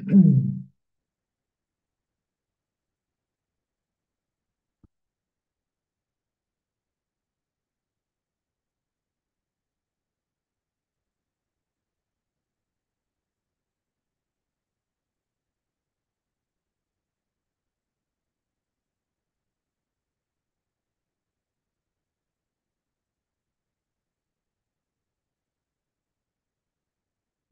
mm-hmm.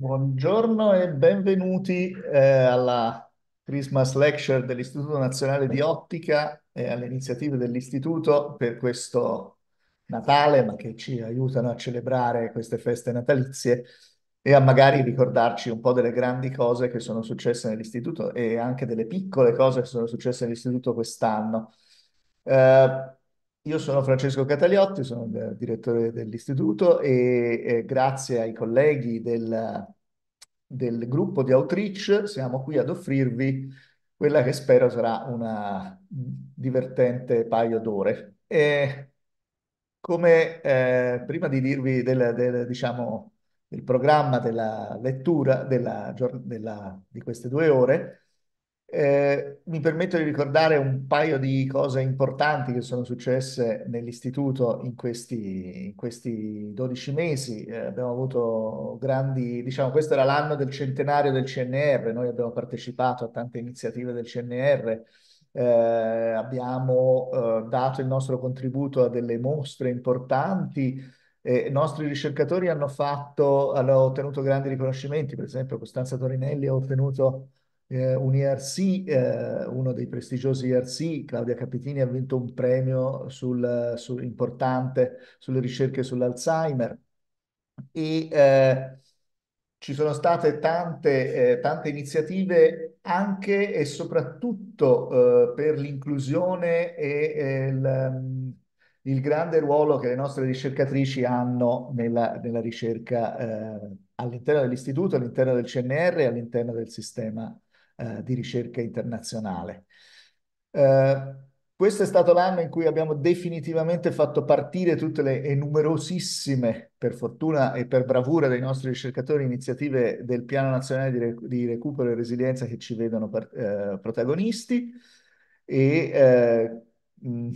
Buongiorno e benvenuti eh, alla Christmas Lecture dell'Istituto Nazionale di Ottica e alle iniziative dell'Istituto per questo Natale, ma che ci aiutano a celebrare queste feste natalizie e a magari ricordarci un po' delle grandi cose che sono successe nell'Istituto e anche delle piccole cose che sono successe nell'Istituto quest'anno. Eh, io sono Francesco Cataliotti, sono il direttore dell'istituto e eh, grazie ai colleghi del, del, gruppo di Outreach siamo qui ad offrirvi quella che spero sarà una divertente paio d'ore. E come eh, prima di dirvi del, del, diciamo, del programma della lettura della, della, di queste due ore, eh, mi permetto di ricordare un paio di cose importanti che sono successe nell'istituto in questi, in questi 12 mesi. Eh, abbiamo avuto grandi, diciamo, questo era l'anno del centenario del CNR, noi abbiamo partecipato a tante iniziative del CNR, eh, abbiamo eh, dato il nostro contributo a delle mostre importanti. Eh, I nostri ricercatori hanno, fatto, hanno ottenuto grandi riconoscimenti, per esempio Costanza Torinelli ha ottenuto eh, un ERC, eh, uno dei prestigiosi ERC, Claudia Capitini ha vinto un premio sul, sul, importante sulle ricerche sull'Alzheimer e eh, ci sono state tante, eh, tante iniziative anche e soprattutto eh, per l'inclusione e, e il, il, grande ruolo che le nostre ricercatrici hanno nella, nella ricerca eh, all'interno dell'istituto, all'interno del CNR e all'interno del sistema eh, di ricerca internazionale. Eh, questo è stato l'anno in cui abbiamo definitivamente fatto partire tutte le e numerosissime, per fortuna e per bravura dei nostri ricercatori, iniziative del Piano Nazionale di, Rec di Recupero e Resilienza che ci vedono eh, protagonisti e eh, mh,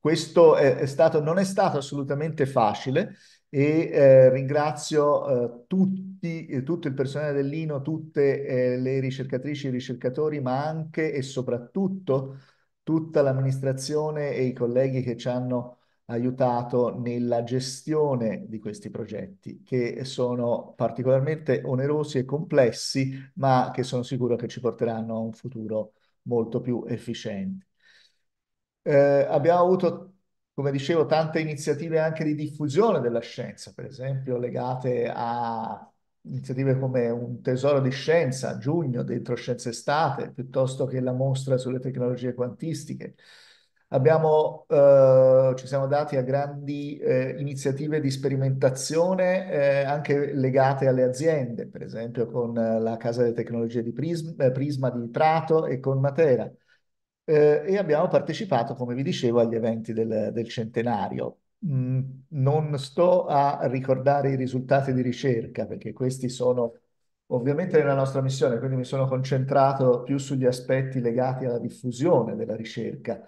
questo è, è stato, non è stato assolutamente facile e eh, ringrazio eh, tutti, eh, tutto il personale dell'INO, tutte eh, le ricercatrici e ricercatori, ma anche e soprattutto tutta l'amministrazione e i colleghi che ci hanno aiutato nella gestione di questi progetti, che sono particolarmente onerosi e complessi, ma che sono sicuro che ci porteranno a un futuro molto più efficiente. Eh, abbiamo avuto come dicevo, tante iniziative anche di diffusione della scienza, per esempio legate a iniziative come un tesoro di scienza a giugno dentro Scienze Estate, piuttosto che la mostra sulle tecnologie quantistiche. Abbiamo, eh, ci siamo dati a grandi eh, iniziative di sperimentazione eh, anche legate alle aziende, per esempio con eh, la Casa delle Tecnologie di Prisma, eh, Prisma di Prato e con Matera eh, e abbiamo partecipato, come vi dicevo, agli eventi del, del centenario. Mm, non sto a ricordare i risultati di ricerca perché questi sono ovviamente nella nostra missione, quindi mi sono concentrato più sugli aspetti legati alla diffusione della ricerca.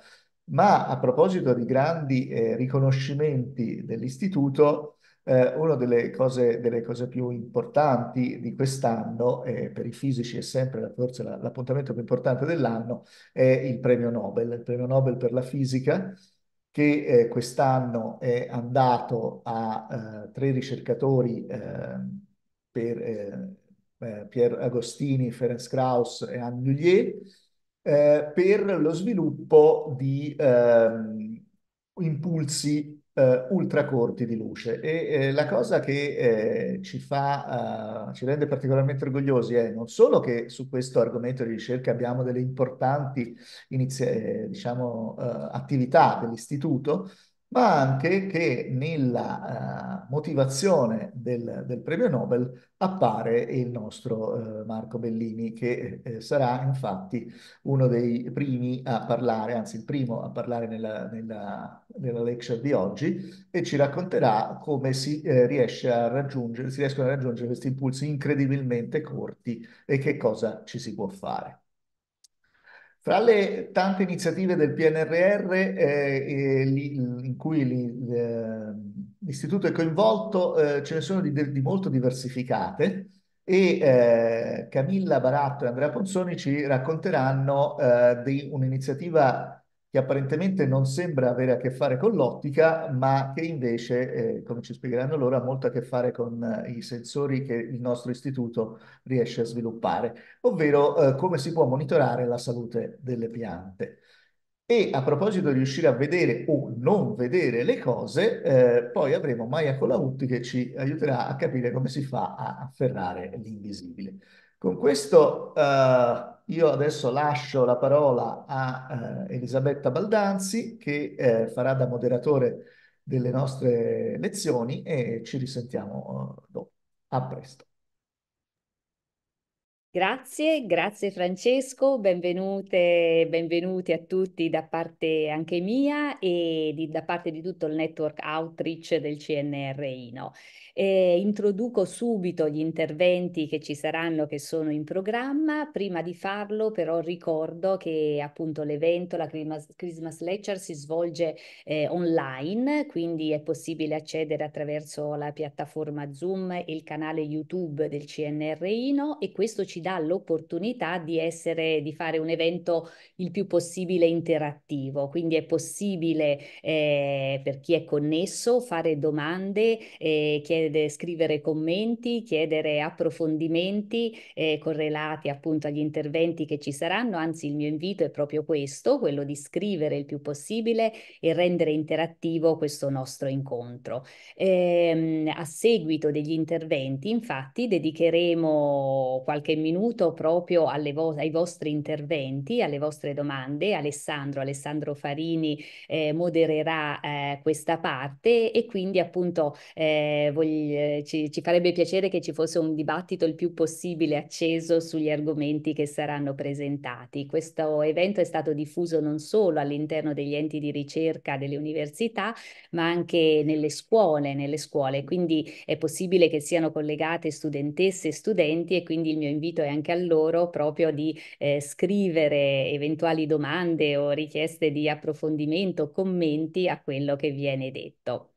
Ma a proposito di grandi eh, riconoscimenti dell'istituto, eh, una delle cose, delle cose, più importanti di quest'anno, eh, per i fisici è sempre forse la, l'appuntamento più importante dell'anno, è il premio Nobel, il premio Nobel per la fisica, che eh, quest'anno è andato a eh, tre ricercatori ehm, per eh, eh, Pierre Agostini, Ferenc Krauss e Anne Lullier, per lo sviluppo di ehm, impulsi eh, ultracorti di luce. E eh, la cosa che eh, ci fa, eh, ci rende particolarmente orgogliosi è non solo che su questo argomento di ricerca abbiamo delle importanti eh, diciamo, eh, attività dell'istituto, ma anche che nella eh, motivazione del, del, premio Nobel appare il nostro eh, Marco Bellini, che eh, sarà infatti uno dei primi a parlare, anzi il primo a parlare nella, nella, nella lecture di oggi, e ci racconterà come si, eh, riesce a raggiungere, si riescono a raggiungere questi impulsi incredibilmente corti e che cosa ci si può fare. Fra le tante iniziative del PNRR eh, li, in cui eh, l'istituto è coinvolto, eh, ce ne sono di, di molto diversificate e eh, Camilla Baratto e Andrea Ponzoni ci racconteranno eh, di un'iniziativa che apparentemente non sembra avere a che fare con l'ottica, ma che invece, eh, come ci spiegheranno loro, ha molto a che fare con eh, i sensori che il nostro istituto riesce a sviluppare, ovvero eh, come si può monitorare la salute delle piante. E a proposito di riuscire a vedere o non vedere le cose, eh, poi avremo Maya Colautti che ci aiuterà a capire come si fa a afferrare l'invisibile. Con questo Eh, io adesso lascio la parola a eh, Elisabetta Baldanzi che eh, farà da moderatore delle nostre lezioni e ci risentiamo eh, dopo. A presto. Grazie, grazie Francesco, benvenute, benvenuti a tutti da parte anche mia e di, da parte di tutto il network outreach del CNR INO. Eh, introduco subito gli interventi che ci saranno, che sono in programma. Prima di farlo però ricordo che appunto l'evento, la Christmas Lecture, si svolge eh, online, quindi è possibile accedere attraverso la piattaforma Zoom e il canale YouTube del CNR INO e questo ci dà l'opportunità di essere, di fare un evento il più possibile interattivo. Quindi è possibile eh, per chi è connesso fare domande, eh, chiedere potete scrivere commenti, chiedere approfondimenti eh, correlati appunto agli interventi che ci saranno, anzi il mio invito è proprio questo, quello di scrivere il più possibile e rendere interattivo questo nostro incontro. Ehm, a seguito degli interventi infatti dedicheremo qualche minuto proprio vo ai vostri interventi, alle vostre domande. Alessandro, Alessandro Farini eh, modererà eh, questa parte e quindi appunto eh, voglio eh, ci, ci, farebbe piacere che ci fosse un dibattito il più possibile acceso sugli argomenti che saranno presentati. Questo evento è stato diffuso non solo all'interno degli enti di ricerca delle università, ma anche nelle scuole, nelle scuole. Quindi è possibile che siano collegate studentesse e studenti e quindi il mio invito è anche a loro proprio di eh, scrivere eventuali domande o richieste di approfondimento, commenti a quello che viene detto.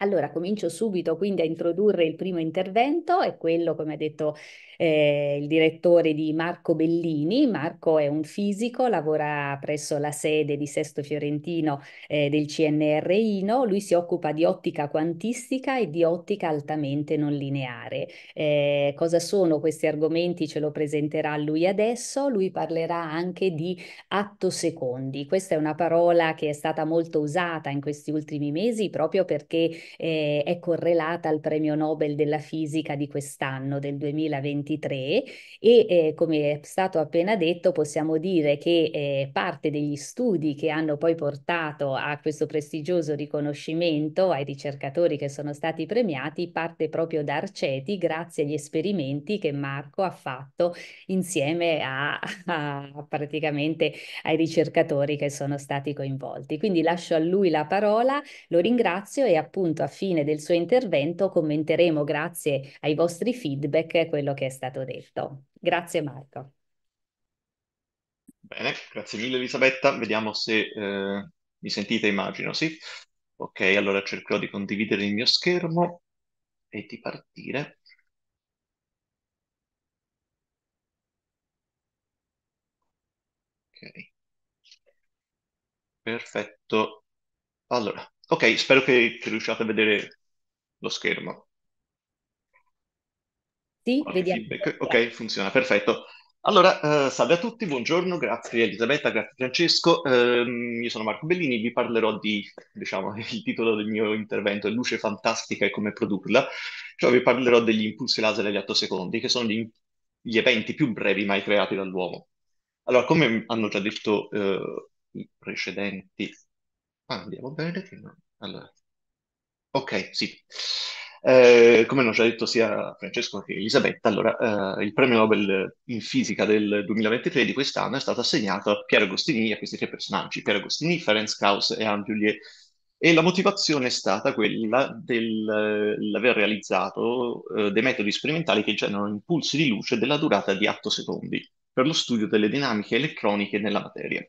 Allora, comincio subito quindi a introdurre il primo intervento, è quello, come ha detto eh, il direttore di Marco Bellini. Marco è un fisico, lavora presso la sede di Sesto Fiorentino eh, del CNR Ino. Lui si occupa di ottica quantistica e di ottica altamente non lineare. Eh, cosa sono questi argomenti? Ce lo presenterà lui adesso. Lui parlerà anche di attosecondi. Questa è una parola che è stata molto usata in questi ultimi mesi proprio perché eh, è correlata al premio Nobel della fisica di quest'anno, del 2023, e eh, come è stato appena detto possiamo dire che eh, parte degli studi che hanno poi portato a questo prestigioso riconoscimento ai ricercatori che sono stati premiati parte proprio da Arceti grazie agli esperimenti che Marco ha fatto insieme a, a praticamente ai ricercatori che sono stati coinvolti. Quindi lascio a lui la parola, lo ringrazio e appunto appunto a fine del suo intervento commenteremo grazie ai vostri feedback quello che è stato detto. Grazie Marco. Bene, grazie mille Elisabetta. Vediamo se eh, mi sentite, immagino, sì? Ok, allora cercherò di condividere il mio schermo e di partire. Ok. Perfetto. Allora, Ok, spero che, che riusciate a vedere lo schermo. Sì, Qualche vediamo. feedback? Ok, funziona, perfetto. Allora, eh, salve a tutti, buongiorno, grazie Elisabetta, grazie Francesco. Ehm, io sono Marco Bellini, vi parlerò di, diciamo, il titolo del mio intervento è Luce fantastica e come produrla. Cioè vi parlerò degli impulsi laser agli 8 secondi, che sono gli, gli eventi più brevi mai creati dall'uomo. Allora, come hanno già detto eh, i precedenti Ah, andiamo bene che no. Allora, ok, sì. Eh, come hanno già detto sia Francesco che Elisabetta, allora, eh, il premio Nobel in fisica del 2023 di quest'anno è stato assegnato a Piero Agostini e a questi tre personaggi, Piero Agostini, Ferenc Krauss e Anne Juliet. E la motivazione è stata quella dell'aver realizzato eh, dei metodi sperimentali che generano impulsi di luce della durata di 8 secondi per lo studio delle dinamiche elettroniche nella materia.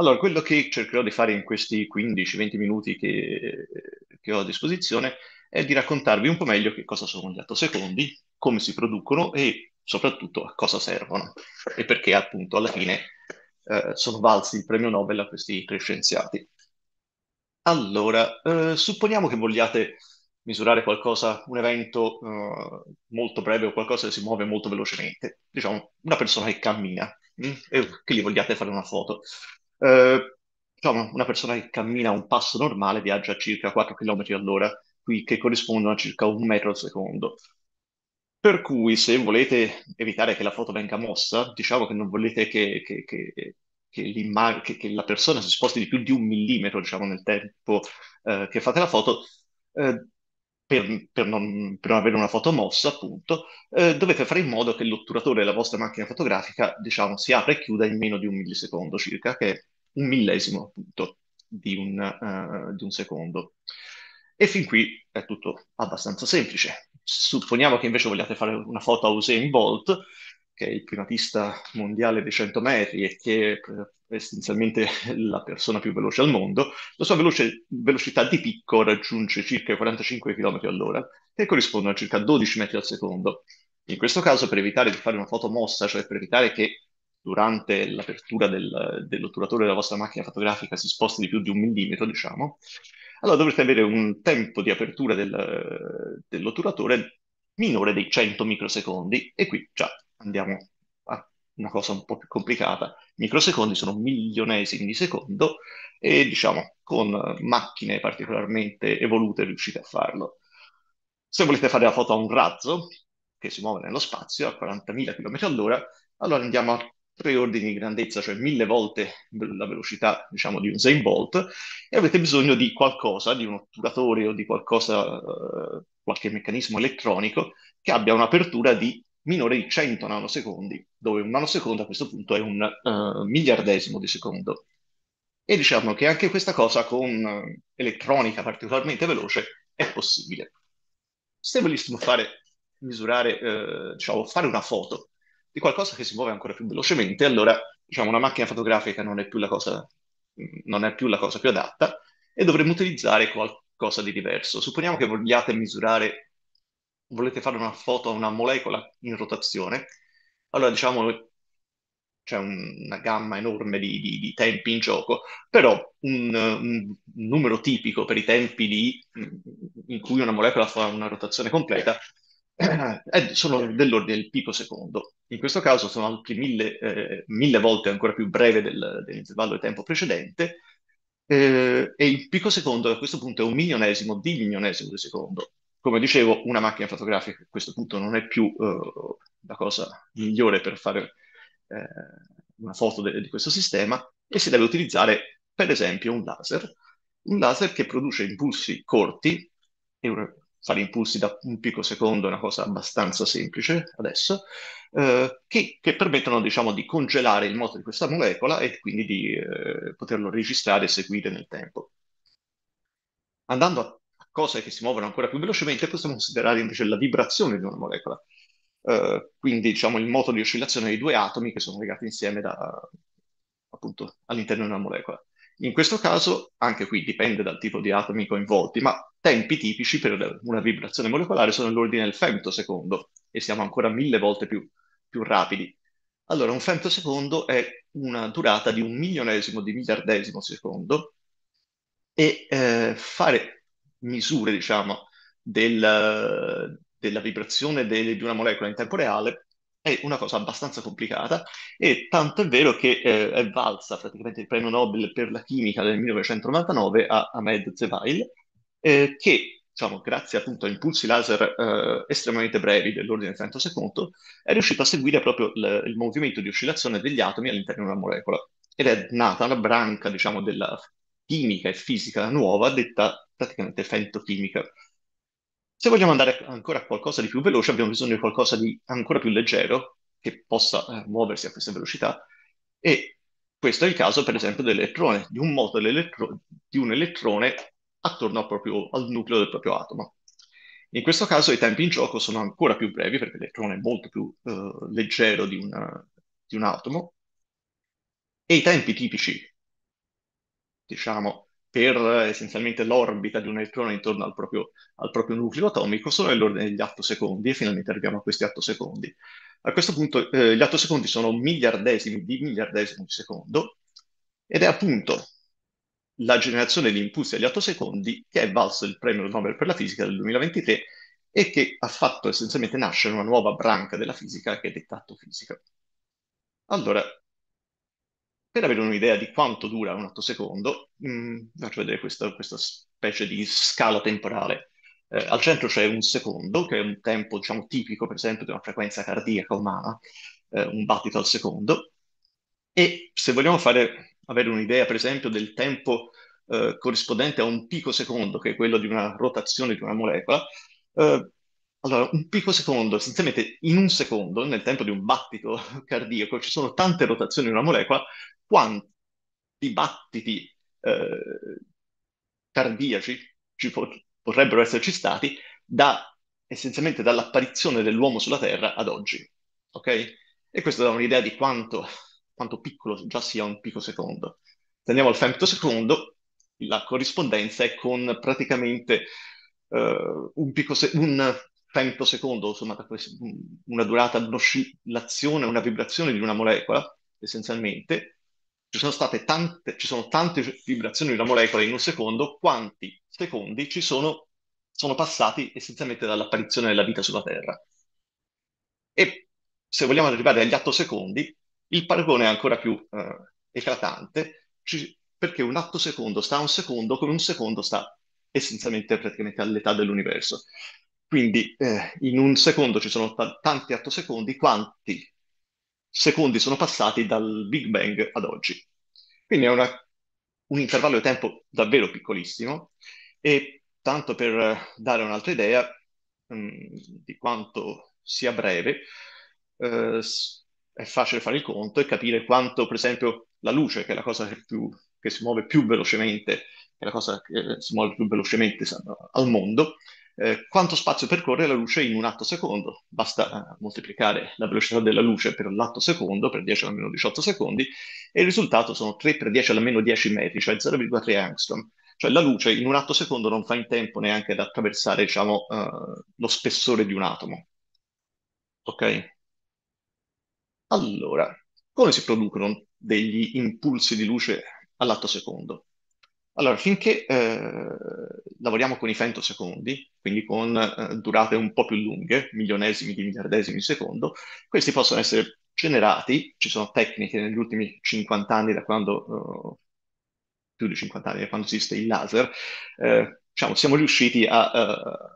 Allora, quello che cercherò di fare in questi 15-20 minuti che, che, ho a disposizione è di raccontarvi un po' meglio che cosa sono gli secondi, come si producono e soprattutto a cosa servono e perché appunto alla fine eh, sono valsi il premio Nobel a questi tre scienziati. Allora, eh, supponiamo che vogliate misurare qualcosa, un evento eh, molto breve o qualcosa che si muove molto velocemente, diciamo una persona che cammina mh, mm, e che gli vogliate fare una foto diciamo, una persona che cammina a un passo normale viaggia a circa 4 km all'ora, qui che corrispondono a circa un metro al secondo. Per cui se volete evitare che la foto venga mossa, diciamo che non volete che, che- che- che l'imma- che- che la persona si sposti di più di un millimetro, diciamo, nel tempo eh, che fate la foto, eh, per, per, non, per, non, avere una foto mossa, appunto, eh, dovete fare in modo che l'otturatore della vostra macchina fotografica, diciamo, si apra e chiuda in meno di un millisecondo circa, che è un millesimo, appunto, di un, uh, di un secondo. E fin qui è tutto abbastanza semplice. Supponiamo che invece vogliate fare una foto a Usain Bolt, che è il primatista mondiale dei 100 metri e che eh, essenzialmente la persona più veloce al mondo, la sua veloce, velocità di picco raggiunge circa 45 km all'ora, che corrispondono a circa 12 metri al secondo. In questo caso, per evitare di fare una foto mossa, cioè per evitare che durante l'apertura del, dell'otturatore della vostra macchina fotografica si sposti di più di un millimetro, diciamo, allora dovrete avere un tempo di apertura del, dell'otturatore minore dei 100 microsecondi e qui già andiamo una cosa un po' più complicata. I microsecondi sono milionesimi di secondo e diciamo con macchine particolarmente evolute riuscite a farlo. Se volete fare la foto a un razzo che si muove nello spazio a 40.000 km all'ora, allora andiamo a tre ordini di grandezza, cioè mille volte la velocità, diciamo, di un Zayn Bolt, e avete bisogno di qualcosa, di un otturatore o di qualcosa, eh, qualche meccanismo elettronico che abbia un'apertura di minore di 100 nanosecondi, dove un nanosecondo a questo punto è un uh, miliardesimo di secondo. E diciamo che anche questa cosa con uh, elettronica particolarmente veloce è possibile. Se volessimo fare, misurare, uh, diciamo, fare una foto di qualcosa che si muove ancora più velocemente, allora diciamo, una macchina fotografica non è più la cosa, non è più, la cosa più adatta e dovremmo utilizzare qualcosa di diverso. Supponiamo che vogliate misurare volete fare una foto a una molecola in rotazione, allora diciamo c'è una gamma enorme di, di, di, tempi in gioco, però un, un numero tipico per i tempi di, in cui una molecola fa una rotazione completa eh, sono dell'ordine del picosecondo. In questo caso sono altri mille, eh, mille volte ancora più breve del, dell'intervallo di tempo precedente eh, e il picosecondo a questo punto è un milionesimo di milionesimo di secondo. Come dicevo, una macchina fotografica a questo punto non è più uh, la cosa migliore per fare eh, una foto de- di questo sistema e si deve utilizzare, per esempio, un laser, un laser che produce impulsi corti, e fare impulsi da un picosecondo è una cosa abbastanza semplice adesso, eh, che, che, permettono, diciamo, di congelare il moto di questa molecola e quindi di eh, poterlo registrare e seguire nel tempo. Andando a cose che si muovono ancora più velocemente, possiamo considerare invece la vibrazione di una molecola. Uh, quindi diciamo il moto di oscillazione dei due atomi che sono legati insieme da, appunto, all'interno di una molecola. In questo caso, anche qui dipende dal tipo di atomi coinvolti, ma tempi tipici per una vibrazione molecolare sono l'ordine del femtosecondo e siamo ancora mille volte più, più rapidi. Allora, un femtosecondo è una durata di un milionesimo di miliardesimo secondo e eh, fare misure, diciamo, del, della vibrazione del, di una molecola in tempo reale è una cosa abbastanza complicata e tanto è vero che eh, è valsa praticamente il premio Nobel per la chimica del 1999 a Ahmed Zewail, eh, che diciamo, grazie appunto a impulsi laser eh, estremamente brevi dell'ordine di 30 secondi è riuscito a seguire proprio l- il movimento di oscillazione degli atomi all'interno di una molecola ed è nata la branca diciamo, della chimica e fisica nuova detta praticamente fentochimica. Se vogliamo andare ancora a qualcosa di più veloce, abbiamo bisogno di qualcosa di ancora più leggero che possa eh, muoversi a queste velocità e questo è il caso, per esempio, dell'elettrone, di un moto di un elettrone attorno proprio, al nucleo del proprio atomo. In questo caso i tempi in gioco sono ancora più brevi perché l'elettrone è molto più eh, leggero di, una, di un atomo e i tempi tipici diciamo, per essenzialmente l'orbita di un elettrone intorno al proprio, al proprio nucleo atomico sono nell'ordine degli 8 secondi, e finalmente arriviamo a questi 8 secondi. A questo punto eh, gli secondi sono miliardesimi di miliardesimo di secondo ed è appunto la generazione di impulsi agli 8 secondi che è valso il premio Nobel per la fisica del 2023 e che ha fatto essenzialmente nascere una nuova branca della fisica che è dettato fisica. Allora, per avere un'idea di quanto dura un attosecondo, vi mm, faccio vedere questa, questa, specie di scala temporale. Eh, al centro c'è un secondo, che è un tempo diciamo, tipico, per esempio, di una frequenza cardiaca umana, eh, un battito al secondo. E se vogliamo fare, avere un'idea, per esempio, del tempo eh, corrispondente a un pico secondo, che è quello di una rotazione di una molecola, eh, allora, un picco secondo, essenzialmente in un secondo, nel tempo di un battito cardiaco, ci sono tante rotazioni in una molecola, quanti battiti eh, cardiaci ci potrebbero esserci stati da, essenzialmente dall'apparizione dell'uomo sulla Terra ad oggi, ok? E questo dà un'idea di quanto, quanto piccolo già sia un picosecondo. Se andiamo al femtosecondo, la corrispondenza è con praticamente Uh, un, picose- un, 100 secondi, insomma, una durata, un'oscillazione, una vibrazione di una molecola, essenzialmente, ci sono state tante, ci sono tante vibrazioni di una molecola in un secondo, quanti secondi ci sono, sono passati essenzialmente dall'apparizione della vita sulla Terra. E se vogliamo arrivare agli 8 secondi, il paragone è ancora più eh, eclatante, ci, perché un atto secondo sta a un secondo come un secondo sta essenzialmente praticamente all'età dell'universo. Quindi eh, in un secondo ci sono t- tanti attosecondi quanti secondi sono passati dal Big Bang ad oggi. Quindi è una, un intervallo di tempo davvero piccolissimo e tanto per dare un'altra idea mh, mm, di quanto sia breve, eh, è facile fare il conto e capire quanto, per esempio, la luce, che è la cosa che, più, che si muove più velocemente, che è la cosa che si muove più velocemente al mondo, eh, quanto spazio percorre la luce in un atto secondo. Basta eh, moltiplicare la velocità della luce per l'atto secondo, per 10 alla meno 18 secondi, e il risultato sono 3 per 10 alla meno 10 metri, cioè 0,3 angstrom. Cioè la luce in un atto secondo non fa in tempo neanche ad attraversare, diciamo, uh, lo spessore di un atomo. Ok? Allora, come si producono degli impulsi di luce all'atto secondo? Allora, finché eh, lavoriamo con i femtosecondi, quindi con eh, durate un po' più lunghe, milionesimi di miliardesimi di secondo, questi possono essere generati, ci sono tecniche negli ultimi 50 anni da quando, eh, più di 50 anni da quando esiste il laser, eh, diciamo, siamo riusciti a, eh,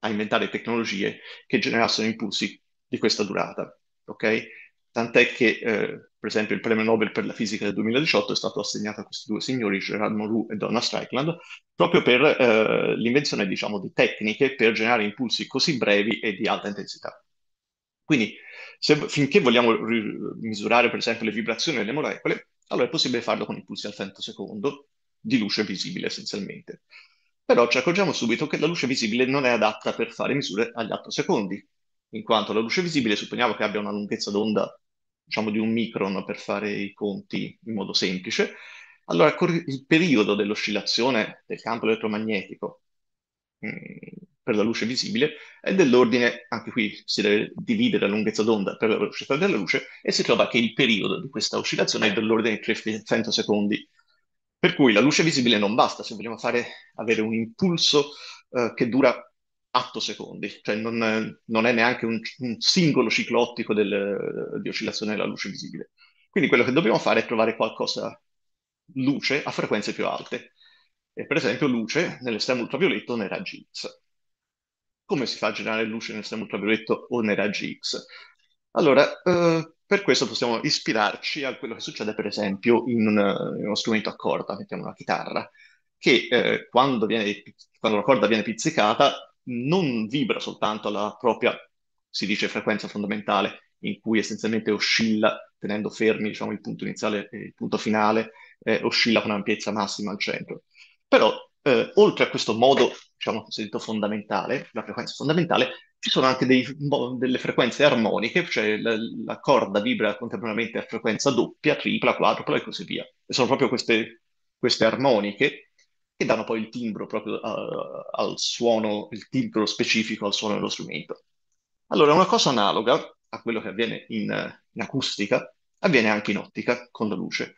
a inventare tecnologie che generassero impulsi di questa durata, ok? tant'è che eh, per esempio il premio Nobel per la fisica del 2018 è stato assegnato a questi due signori, Gerard Mourou e Donna Strickland, proprio per eh, l'invenzione diciamo, di tecniche per generare impulsi così brevi e di alta intensità. Quindi se, finché vogliamo ri- misurare per esempio le vibrazioni delle molecole, allora è possibile farlo con impulsi al femtosecondo di luce visibile essenzialmente. Però ci accorgiamo subito che la luce visibile non è adatta per fare misure agli attosecondi, in quanto la luce visibile supponiamo che abbia una lunghezza d'onda diciamo di un micron per fare i conti in modo semplice, allora il periodo dell'oscillazione del campo elettromagnetico mh, mm, per la luce visibile è dell'ordine, anche qui si deve dividere la lunghezza d'onda per la velocità della luce, e si trova che il periodo di questa oscillazione è dell'ordine di 300 secondi. Per cui la luce visibile non basta, se vogliamo fare, avere un impulso eh, che dura 8 secondi, cioè non, è, non è neanche un, un, singolo ciclo ottico del, di oscillazione della luce visibile. Quindi quello che dobbiamo fare è trovare qualcosa, luce, a frequenze più alte. E per esempio luce nell'estremo ultravioletto o nei raggi X. Come si fa a generare luce nell'estremo ultravioletto o nei raggi X? Allora, eh, per questo possiamo ispirarci a quello che succede per esempio in, un, in uno strumento a corda, mettiamo una chitarra, che eh, quando, viene, quando la corda viene pizzicata non vibra soltanto alla propria, si dice, frequenza fondamentale, in cui essenzialmente oscilla, tenendo fermi diciamo, il punto iniziale e il punto finale, eh, oscilla con ampiezza massima al centro. Però, eh, oltre a questo modo, diciamo, cosiddetto fondamentale, la frequenza fondamentale, ci sono anche dei, delle frequenze armoniche, cioè la, la, corda vibra contemporaneamente a frequenza doppia, tripla, quadrupla e così via. E sono proprio queste, queste armoniche danno poi il timbro proprio uh, al suono, il timbro specifico al suono dello strumento. Allora, una cosa analoga a quello che avviene in, in acustica avviene anche in ottica con la luce.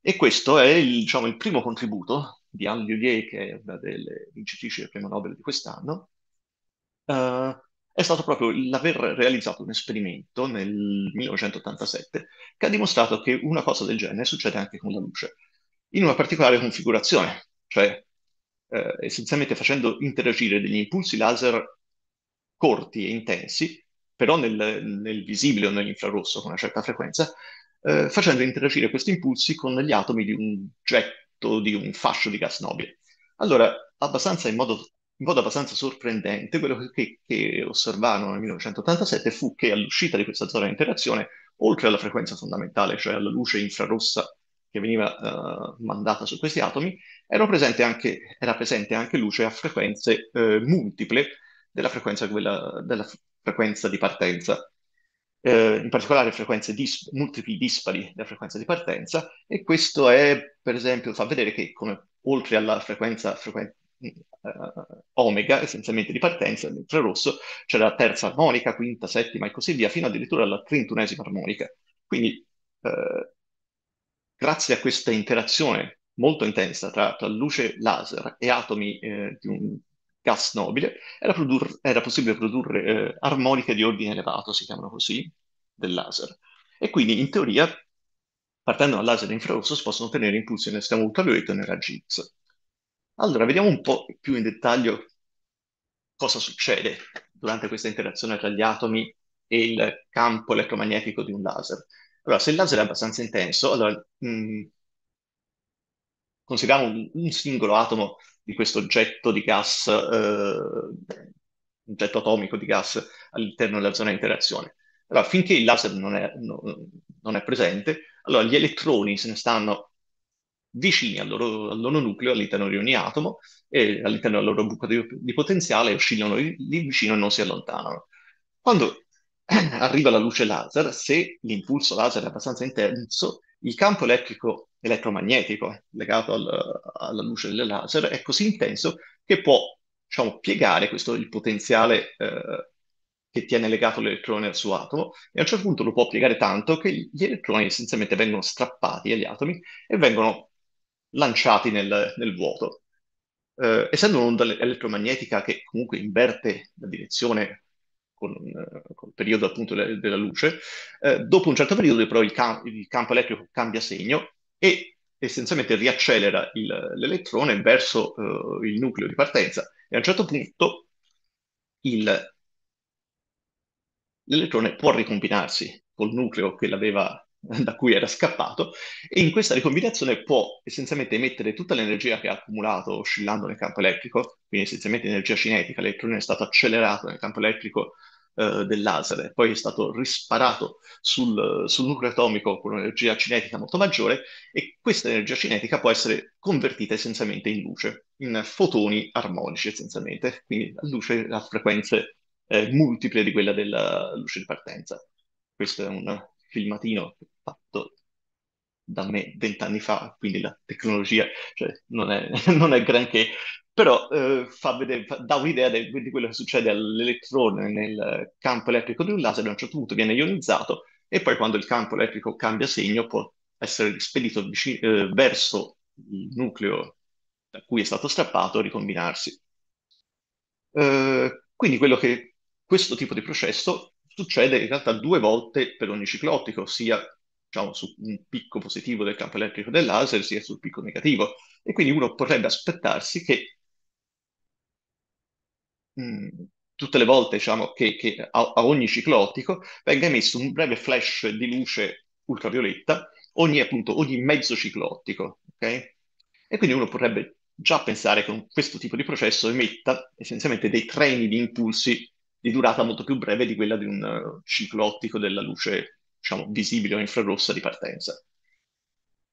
E questo è il, diciamo, il primo contributo di Anne Lullier, che è una delle vincitrici del premio Nobel di quest'anno, uh, è stato proprio l'aver realizzato un esperimento nel 1987 che ha dimostrato che una cosa del genere succede anche con la luce, in una particolare configurazione, cioè eh, essenzialmente facendo interagire degli impulsi laser corti e intensi, però nel, nel visibile o nell'infrarosso con una certa frequenza, eh, facendo interagire questi impulsi con gli atomi di un getto, di un fascio di gas nobile. Allora, in modo, in modo, abbastanza sorprendente, quello che, che osservarono nel 1987 fu che all'uscita di questa zona di interazione, oltre alla frequenza fondamentale, cioè alla luce infrarossa che veniva uh, mandata su questi atomi, era presente anche, era presente anche luce a frequenze eh, multiple della frequenza, quella, della frequenza, di partenza, eh, in particolare frequenze dis- multipli dispari della frequenza di partenza, e questo è, per esempio, fa vedere che come, oltre alla frequenza frequen- uh, omega, essenzialmente di partenza, l'infrarosso, c'è la terza armonica, quinta, settima e così via, fino addirittura alla trentunesima armonica. Quindi, eh, grazie a questa interazione molto intensa, tra l'altro luce laser e atomi eh, di un gas nobile, era, produr- era possibile produrre eh, armoniche di ordine elevato, si chiamano così, del laser. E quindi in teoria, partendo dal laser infrarosso, si possono ottenere impulsi nell'estremo ultravioletto e nella GIGS. Allora, vediamo un po' più in dettaglio cosa succede durante questa interazione tra gli atomi e il campo elettromagnetico di un laser. Allora, se il laser è abbastanza intenso, allora, mh, mm, consideriamo un, un singolo atomo di questo oggetto di gas, eh, un getto atomico di gas all'interno della zona di interazione. Allora, finché il laser non è, no, non è presente, allora gli elettroni se ne stanno vicini al loro, al loro, nucleo all'interno di ogni atomo e all'interno della loro buca di, di potenziale oscillano lì, lì vicino e non si allontanano. Quando arriva la luce laser, se l'impulso laser è abbastanza intenso, il campo elettrico elettromagnetico legato al, alla luce del laser è così intenso che può diciamo, piegare questo il potenziale eh, che tiene legato l'elettrone al suo atomo e a un certo punto lo può piegare tanto che gli elettroni essenzialmente vengono strappati agli atomi e vengono lanciati nel, nel vuoto. Eh, essendo un'onda elettromagnetica che comunque inverte la direzione con, eh, con, il periodo appunto della luce, eh, dopo un certo periodo però il, cam- il, campo elettrico cambia segno e essenzialmente riaccelera il, l'elettrone verso uh, il nucleo di partenza e a un certo punto il, l'elettrone può ricombinarsi col nucleo da cui era scappato e in questa ricombinazione può essenzialmente emettere tutta l'energia che ha accumulato oscillando nel campo elettrico, quindi essenzialmente energia cinetica, l'elettrone è stato accelerato nel campo elettrico eh, del laser, poi è stato risparato sul, sul nucleo atomico con un'energia cinetica molto maggiore e questa energia cinetica può essere convertita essenzialmente in luce, in fotoni armonici essenzialmente, quindi luce a frequenze eh, multiple di quella della luce di partenza. Questo è un filmatino fatto da me vent'anni fa, quindi la tecnologia cioè, non, è, non, è, granché, però eh, fa vedere, fa, dà un'idea de, di quello che succede all'elettrone nel campo elettrico di un laser, a un certo punto viene ionizzato e poi quando il campo elettrico cambia segno può essere spedito vicino, eh, verso il nucleo da cui è stato strappato e ricombinarsi. Eh, quindi quello che questo tipo di processo succede in realtà due volte per ogni ciclo ottico, sia diciamo, su un picco positivo del campo elettrico del laser, sia sul picco negativo. E quindi uno potrebbe aspettarsi che tutte le volte diciamo, che, che a, a, ogni ciclo ottico venga emesso un breve flash di luce ultravioletta ogni, appunto, ogni mezzo ciclo ottico. Okay? E quindi uno potrebbe già pensare che un, questo tipo di processo emetta essenzialmente dei treni di impulsi di durata molto più breve di quella di un eh, ciclo ottico della luce diciamo, visibile o infrarossa di partenza.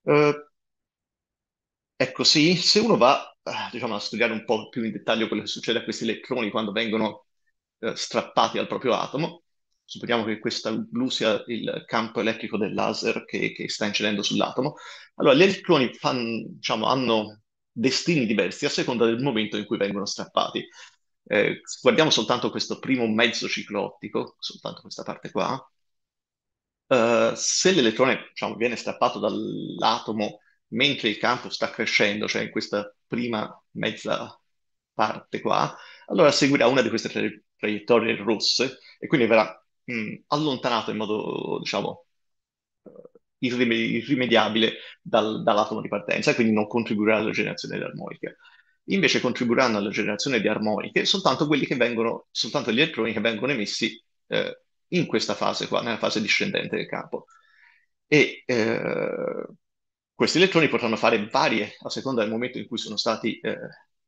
Uh, Ecco, sì, se uno va, eh, diciamo, a studiare un po' più in dettaglio quello che succede a questi elettroni quando vengono eh, strappati al proprio atomo, supponiamo che questa blu sia il campo elettrico del laser che, che sta incidendo sull'atomo, allora gli elettroni fan, diciamo, hanno destini diversi a seconda del momento in cui vengono strappati. Eh, guardiamo soltanto questo primo mezzo ciclo ottico, soltanto questa parte qua. Eh, se l'elettrone, diciamo, viene strappato dall'atomo mentre il campo sta crescendo, cioè in questa prima mezza parte qua, allora seguirà una di queste tra- traiettorie rosse e quindi verrà mh, mm, allontanato in modo, diciamo, eh, irrime- irrimediabile dal, dall'atomo di partenza, e quindi non contribuirà alla generazione di armoniche. Invece contribuiranno alla generazione di armoniche soltanto quelli che vengono, soltanto gli elettroni che vengono emessi eh, in questa fase qua, nella fase discendente del campo. E eh, questi elettroni potranno fare varie, a seconda del momento in cui sono stati eh,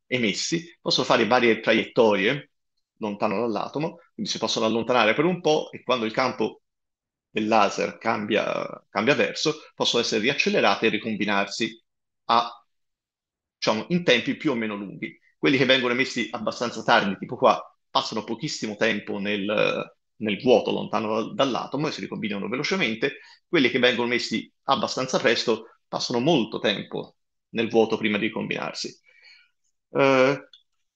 emessi, possono fare varie traiettorie lontano dall'atomo, quindi si possono allontanare per un po' e quando il campo del laser cambia, cambia verso, possono essere riaccelerate e ricombinarsi a, diciamo, in tempi più o meno lunghi. Quelli che vengono emessi abbastanza tardi, tipo qua, passano pochissimo tempo nel, nel vuoto lontano dall'atomo e si ricombinano velocemente, quelli che vengono messi abbastanza presto passano molto tempo nel vuoto prima di ricombinarsi. Uh, eh,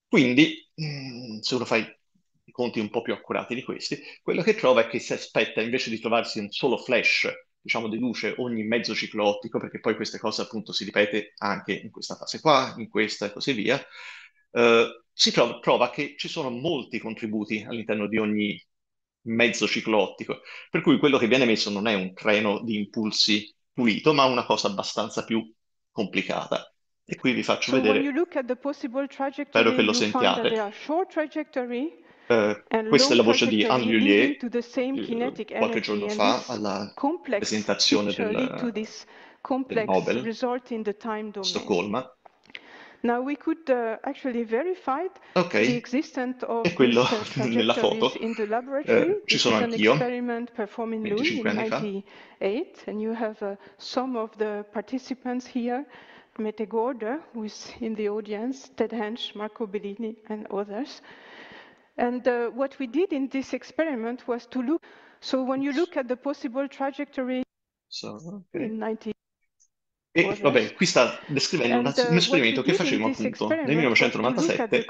quindi, mm, se uno fa i conti un po' più accurati di questi, quello che trova è che si aspetta invece di trovarsi un solo flash, diciamo, di luce ogni mezzo ciclo ottico, perché poi queste cose appunto si ripete anche in questa fase qua, in questa e così via, uh, si trova, trova che ci sono molti contributi all'interno di ogni mezzo ciclo ottico, per cui quello che viene messo non è un treno di impulsi pulito, ma una cosa abbastanza più complicata. E qui vi faccio so vedere, spero che lo sentiate. Uh, questa è la voce di Anne Lullier uh, qualche giorno fa alla presentazione del, del Nobel a Stoccolma Now we could uh, actually verify okay. the existence of e quello uh, nella foto eh, ci sono anch'io 25 anni and you have uh, some of the participants here Mette Gorder, who's in the audience Ted Hensch Marco Bellini and others and uh, what we did in this experiment was to look so when you look at the possible trajectory so, okay. in 19 E vabbè, qui sta descrivendo un, uh, un esperimento che facevamo appunto nel 1997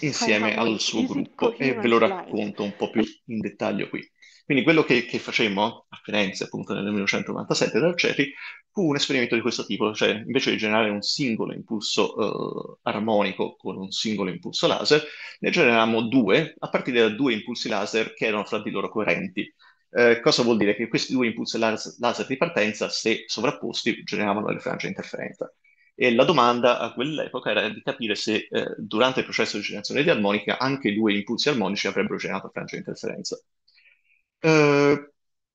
insieme al suo gruppo e ve lo racconto un po' più in dettaglio qui. Quindi quello che, che facemmo a Firenze appunto nel 1997 dal CEPI fu un esperimento di questo tipo, cioè invece di generare un singolo impulso uh, armonico con un singolo impulso laser, ne generavamo due a partire da due impulsi laser che erano fra di loro coerenti. Eh, cosa vuol dire? Che questi due impulsi laser di partenza, se sovrapposti, generavano delle frange di interferenza. E la domanda a quell'epoca era di capire se eh, durante il processo di generazione di armonica anche due impulsi armonici avrebbero generato frange di interferenza. Eh,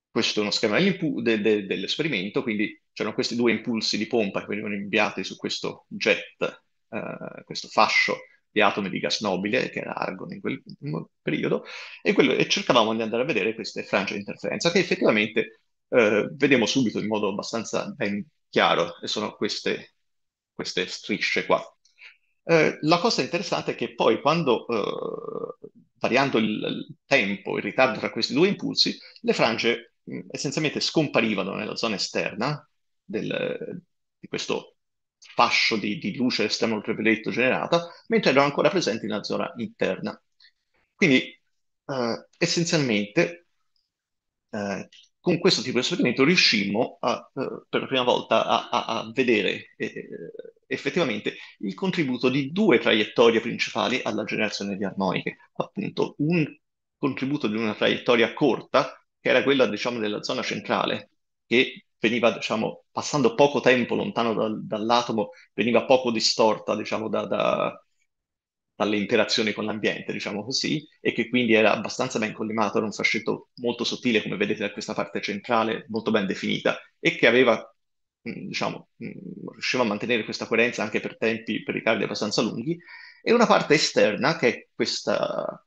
questo è uno schema de- de- dell'esperimento, quindi c'erano questi due impulsi di pompa che venivano inviati su questo jet, eh, questo fascio di atomi di gas nobile, che era argon in quel periodo, e, quello, e cercavamo di andare a vedere queste frange di interferenza, che effettivamente eh, vediamo subito in modo abbastanza ben chiaro, e sono queste, queste strisce qua. Eh, la cosa interessante è che poi quando, eh, variando il tempo, il ritardo tra questi due impulsi, le frange mh, essenzialmente scomparivano nella zona esterna del, di questo fascio di, di luce esterno ultravioletto generata, mentre erano ancora presenti nella zona interna. Quindi eh, essenzialmente eh, con questo tipo di esperimento riuscimmo a, eh, per la prima volta a, a, a vedere eh, eh, effettivamente il contributo di due traiettorie principali alla generazione di armoniche, appunto un contributo di una traiettoria corta che era quella diciamo della zona centrale che veniva, diciamo, passando poco tempo lontano dal, dall'atomo, veniva poco distorta, diciamo, da, da, dalle interazioni con l'ambiente, diciamo così, e che quindi era abbastanza ben collimato, era un fascetto molto sottile, come vedete da questa parte centrale, molto ben definita, e che aveva mm, diciamo, mm, riusciva a mantenere questa coerenza anche per tempi, per ricardi abbastanza lunghi, e una parte esterna, che è questa,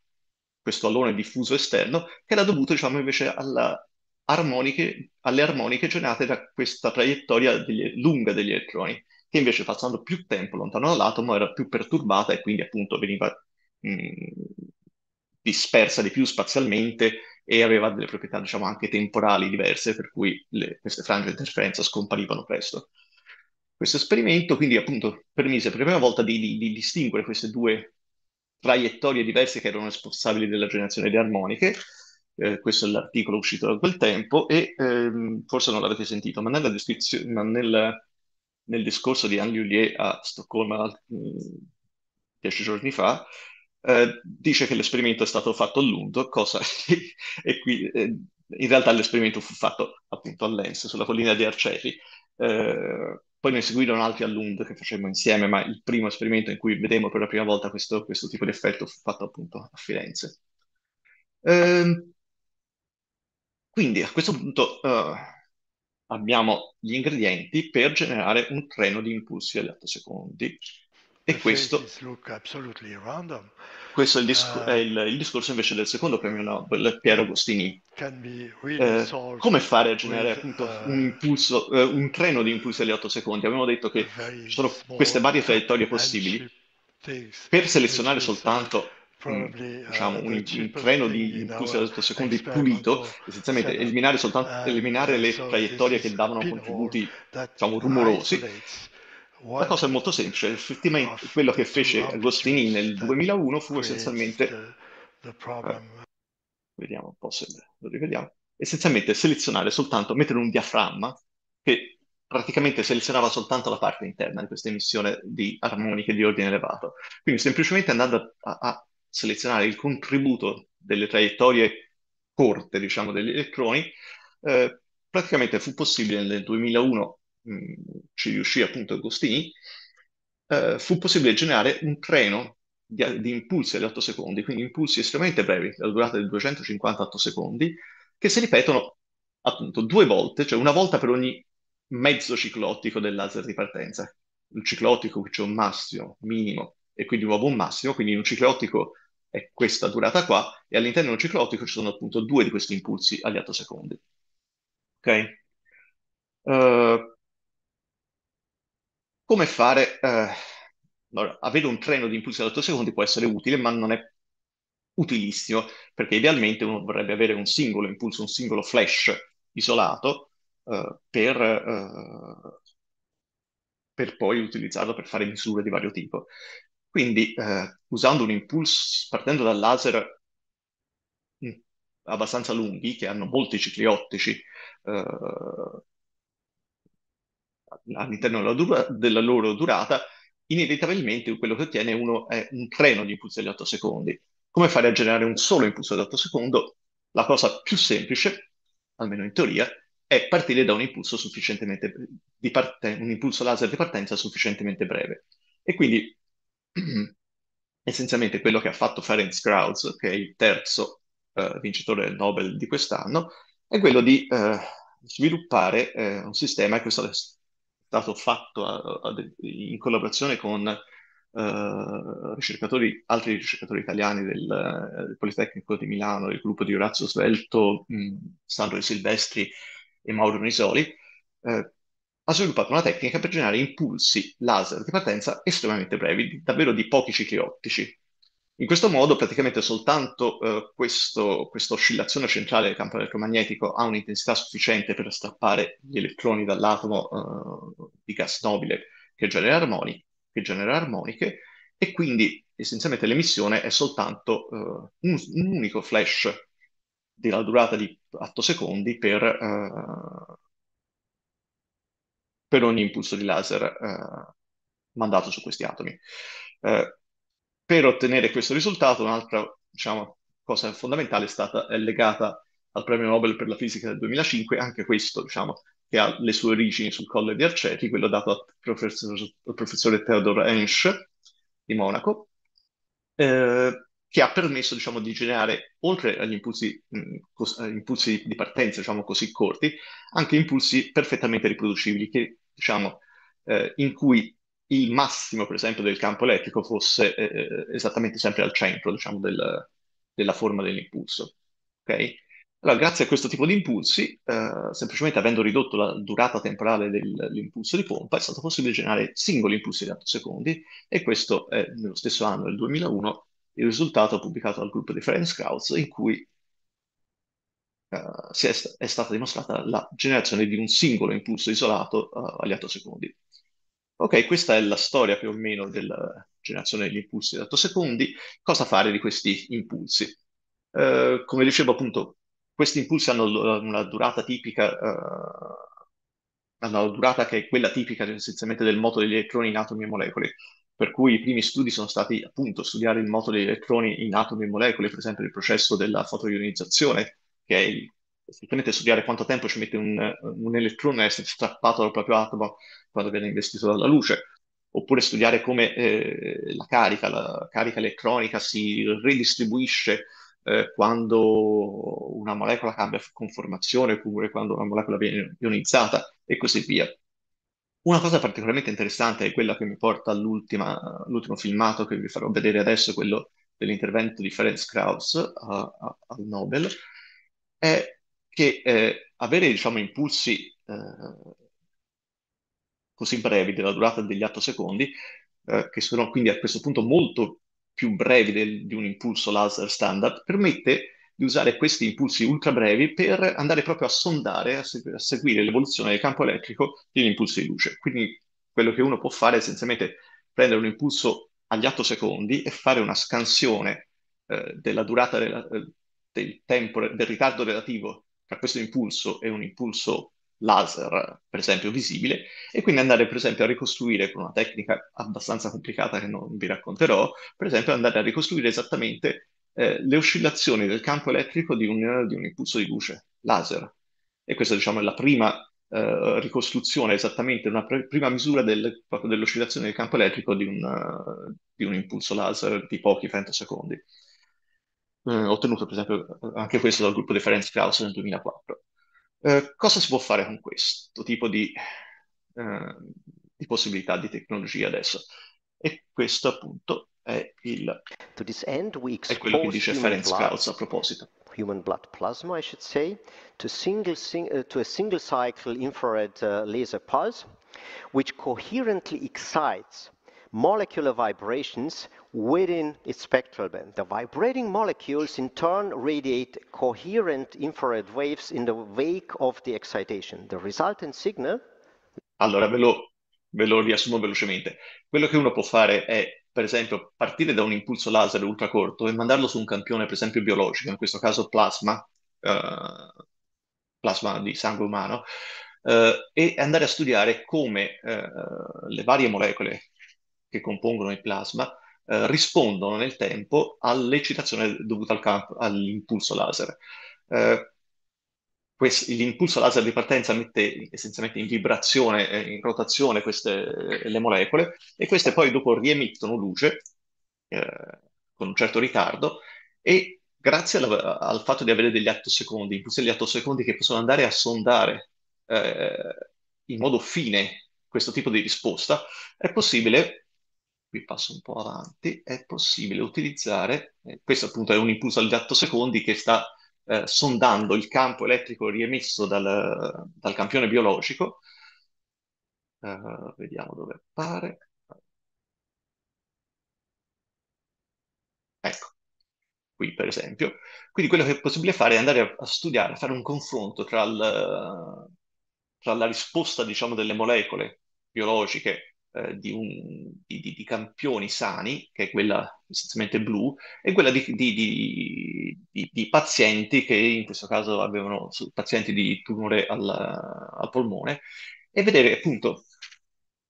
questo alone diffuso esterno, che era dovuto, diciamo, invece alla, armoniche, alle armoniche generate da questa traiettoria degli, lunga degli elettroni, che invece passando più tempo lontano dall'atomo era più perturbata e quindi appunto veniva mh, mm, dispersa di più spazialmente e aveva delle proprietà diciamo anche temporali diverse, per cui le, queste frange di interferenza scomparivano presto. Questo esperimento quindi appunto permise per la prima volta di, di, di distinguere queste due traiettorie diverse che erano responsabili della generazione di armoniche eh, questo è l'articolo uscito da quel tempo, e ehm, forse non l'avete sentito, ma, nella descrizione, ma nel, nel, discorso di Anne Lullier a Stoccolma mm, dieci giorni fa, eh, dice che l'esperimento è stato fatto a Lund, cosa e qui eh, in realtà l'esperimento fu fatto appunto a Lens, sulla collina di Arceri. Eh, poi ne seguirono altri a Lund che facemmo insieme, ma il primo esperimento in cui vedemmo per la prima volta questo, questo tipo di effetto fu fatto appunto a Firenze. Um, quindi a questo punto eh, abbiamo gli ingredienti per generare un treno di impulsi agli 8 secondi. E questo, questo è, il, discor- uh, eh, il, il, discorso invece del secondo premio Nobel, Piero Agostini. Really eh, come fare a generare with, appunto uh, impulso, uh, un treno di impulsi agli 8 secondi? Abbiamo detto che ci sono queste varie traiettorie possibili. Per selezionare soltanto Mm. Uh, diciamo, un, un, treno di impulsi alla seconda pulito, essenzialmente eliminare, soltanto, eliminare le traiettorie che davano contributi diciamo, rumorosi. La cosa è molto semplice, effettivamente quello che fece Agostini nel 2001 fu essenzialmente, eh, vediamo un po' se lo rivediamo, essenzialmente selezionare soltanto, mettere un diaframma che praticamente selezionava soltanto la parte interna di questa emissione di armoniche di ordine elevato. Quindi semplicemente andando a, a selezionare il contributo delle traiettorie corte, diciamo, degli elettroni, eh, praticamente fu possibile nel 2001, mh, mm, ci riuscì appunto Agostini, eh, fu possibile generare un treno di, di impulsi agli 8 secondi, quindi impulsi estremamente brevi, la durata di 258 secondi, che si ripetono appunto due volte, cioè una volta per ogni mezzo ciclottico del laser di partenza. Un ciclottico qui c'è cioè un massimo, minimo e quindi di nuovo un massimo, quindi un ciclottico è questa durata qua, e all'interno di un ciclo ottico ci sono appunto due di questi impulsi agli attosecondi. Ok? Uh, come fare? Uh, allora, avere un treno di impulsi agli attosecondi può essere utile, ma non è utilissimo, perché idealmente uno vorrebbe avere un singolo impulso, un singolo flash isolato, uh, per per poi utilizzarlo per fare misure di vario tipo. Quindi eh, usando un impulso, partendo da laser mh, mm, abbastanza lunghi, che hanno molti cicli ottici eh, all'interno della, dura- della, loro durata, inevitabilmente quello che ottiene uno è un treno di impulso di 8 secondi. Come fare a generare un solo impulso di 8 secondi? La cosa più semplice, almeno in teoria, è partire da un impulso, sufficientemente, parte- un impulso laser di partenza sufficientemente breve. E quindi essenzialmente quello che ha fatto Ferenc Krauss, che è il terzo eh, vincitore del Nobel di quest'anno, è quello di eh, sviluppare eh, un sistema, e questo è stato fatto a, a, in collaborazione con eh, ricercatori, altri ricercatori italiani del, eh, del, Politecnico di Milano, del gruppo di Orazio Svelto, mh, mm, Sandro Silvestri e Mauro Nisoli, eh, ha sviluppato una tecnica per generare impulsi laser di partenza estremamente brevi, davvero di pochi cicli ottici. In questo modo praticamente soltanto eh, questo, questa oscillazione centrale del campo elettromagnetico ha un'intensità sufficiente per strappare gli elettroni dall'atomo eh, di gas nobile che genera, armoni, che genera armoniche e quindi essenzialmente l'emissione è soltanto uh, un, un, unico flash della durata di 8 secondi per, uh, per ogni impulso di laser eh, mandato su questi atomi. Eh, per ottenere questo risultato, un'altra diciamo, cosa fondamentale è stata è legata al premio Nobel per la fisica del 2005, anche questo diciamo, che ha le sue origini sul Colle di Arceti, quello dato al, professor, professore Theodor Hensch di Monaco, eh, che ha permesso diciamo, di generare, oltre agli impulsi, mh, cos- impulsi di partenza diciamo, così corti, anche impulsi perfettamente riproducibili che diciamo, eh, in cui il massimo, per esempio, del campo elettrico fosse eh, eh, esattamente sempre al centro, diciamo, del, della forma dell'impulso. Okay? Allora, grazie a questo tipo di impulsi, eh, semplicemente avendo ridotto la durata temporale dell'impulso di pompa, è stato possibile generare singoli impulsi di 8 secondi e questo è nello stesso anno, nel 2001, il risultato pubblicato dal gruppo di Ferenc Krauss, in cui eh, si è, è, stata dimostrata la generazione di un singolo impulso isolato uh, agli 8 secondi. Ok, questa è la storia più o meno della generazione degli impulsi agli 8 secondi. Cosa fare di questi impulsi? Uh, come dicevo appunto, questi impulsi hanno una durata tipica, hanno una durata che è quella tipica essenzialmente del moto degli elettroni in atomi e molecole per cui i primi studi sono stati appunto studiare il moto degli elettroni in atomi e molecole, per esempio il processo della fotoionizzazione, che è Semplicemente studiare quanto tempo ci mette un, un elettrone a essere strappato dal proprio atomo quando viene investito dalla luce, oppure studiare come eh, la carica, la carica elettronica si ridistribuisce eh, quando una molecola cambia conformazione, oppure quando una molecola viene ionizzata e così via. Una cosa particolarmente interessante è quella che mi porta all'ultimo filmato che vi farò vedere adesso, quello dell'intervento di Ferenc Krauss al Nobel, è che eh, avere, diciamo, impulsi eh, così brevi, della durata degli 8 secondi, eh, che sono quindi a questo punto molto più brevi del, di un impulso laser standard, permette di usare questi impulsi ultra brevi per andare proprio a sondare, a, segu- a seguire l'evoluzione del campo elettrico di un impulso di luce. Quindi quello che uno può fare è essenzialmente prendere un impulso agli 8 secondi e fare una scansione eh, della durata della, eh, del tempo, del ritardo relativo tra questo impulso e un impulso laser, per esempio, visibile, e quindi andare, per esempio, a ricostruire con una tecnica abbastanza complicata che non vi racconterò, per esempio, andare a ricostruire esattamente eh, le oscillazioni del campo elettrico di un, di un, impulso di luce laser. E questa, diciamo, è la prima eh, ricostruzione, esattamente una pre- prima misura del, dell'oscillazione del campo elettrico di un, uh, di un impulso laser di pochi femtosecondi eh, ottenuto per esempio anche questo dal gruppo Reference Krauss nel 2004. Eh, cosa si può fare con questo tipo di, eh, di possibilità di tecnologia adesso? E questo appunto è, il, è quello che dice Ferenc Krauss a proposito. human blood plasma, I should say, to, single, sing, uh, to a single cycle infrared uh, laser pulse, which coherently excites molecular vibrations within its spectral band. The vibrating molecules in turn radiate coherent infrared waves in the wake of the excitation. The resultant signal... Allora, ve lo, ve lo riassumo velocemente. Quello che uno può fare è, per esempio, partire da un impulso laser ultracorto e mandarlo su un campione, per esempio, biologico, in questo caso plasma, uh, plasma di sangue umano, Uh, e andare a studiare come uh, le varie molecole che compongono il plasma eh, rispondono nel tempo all'eccitazione dovuta al campo, all'impulso laser. Eh, questo, l'impulso laser di partenza mette essenzialmente in vibrazione, eh, in rotazione queste, le molecole e queste poi dopo riemettono luce eh, con un certo ritardo e grazie alla, al fatto di avere degli attosecondi, impulsi degli attosecondi che possono andare a sondare eh, in modo fine questo tipo di risposta, è possibile qui passo un po' avanti, è possibile utilizzare, eh, questo appunto è un impulso al gatto secondi che sta eh, sondando il campo elettrico riemesso dal, dal campione biologico, uh, vediamo dove appare, ecco, qui per esempio, quindi quello che è possibile fare è andare a, a studiare, a fare un confronto tra, il, tra la risposta diciamo delle molecole biologiche eh, di, un, di, di, di, campioni sani, che è quella essenzialmente blu, e quella di, pazienti che in questo caso avevano pazienti di tumore al, al polmone, e vedere appunto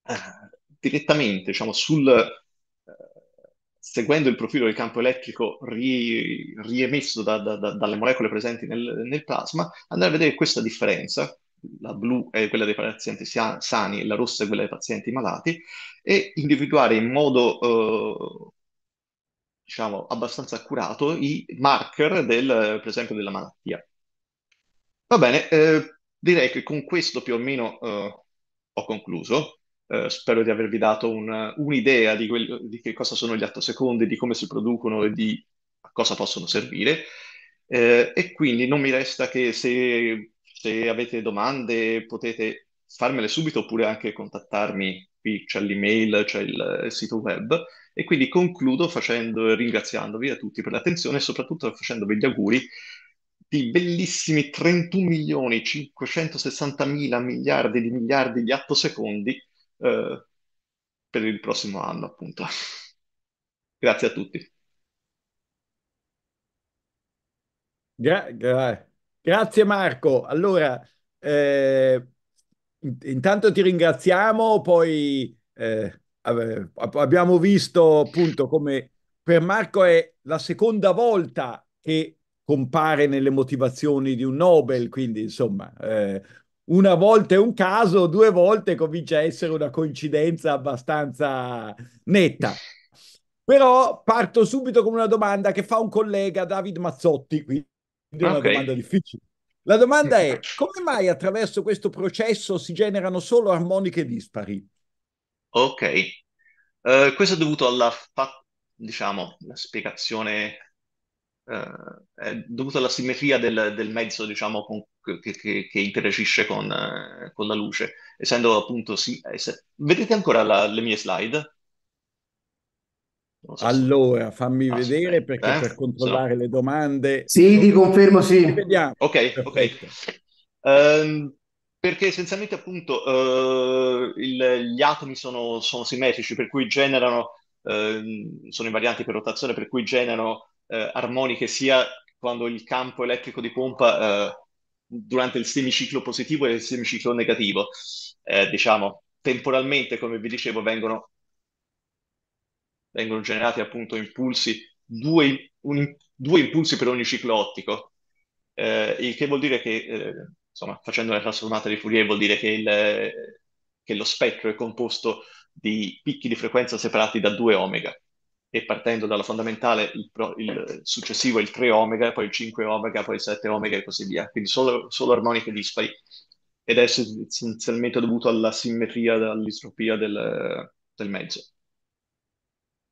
eh, direttamente diciamo, sul, eh, seguendo il profilo del campo elettrico ri, riemesso da, da, da, dalle molecole presenti nel, nel plasma, andare a vedere questa differenza la blu è quella dei pazienti sani, la rossa è quella dei pazienti malati, e individuare in modo, eh, diciamo, abbastanza accurato i marker del, per esempio, della malattia. Va bene, eh, direi che con questo più o meno eh, ho concluso. Uh, spero di avervi dato un, un'idea di, di, che cosa sono gli secondi, di come si producono e di a cosa possono servire. Uh, e quindi non mi resta che se se avete domande potete farmele subito oppure anche contattarmi. Qui c'è l'email, c'è il eh, sito web. E quindi concludo facendo, ringraziandovi a tutti per l'attenzione e soprattutto facendovi gli auguri di bellissimi 31 milioni 560 mila miliardi di miliardi di attosecondi eh, per il prossimo anno, appunto. Grazie a tutti. Yeah, Grazie Marco. Allora, eh, intanto ti ringraziamo, poi eh, abbiamo visto appunto come per Marco è la seconda volta che compare nelle motivazioni di un Nobel, quindi insomma eh, una volta è un caso, due volte comincia a essere una coincidenza abbastanza netta. Però parto subito con una domanda che fa un collega, David Mazzotti, qui quindi è una okay. domanda difficile. La domanda è, come mai attraverso questo processo si generano solo armoniche dispari? Ok, uh, questo è dovuto alla, fa- diciamo, la spiegazione Uh, è dovuto alla simmetria del, del mezzo, diciamo, con, che, che, che, interagisce con, uh, con, la luce, essendo appunto... Si, es- vedete ancora la, le mie slide? allora, fammi aspetta. Ah, vedere perché eh, per controllare so. le domande. Sì, ti confermo, sì. Vediamo. Ok, Perfetto. ok. Um, ehm, perché essenzialmente appunto uh, il, gli atomi sono, sono, simmetrici, per cui generano, uh, sono invarianti per rotazione, per cui generano uh, eh, armoniche sia quando il campo elettrico di pompa durante il semiciclo positivo e il semiciclo negativo. diciamo, temporalmente, come vi dicevo, vengono vengono generati appunto impulsi, due, un, due impulsi per ogni ciclo ottico, eh, il che vuol dire che, eh, insomma, facendo la trasformata di Fourier, vuol dire che, il, che lo spettro è composto di picchi di frequenza separati da 2 omega e partendo dalla fondamentale il, pro, il, successivo è il 3 omega, poi il 5 omega, poi il 7 omega e così via. Quindi solo, solo armoniche dispari ed è essenzialmente dovuto alla simmetria, all'istropia del, del mezzo.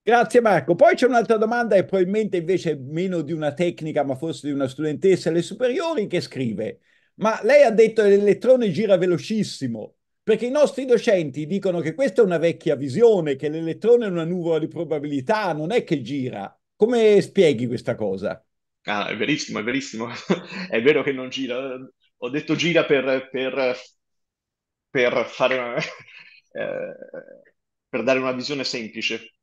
Grazie Marco. Poi c'è un'altra domanda e probabilmente invece meno di una tecnica, ma forse di una studentessa alle superiori che scrive: "Ma lei ha detto che l'elettrone gira velocissimo, perché i nostri docenti dicono che questa è una vecchia visione, che l'elettrone è una nuvola di probabilità, non è che gira. Come spieghi questa cosa?" Ah, è verissimo, è verissimo. è vero che non gira. Ho detto gira per, per, per fare una, eh, per dare una visione semplice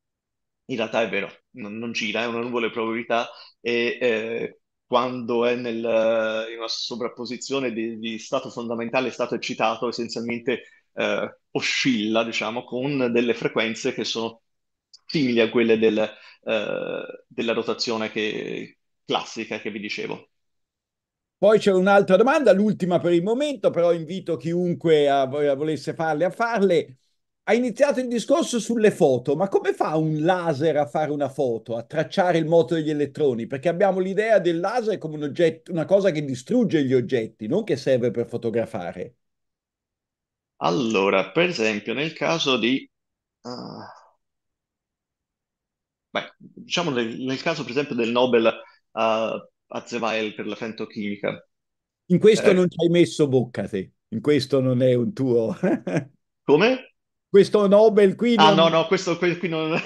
in realtà è vero, non, non gira, è una nuvola di probabilità e eh, quando è nel, eh, in una sovrapposizione di, di, stato fondamentale e stato eccitato, essenzialmente eh, oscilla, diciamo, con delle frequenze che sono simili a quelle del, eh, della rotazione che, classica che vi dicevo. Poi c'è un'altra domanda, l'ultima per il momento, però invito chiunque a, a volesse farle a farle ha iniziato il discorso sulle foto, ma come fa un laser a fare una foto, a tracciare il moto degli elettroni? Perché abbiamo l'idea del laser come un oggetto, una cosa che distrugge gli oggetti, non che serve per fotografare. Allora, per esempio, nel caso di... uh, beh, diciamo nel, nel caso per esempio del Nobel uh, a Zevael per la fentochimica. In questo eh, non ci hai messo bocca te, in questo non è un tuo... Come? questo Nobel qui... Ah, non... Ah no, no, questo, questo qui non...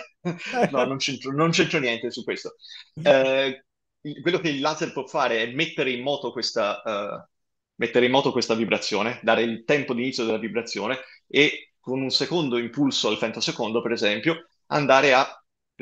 no, non, c'entro, non c'entro niente su questo. Eh, quello che il laser può fare è mettere in moto questa, uh, mettere in moto questa vibrazione, dare il tempo di inizio della vibrazione e con un secondo impulso al femtosecondo, per esempio, andare a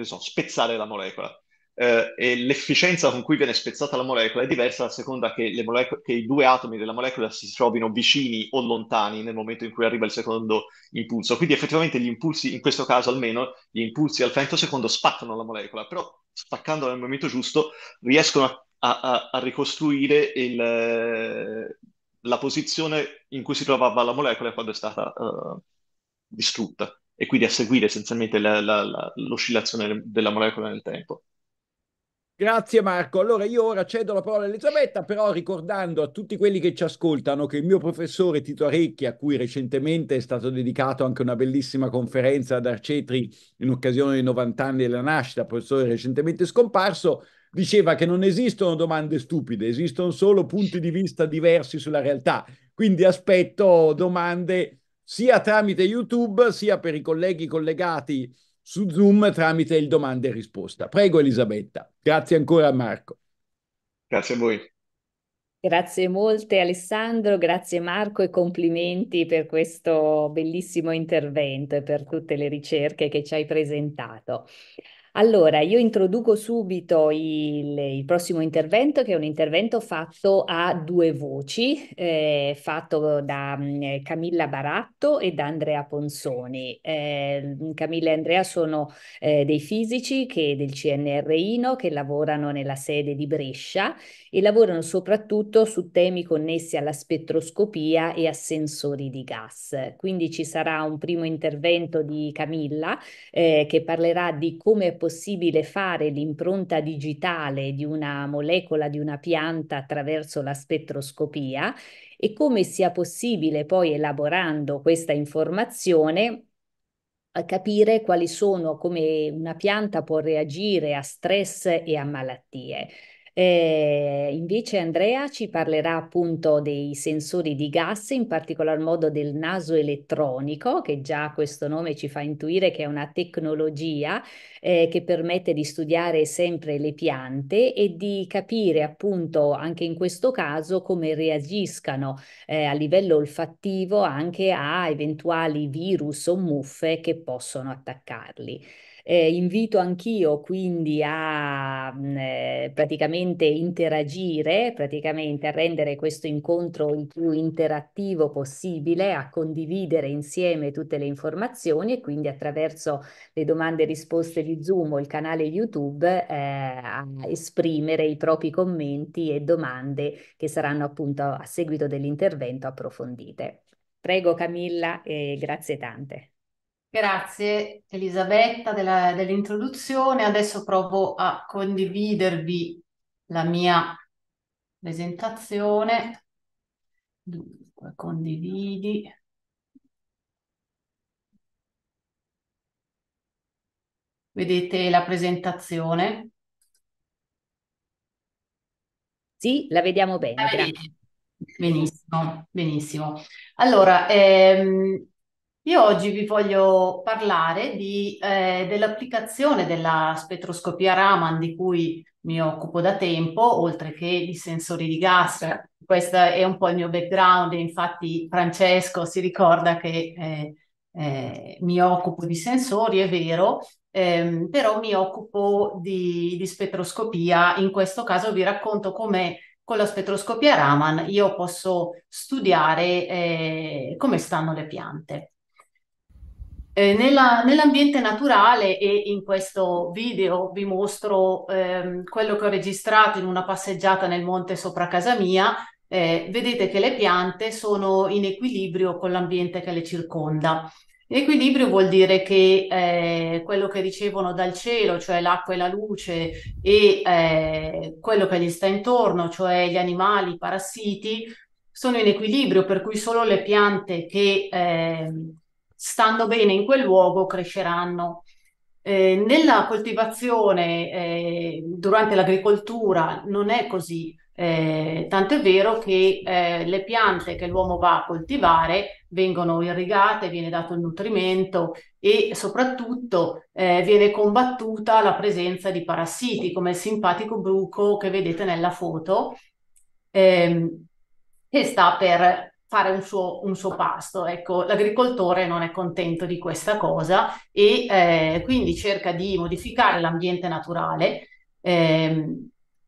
so, spezzare la molecola eh, e l'efficienza con cui viene spezzata la molecola è diversa a seconda che, moleco- che, i due atomi della molecola si trovino vicini o lontani nel momento in cui arriva il secondo impulso. Quindi effettivamente gli impulsi, in questo caso almeno, gli impulsi al femtosecondo spaccano la molecola, però spaccandola nel momento giusto riescono a, a, a ricostruire il, eh, la posizione in cui si trovava la molecola quando è stata uh, distrutta e quindi a seguire essenzialmente la, la, la, l'oscillazione della molecola nel tempo. Grazie Marco. Allora io ora cedo la parola a Elisabetta, però ricordando a tutti quelli che ci ascoltano che il mio professore Tito Arecchi, a cui recentemente è stato dedicato anche una bellissima conferenza ad Arcetri in occasione dei 90 anni della nascita, professore recentemente scomparso, diceva che non esistono domande stupide, esistono solo punti di vista diversi sulla realtà. Quindi aspetto domande sia tramite YouTube sia per i colleghi collegati su Zoom tramite il domande e risposta. Prego Elisabetta. Grazie ancora Marco. Grazie a voi. Grazie molte Alessandro, grazie Marco e complimenti per questo bellissimo intervento e per tutte le ricerche che ci hai presentato. Allora, io introduco subito il, il, prossimo intervento, che è un intervento fatto a due voci, eh, fatto da mh, mm, Camilla Baratto e da Andrea Ponsoni. Eh, Camilla e Andrea sono eh, dei fisici che, del CNRINO che lavorano nella sede di Brescia e lavorano soprattutto su temi connessi alla spettroscopia e a sensori di gas. Quindi ci sarà un primo intervento di Camilla eh, che parlerà di come possibile fare l'impronta digitale di una molecola di una pianta attraverso la spettroscopia e come sia possibile poi elaborando questa informazione eh, capire quali sono, come una pianta può reagire a stress e a malattie. Eh, invece Andrea ci parlerà appunto dei sensori di gas, in particolar modo del naso elettronico, che già questo nome ci fa intuire che è una tecnologia eh, che permette di studiare sempre le piante e di capire appunto anche in questo caso come reagiscano eh, a livello olfattivo anche a eventuali virus o muffe che possono attaccarli. Eh, invito anch'io quindi a mh, eh, praticamente interagire, praticamente a rendere questo incontro il più interattivo possibile, a condividere insieme tutte le informazioni e quindi attraverso le domande e risposte di Zoom o il canale YouTube eh, a esprimere i propri commenti e domande che saranno appunto a seguito dell'intervento approfondite. Prego Camilla e grazie tante. Grazie Elisabetta della, dell'introduzione. Adesso provo a condividervi la mia presentazione. Dunque, condividi. Vedete la presentazione? Sì, la vediamo bene. benissimo, benissimo. Allora, ehm, io oggi vi voglio parlare di, eh, dell'applicazione della spettroscopia Raman di cui mi occupo da tempo, oltre che di sensori di gas. Questo è un po' il mio background, infatti Francesco si ricorda che eh, eh, mi occupo di sensori, è vero, ehm, però mi occupo di, di spettroscopia. In questo caso vi racconto come con la spettroscopia Raman io posso studiare eh, come stanno le piante. Eh, nella, nell'ambiente naturale e in questo video vi mostro ehm, quello che ho registrato in una passeggiata nel monte sopra casa mia, eh, vedete che le piante sono in equilibrio con l'ambiente che le circonda. Equilibrio vuol dire che eh, quello che ricevono dal cielo, cioè l'acqua e la luce, e eh, quello che gli sta intorno, cioè gli animali, i parassiti, sono in equilibrio, per cui solo le piante che eh, stando bene in quel luogo cresceranno. Eh, nella coltivazione, eh, durante l'agricoltura, non è così. Eh, tanto è vero che eh, le piante che l'uomo va a coltivare vengono irrigate, viene dato il nutrimento e soprattutto eh, viene combattuta la presenza di parassiti come il simpatico bruco che vedete nella foto, ehm, che sta per fare un suo, un suo, pasto. Ecco, l'agricoltore non è contento di questa cosa e eh, quindi cerca di modificare l'ambiente naturale eh,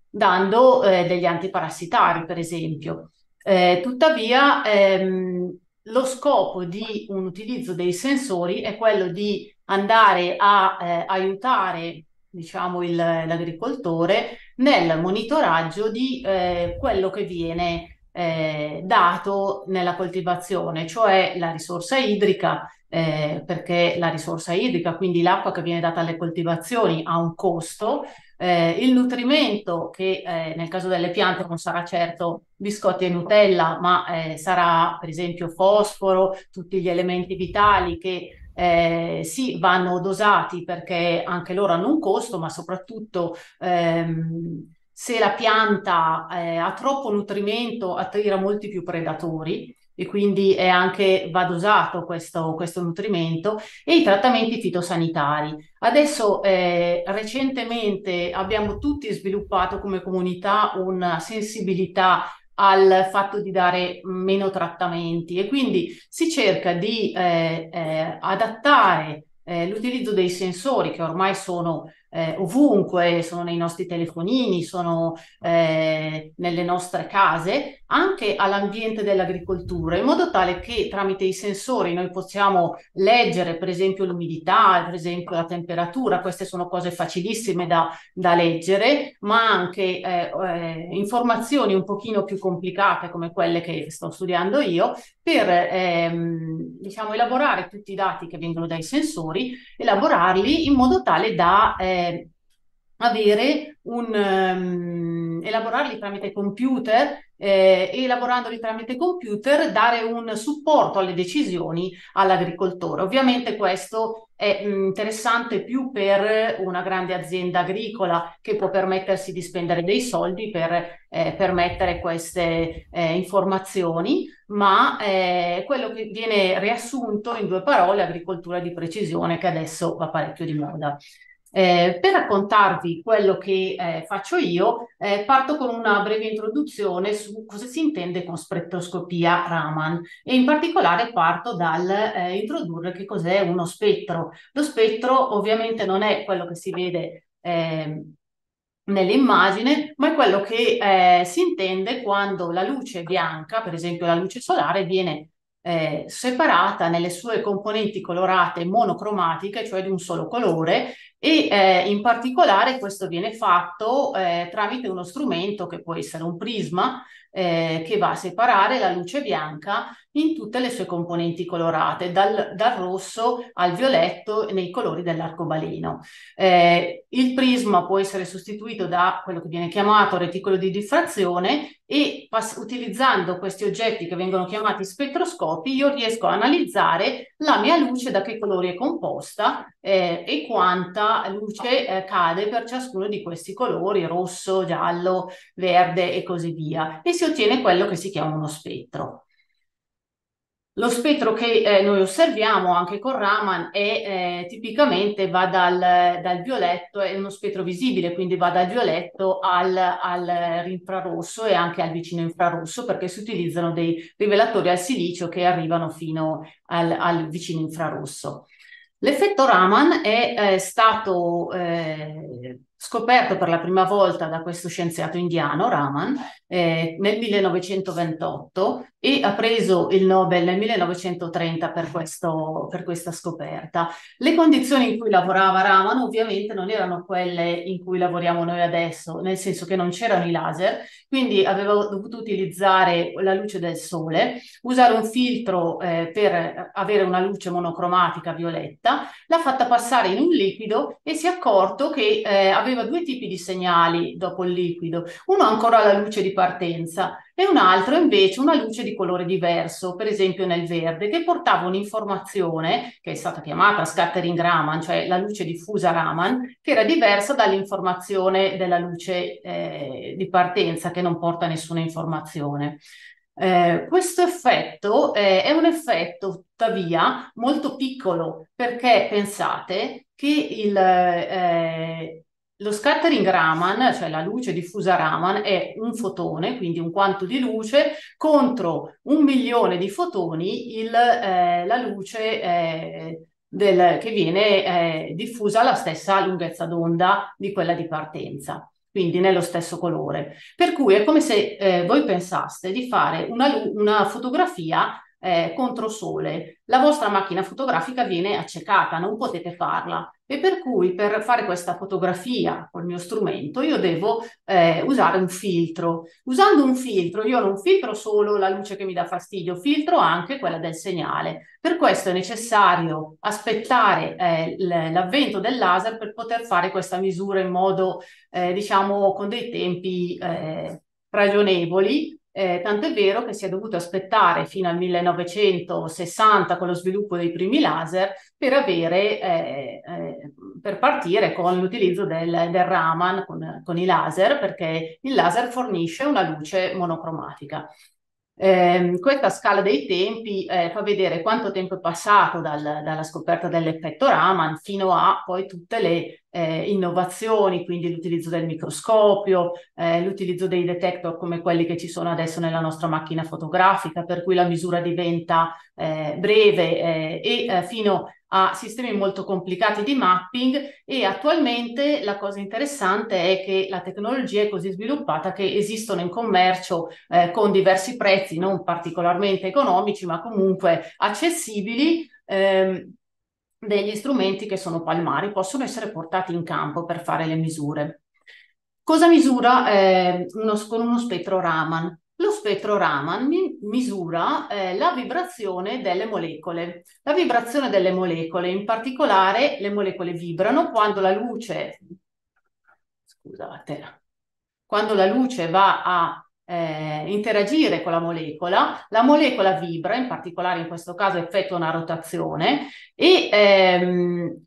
dando eh, degli antiparassitari, per esempio. Eh, tuttavia, ehm, lo scopo di un utilizzo dei sensori è quello di andare a eh, aiutare diciamo, il, l'agricoltore nel monitoraggio di eh, quello che viene eh, dato nella coltivazione, cioè la risorsa idrica, eh, perché la risorsa idrica, quindi l'acqua che viene data alle coltivazioni, ha un costo, eh, il nutrimento che eh, nel caso delle piante non sarà certo biscotti e Nutella, ma eh, sarà per esempio fosforo, tutti gli elementi vitali che eh, sì, vanno dosati perché anche loro hanno un costo, ma soprattutto ehm, se la pianta eh, ha troppo nutrimento attira molti più predatori e quindi è anche va dosato questo, questo nutrimento e i trattamenti fitosanitari. Adesso eh, recentemente abbiamo tutti sviluppato come comunità una sensibilità al fatto di dare meno trattamenti e quindi si cerca di eh, eh, adattare eh, l'utilizzo dei sensori che ormai sono eh, ovunque, sono nei nostri telefonini, sono eh, nelle nostre case, anche all'ambiente dell'agricoltura, in modo tale che tramite i sensori noi possiamo leggere per esempio l'umidità, per esempio la temperatura, queste sono cose facilissime da, da leggere, ma anche eh, eh informazioni un pochino più complicate come quelle che sto studiando io, per ehm, diciamo, elaborare tutti i dati che vengono dai sensori, elaborarli in modo tale da eh, è eh, avere un um, elaborarli tramite computer eh, e elaborandoli tramite computer dare un supporto alle decisioni all'agricoltore. Ovviamente questo è mm, interessante più per una grande azienda agricola che può permettersi di spendere dei soldi per eh, permettere queste eh, informazioni, ma eh, quello che viene riassunto in due parole, agricoltura di precisione, che adesso va parecchio di moda. Eh, per raccontarvi quello che eh, faccio io, eh, parto con una breve introduzione su cosa si intende con spettroscopia Raman e in particolare parto dal eh, introdurre che cos'è uno spettro. Lo spettro ovviamente non è quello che si vede ehm, nell'immagine, ma è quello che eh, si intende quando la luce bianca, per esempio la luce solare, viene eh, separata nelle sue componenti colorate monocromatiche, cioè di un solo colore, e eh, in particolare questo viene fatto eh, tramite uno strumento che può essere un prisma eh, che va a separare la luce bianca in tutte le sue componenti colorate, dal, dal rosso al violetto nei colori dell'arcobaleno. Eh, il prisma può essere sostituito da quello che viene chiamato reticolo di diffrazione e pass- utilizzando questi oggetti che vengono chiamati spettroscopi io riesco a analizzare la mia luce, da che colori è composta eh, e quanta luce eh, cade per ciascuno di questi colori, rosso, giallo, verde e così via. E si ottiene quello che si chiama uno spettro. Lo spettro che eh, noi osserviamo anche con Raman è eh, tipicamente va dal, dal, violetto, è uno spettro visibile, quindi va dal violetto al, all'infrarosso e anche al vicino infrarosso perché si utilizzano dei rivelatori al silicio che arrivano fino al, al vicino infrarosso. L'effetto Raman è eh, stato eh, scoperto per la prima volta da questo scienziato indiano, Raman, eh, nel 1928 e ha preso il Nobel nel 1930 per, questo, per, questa scoperta. Le condizioni in cui lavorava Raman ovviamente non erano quelle in cui lavoriamo noi adesso, nel senso che non c'erano i laser, quindi aveva dovuto utilizzare la luce del sole, usare un filtro eh, per avere una luce monocromatica violetta, l'ha fatta passare in un liquido e si è accorto che eh, aveva aveva due tipi di segnali dopo il liquido, uno ancora la luce di partenza e un altro invece una luce di colore diverso, per esempio nel verde, che portava un'informazione che è stata chiamata scattering Raman, cioè la luce diffusa Raman, che era diversa dall'informazione della luce eh, di partenza che non porta nessuna informazione. Eh, questo effetto eh, è un effetto tuttavia molto piccolo perché pensate che il, eh, lo scattering Raman, cioè la luce diffusa Raman, è un fotone, quindi un quanto di luce, contro un milione di fotoni il, eh, la luce eh, del, che viene eh, diffusa alla stessa lunghezza d'onda di quella di partenza, quindi nello stesso colore. Per cui è come se eh, voi pensaste di fare una, una fotografia eh, sole, la vostra macchina fotografica viene accecata, non potete farla e per cui per fare questa fotografia col mio strumento io devo eh, usare un filtro. Usando un filtro io non filtro solo la luce che mi dà fastidio, filtro anche quella del segnale. Per questo è necessario aspettare eh, l'avvento del laser per poter fare questa misura in modo, eh, diciamo, con dei tempi eh, ragionevoli eh, tant'è vero che si è dovuto aspettare fino al 1960 con lo sviluppo dei primi laser per, avere, eh, eh, per partire con l'utilizzo del, del Raman con, con i laser, perché il laser fornisce una luce monocromatica. Eh, questa scala dei tempi eh, fa vedere quanto tempo è passato dal, dalla scoperta dell'effetto Raman fino a poi tutte le eh, innovazioni, quindi l'utilizzo del microscopio, eh, l'utilizzo dei detector come quelli che ci sono adesso nella nostra macchina fotografica, per cui la misura diventa eh, breve eh, e fino a sistemi molto complicati di mapping e attualmente la cosa interessante è che la tecnologia è così sviluppata che esistono in commercio eh, con diversi prezzi non particolarmente economici ma comunque accessibili ehm, degli strumenti che sono palmari, possono essere portati in campo per fare le misure. Cosa misura eh, uno, con uno spettro Raman? Lo spettro Raman misura eh, la vibrazione delle molecole. La vibrazione delle molecole, in particolare le molecole vibrano quando la luce, scusate, quando la luce va a eh, interagire con la molecola, la molecola vibra, in particolare in questo caso effettua una rotazione e ehm,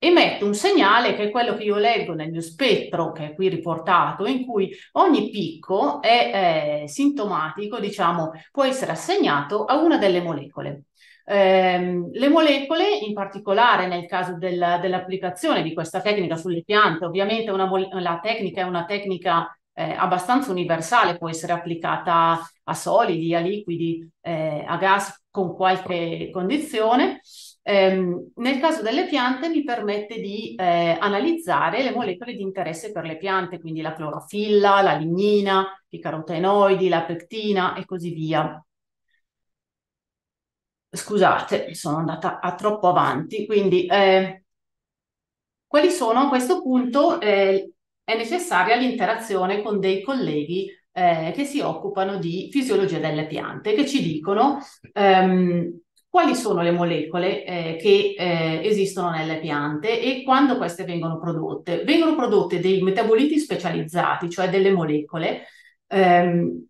emette un segnale che è quello che io leggo nel mio spettro, che è qui riportato, in cui ogni picco è, è eh, sintomatico, diciamo, può essere assegnato a una delle molecole. Eh, le molecole, in particolare nel caso del, dell'applicazione di questa tecnica sulle piante, ovviamente una, la tecnica è una tecnica eh, abbastanza universale, può essere applicata a solidi, a liquidi, eh, a gas con qualche condizione. Ehm, nel caso delle piante mi permette di eh, analizzare le molecole di interesse per le piante, quindi la clorofilla, la lignina, i carotenoidi, la pectina e così via. Scusate, sono andata a troppo avanti, quindi eh, quali sono a questo punto eh, è necessaria l'interazione con dei colleghi eh, che si occupano di fisiologia delle piante, che ci dicono ehm, quali sono le molecole eh, che eh, esistono nelle piante e quando queste vengono prodotte. Vengono prodotte dei metaboliti specializzati, cioè delle molecole ehm,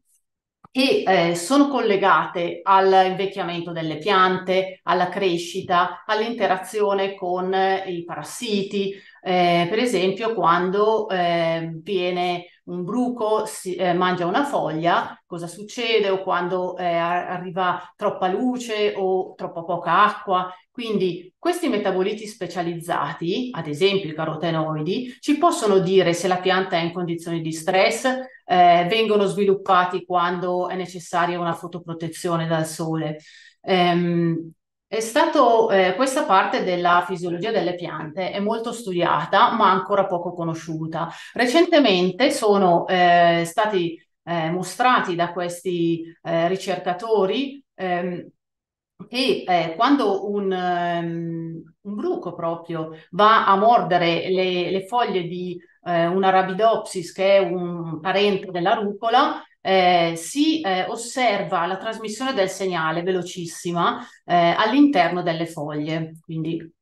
che eh, sono collegate all'invecchiamento delle piante, alla crescita, all'interazione con eh, i parassiti, eh, per esempio, quando eh, viene un bruco, si, eh, mangia una foglia, cosa succede? O quando eh, arriva troppa luce o troppa poca acqua. Quindi questi metaboliti specializzati, ad esempio i carotenoidi, ci possono dire se la pianta è in condizioni di stress, eh, vengono sviluppati quando è necessaria una fotoprotezione dal sole. Ehm, è stato, eh, questa parte della fisiologia delle piante è molto studiata, ma ancora poco conosciuta. Recentemente sono eh, stati eh, mostrati da questi eh, ricercatori ehm, che eh, quando un, um, un, bruco proprio va a mordere le, le foglie di eh, una Arabidopsis, che è un parente della rucola, eh, si eh, osserva la trasmissione del segnale velocissima eh, all'interno delle foglie. Quindi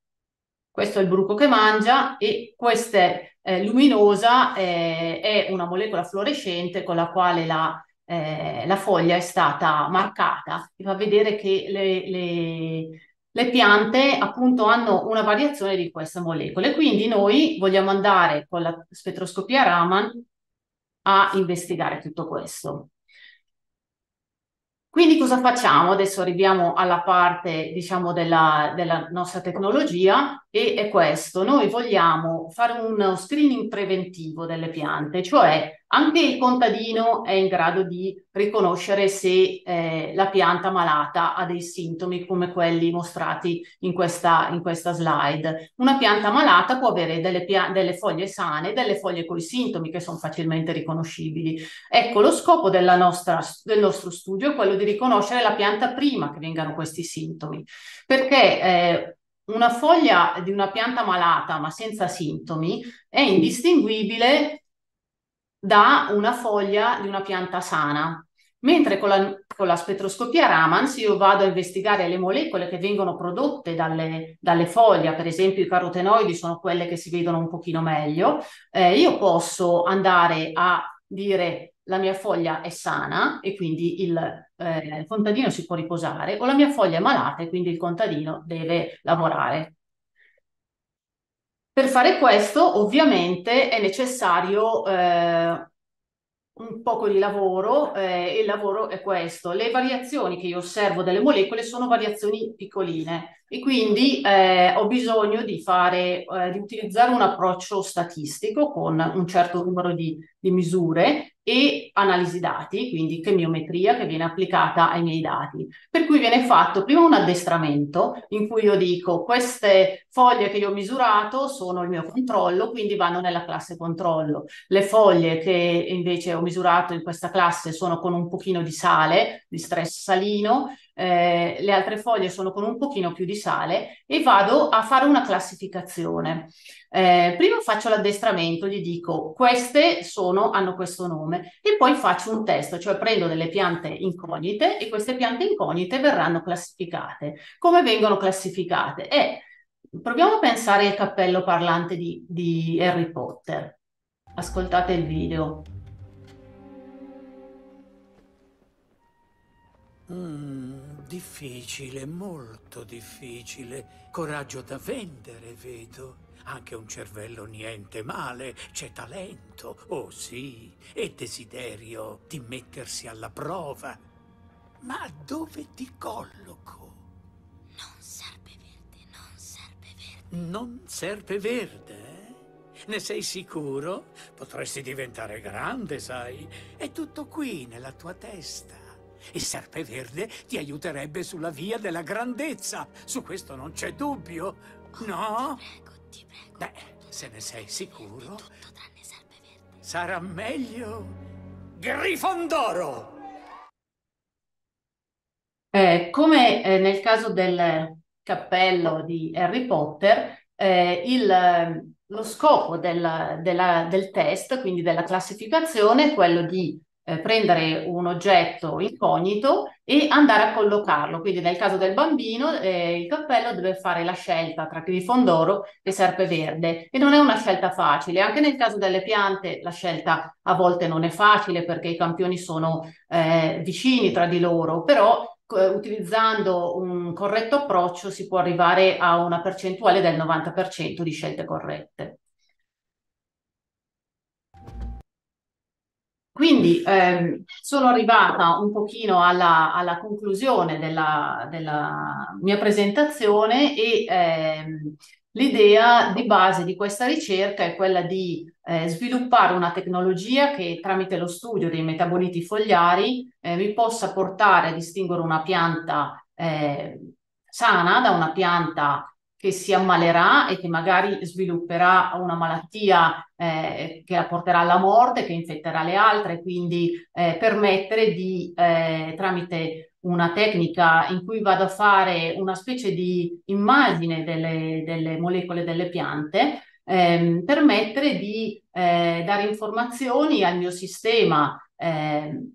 questo è il bruco che mangia e questa eh, luminosa eh, è una molecola fluorescente con la quale la, eh, la foglia è stata marcata. Vi fa vedere che le, le le piante appunto hanno una variazione di queste molecole. Quindi noi vogliamo andare con la spettroscopia Raman a investigare tutto questo. Quindi cosa facciamo? Adesso arriviamo alla parte, diciamo, della, della, nostra tecnologia e è questo. Noi vogliamo fare uno screening preventivo delle piante, cioè anche il contadino è in grado di riconoscere se eh, la pianta malata ha dei sintomi come quelli mostrati in questa, in questa slide. Una pianta malata può avere delle, pia- delle foglie sane, delle foglie con i sintomi che sono facilmente riconoscibili. Ecco, lo scopo nostra, del nostro studio è quello di riconoscere la pianta prima che vengano questi sintomi, perché eh, una foglia di una pianta malata ma senza sintomi è indistinguibile da una foglia di una pianta sana. Mentre con la, con la spettroscopia Ramans io vado a investigare le molecole che vengono prodotte dalle, dalle, foglie, per esempio i carotenoidi sono quelle che si vedono un pochino meglio, eh, io posso andare a dire la mia foglia è sana e quindi il, eh, il contadino si può riposare o la mia foglia è malata e quindi il contadino deve lavorare. Per fare questo, ovviamente, è necessario eh, un poco di lavoro eh, il lavoro è questo. Le variazioni che io osservo delle molecole sono variazioni piccoline e quindi eh, ho bisogno di, fare, eh, di utilizzare un approccio statistico con un certo numero di, di misure e analisi dati, quindi chemiometria che viene applicata ai miei dati. Per cui viene fatto prima un addestramento in cui io dico queste foglie che io ho misurato sono il mio controllo, quindi vanno nella classe controllo. Le foglie che invece ho misurato in questa classe sono con un pochino di sale, di stress salino, eh, le altre foglie sono con un pochino più di sale e vado a fare una classificazione. Eh, prima faccio l'addestramento, gli dico queste sono, hanno questo nome e poi faccio un test, cioè prendo delle piante incognite e queste piante incognite verranno classificate. Come vengono classificate? Eh, proviamo a pensare al cappello parlante di, di Harry Potter. Ascoltate il video. Mm. Difficile, molto difficile. Coraggio da vendere, vedo. Anche un cervello niente male, c'è talento, oh sì, e desiderio di mettersi alla prova. Ma dove ti colloco? Non serpe verde, non serpe verde. Non serpe verde? Eh? Ne sei sicuro? Potresti diventare grande, sai? È tutto qui, nella tua testa. Il serpeverde ti aiuterebbe sulla via della grandezza. Su questo non c'è dubbio, no? Ti prego, ti prego. Beh, se ne sei sicuro? Tutto tranne serpeverde. Sarà meglio Grifondoro! Eh, come eh, nel caso del cappello di Harry Potter, eh, il, lo scopo del, della, del test, quindi della classificazione, è quello di eh, prendere un oggetto incognito e andare a collocarlo. Quindi nel caso del bambino eh, il cappello deve fare la scelta tra Grifondoro e Serpeverde e non è una scelta facile. Anche nel caso delle piante la scelta a volte non è facile perché i campioni sono eh, vicini tra di loro, però eh, utilizzando un corretto approccio si può arrivare a una percentuale del 90% di scelte corrette. Quindi ehm, sono arrivata un pochino alla, alla conclusione della, della, mia presentazione e ehm, l'idea di base di questa ricerca è quella di eh, sviluppare una tecnologia che tramite lo studio dei metaboliti fogliari eh, mi possa portare a distinguere una pianta eh, sana da una pianta che si ammalerà e che magari svilupperà una malattia eh, che la porterà alla morte, che infetterà le altre, quindi eh, permettere di, eh, tramite una tecnica in cui vado a fare una specie di immagine delle, delle molecole delle piante, ehm, permettere di eh, dare informazioni al mio sistema. Ehm,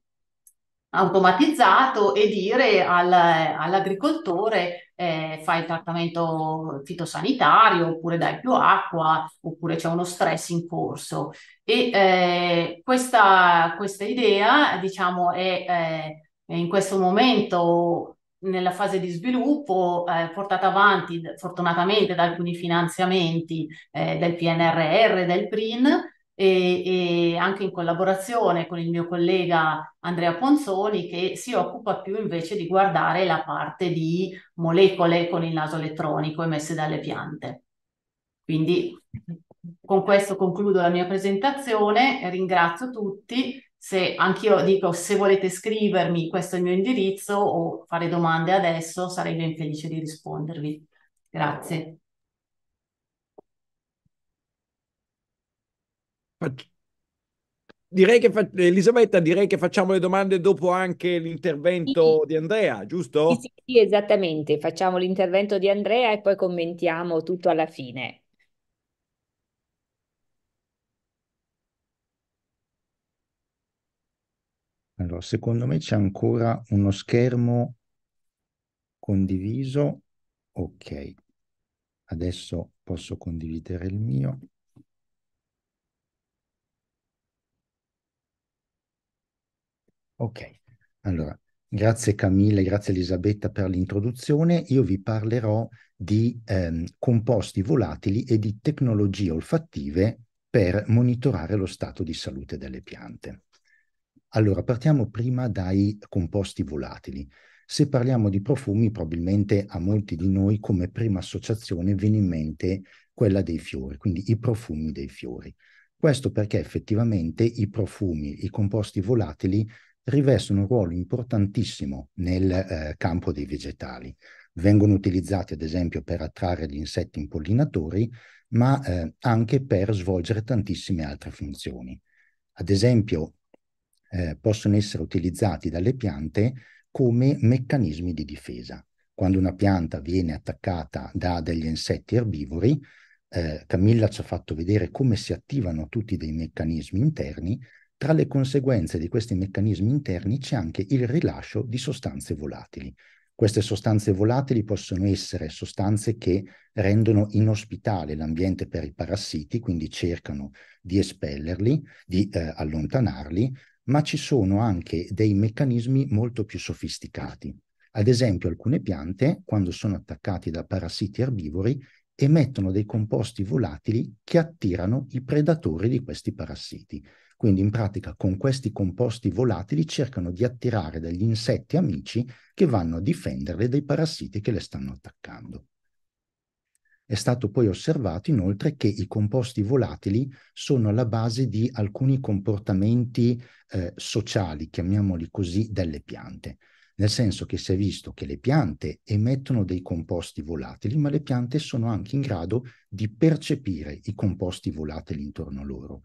automatizzato e dire al, all'agricoltore eh, fai il trattamento fitosanitario oppure dai più acqua oppure c'è uno stress in corso. E eh, questa, questa, idea, diciamo, è, eh, in questo momento nella fase di sviluppo eh, portata avanti fortunatamente da alcuni finanziamenti eh, del PNRR, del PRIN, e, e, anche in collaborazione con il mio collega Andrea Ponzoni che si occupa più invece di guardare la parte di molecole con il naso elettronico emesse dalle piante. Quindi con questo concludo la mia presentazione, ringrazio tutti. Se anch'io dico se volete scrivermi questo è il mio indirizzo o fare domande adesso sarei ben felice di rispondervi. Grazie. direi che fa- Elisabetta, direi che facciamo le domande dopo anche l'intervento sì. di Andrea, giusto? Sì, sì, sì, esattamente. Facciamo l'intervento di Andrea e poi commentiamo tutto alla fine. Allora, secondo me c'è ancora uno schermo condiviso. Ok, adesso posso condividere il mio. Ok, allora grazie Camille, grazie Elisabetta per l'introduzione. Io vi parlerò di ehm, composti volatili e di tecnologie olfattive per monitorare lo stato di salute delle piante. Allora, partiamo prima dai composti volatili. Se parliamo di profumi, probabilmente a molti di noi come prima associazione viene in mente quella dei fiori, quindi i profumi dei fiori. Questo perché effettivamente i profumi, i composti volatili rivestono un ruolo importantissimo nel eh, campo dei vegetali. Vengono utilizzati ad esempio per attrarre gli insetti impollinatori, ma eh, anche per svolgere tantissime altre funzioni. Ad esempio eh, possono essere utilizzati dalle piante come meccanismi di difesa. Quando una pianta viene attaccata da degli insetti erbivori, eh, Camilla ci ha fatto vedere come si attivano tutti dei meccanismi interni tra le conseguenze di questi meccanismi interni c'è anche il rilascio di sostanze volatili. Queste sostanze volatili possono essere sostanze che rendono inospitale l'ambiente per i parassiti, quindi cercano di espellerli, di eh, allontanarli, ma ci sono anche dei meccanismi molto più sofisticati. Ad esempio, alcune piante, quando sono attaccate da parassiti erbivori, emettono dei composti volatili che attirano i predatori di questi parassiti. Quindi in pratica con questi composti volatili cercano di attirare degli insetti amici che vanno a difenderle dai parassiti che le stanno attaccando. È stato poi osservato inoltre che i composti volatili sono alla base di alcuni comportamenti eh, sociali, chiamiamoli così, delle piante, nel senso che si è visto che le piante emettono dei composti volatili, ma le piante sono anche in grado di percepire i composti volatili intorno a loro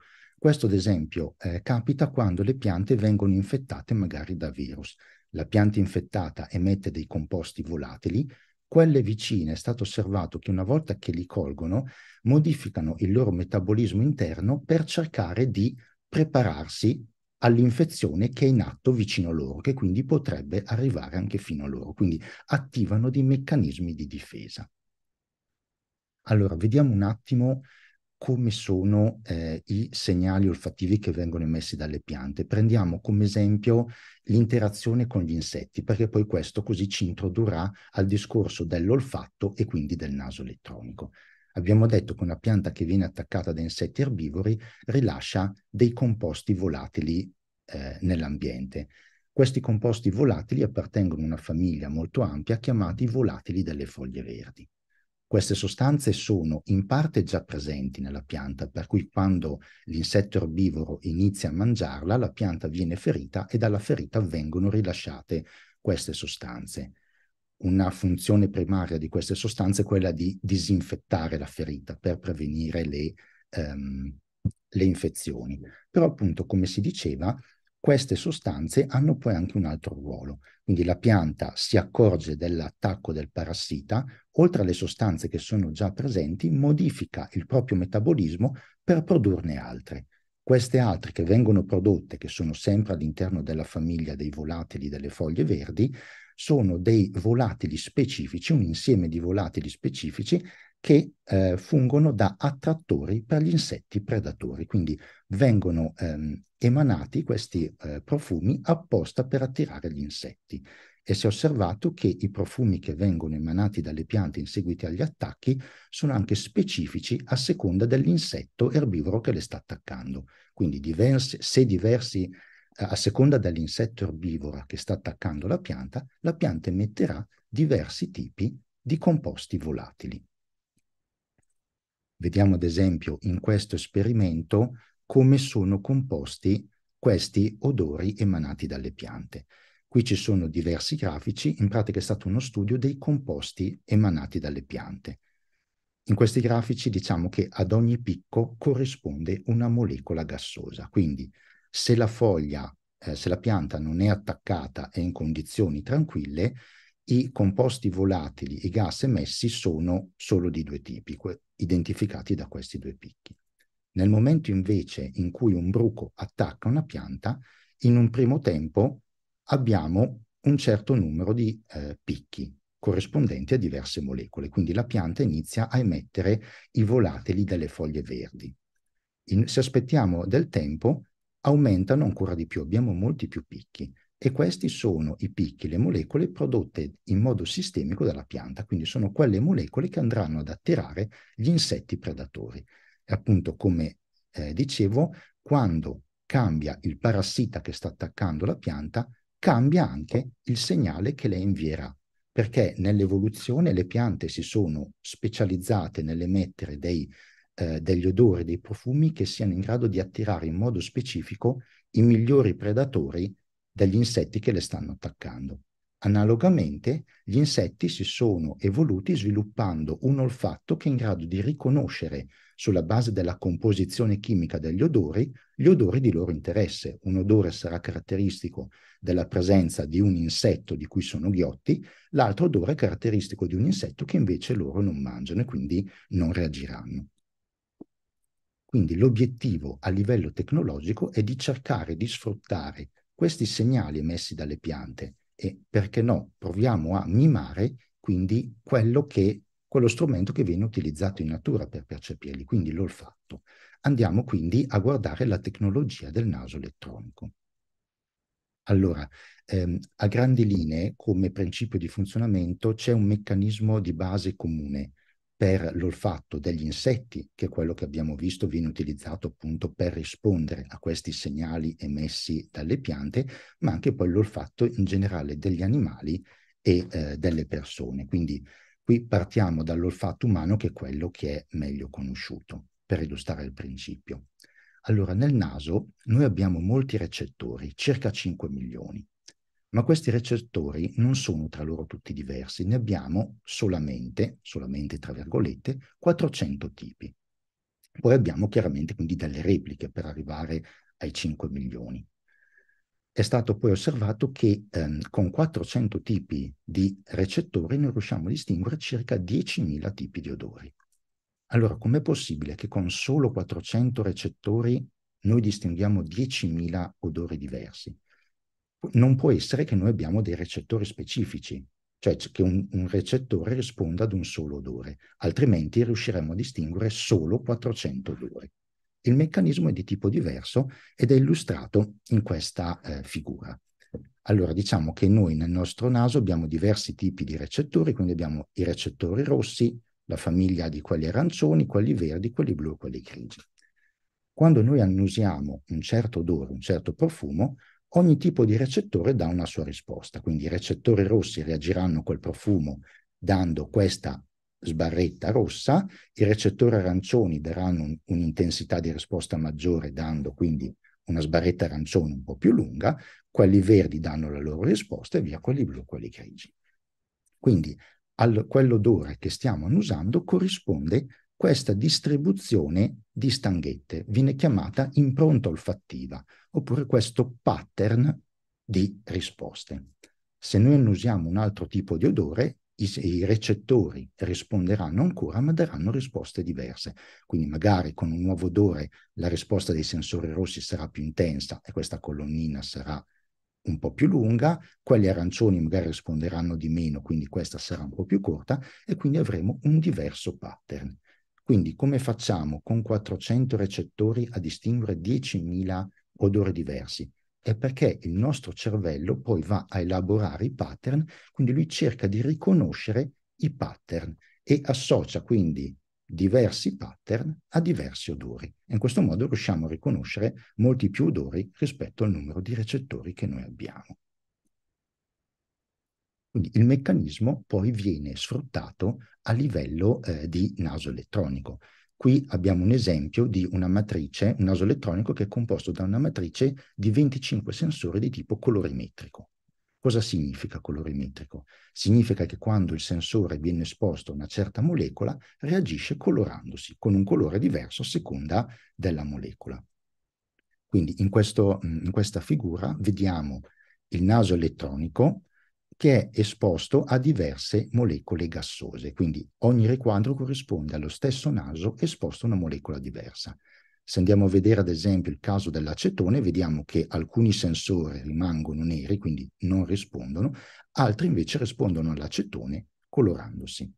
questo, ad esempio, eh, capita quando le piante vengono infettate magari da virus. La pianta infettata emette dei composti volatili, quelle vicine è stato osservato che una volta che li colgono modificano il loro metabolismo interno per cercare di prepararsi all'infezione che è in atto vicino a loro, che quindi potrebbe arrivare anche fino a loro. Quindi attivano dei meccanismi di difesa. Allora, vediamo un attimo come sono eh, i segnali olfattivi che vengono emessi dalle piante. Prendiamo come esempio l'interazione con gli insetti, perché poi questo così ci introdurrà al discorso dell'olfatto e quindi del naso elettronico. Abbiamo detto che una pianta che viene attaccata da insetti erbivori rilascia dei composti volatili eh, nell'ambiente. Questi composti volatili appartengono a una famiglia molto ampia chiamati volatili delle foglie verdi. Queste sostanze sono in parte già presenti nella pianta, per cui quando l'insetto erbivoro inizia a mangiarla, la pianta viene ferita e dalla ferita vengono rilasciate queste sostanze. Una funzione primaria di queste sostanze è quella di disinfettare la ferita per prevenire le, ehm, le infezioni. Però appunto, come si diceva, queste sostanze hanno poi anche un altro ruolo. Quindi la pianta si accorge dell'attacco del parassita, oltre alle sostanze che sono già presenti, modifica il proprio metabolismo per produrne altre. Queste altre che vengono prodotte, che sono sempre all'interno della famiglia dei volatili delle foglie verdi, sono dei volatili specifici, un insieme di volatili specifici che eh, fungono da attrattori per gli insetti predatori, quindi vengono ehm, emanati questi eh, profumi apposta per attirare gli insetti e si è osservato che i profumi che vengono emanati dalle piante in seguito agli attacchi sono anche specifici a seconda dell'insetto erbivoro che le sta attaccando. Quindi diversi, se diversi eh, a seconda dell'insetto erbivora che sta attaccando la pianta, la pianta emetterà diversi tipi di composti volatili. Vediamo ad esempio in questo esperimento come sono composti questi odori emanati dalle piante. Qui ci sono diversi grafici, in pratica è stato uno studio dei composti emanati dalle piante. In questi grafici diciamo che ad ogni picco corrisponde una molecola gassosa, quindi se la foglia, eh, se la pianta non è attaccata e in condizioni tranquille, i composti volatili, i gas emessi sono solo di due tipi, identificati da questi due picchi. Nel momento invece in cui un bruco attacca una pianta, in un primo tempo abbiamo un certo numero di eh, picchi corrispondenti a diverse molecole, quindi la pianta inizia a emettere i volatili delle foglie verdi. In, se aspettiamo del tempo, aumentano ancora di più, abbiamo molti più picchi e questi sono i picchi, le molecole prodotte in modo sistemico dalla pianta, quindi sono quelle molecole che andranno ad attirare gli insetti predatori. E appunto, come eh, dicevo, quando cambia il parassita che sta attaccando la pianta, cambia anche il segnale che le invierà, perché nell'evoluzione le piante si sono specializzate nell'emettere dei, eh, degli odori, dei profumi che siano in grado di attirare in modo specifico i migliori predatori dagli insetti che le stanno attaccando. Analogamente, gli insetti si sono evoluti sviluppando un olfatto che è in grado di riconoscere, sulla base della composizione chimica degli odori, gli odori di loro interesse. Un odore sarà caratteristico della presenza di un insetto di cui sono ghiotti, l'altro odore è caratteristico di un insetto che invece loro non mangiano e quindi non reagiranno. Quindi l'obiettivo a livello tecnologico è di cercare di sfruttare questi segnali emessi dalle piante e perché no, proviamo a mimare quindi quello che quello strumento che viene utilizzato in natura per percepirli, quindi l'olfatto. Andiamo quindi a guardare la tecnologia del naso elettronico. Allora, ehm, a grandi linee, come principio di funzionamento, c'è un meccanismo di base comune per l'olfatto degli insetti, che è quello che abbiamo visto viene utilizzato appunto per rispondere a questi segnali emessi dalle piante, ma anche poi l'olfatto in generale degli animali e eh, delle persone. Quindi qui partiamo dall'olfatto umano che è quello che è meglio conosciuto, per illustrare il principio. Allora, nel naso noi abbiamo molti recettori, circa 5 milioni ma questi recettori non sono tra loro tutti diversi, ne abbiamo solamente, solamente tra virgolette, 400 tipi. Poi abbiamo chiaramente quindi delle repliche per arrivare ai 5 milioni. È stato poi osservato che ehm, con 400 tipi di recettori noi riusciamo a distinguere circa 10.000 tipi di odori. Allora, com'è possibile che con solo 400 recettori noi distinguiamo 10.000 odori diversi? non può essere che noi abbiamo dei recettori specifici, cioè che un, un recettore risponda ad un solo odore, altrimenti riusciremo a distinguere solo 400 odori. Il meccanismo è di tipo diverso ed è illustrato in questa eh, figura. Allora diciamo che noi nel nostro naso abbiamo diversi tipi di recettori, quindi abbiamo i recettori rossi, la famiglia di quelli arancioni, quelli verdi, quelli blu e quelli grigi. Quando noi annusiamo un certo odore, un certo profumo, ogni tipo di recettore dà una sua risposta, quindi i recettori rossi reagiranno col profumo dando questa sbarretta rossa, i recettori arancioni daranno un, un'intensità di risposta maggiore dando quindi una sbarretta arancione un po' più lunga, quelli verdi danno la loro risposta e via quelli blu, quelli grigi. Quindi al, quell'odore che stiamo annusando corrisponde questa distribuzione di stanghette viene chiamata impronta olfattiva, oppure questo pattern di risposte. Se noi annusiamo un altro tipo di odore, i, i recettori risponderanno ancora, ma daranno risposte diverse. Quindi magari con un nuovo odore la risposta dei sensori rossi sarà più intensa e questa colonnina sarà un po' più lunga, quelli arancioni magari risponderanno di meno, quindi questa sarà un po' più corta e quindi avremo un diverso pattern. Quindi come facciamo con 400 recettori a distinguere 10.000 odori diversi? È perché il nostro cervello poi va a elaborare i pattern, quindi lui cerca di riconoscere i pattern e associa quindi diversi pattern a diversi odori. In questo modo riusciamo a riconoscere molti più odori rispetto al numero di recettori che noi abbiamo. Quindi il meccanismo poi viene sfruttato a livello eh, di naso elettronico. Qui abbiamo un esempio di una matrice, un naso elettronico che è composto da una matrice di 25 sensori di tipo colorimetrico. Cosa significa colorimetrico? Significa che quando il sensore viene esposto a una certa molecola reagisce colorandosi con un colore diverso a seconda della molecola. Quindi in, questo, mm, in questa figura vediamo il naso elettronico che è esposto a diverse molecole gassose, quindi ogni riquadro corrisponde allo stesso naso esposto a una molecola diversa. Se andiamo a vedere ad esempio il caso dell'acetone, vediamo che alcuni sensori rimangono neri, quindi non rispondono, altri invece rispondono all'acetone colorandosi.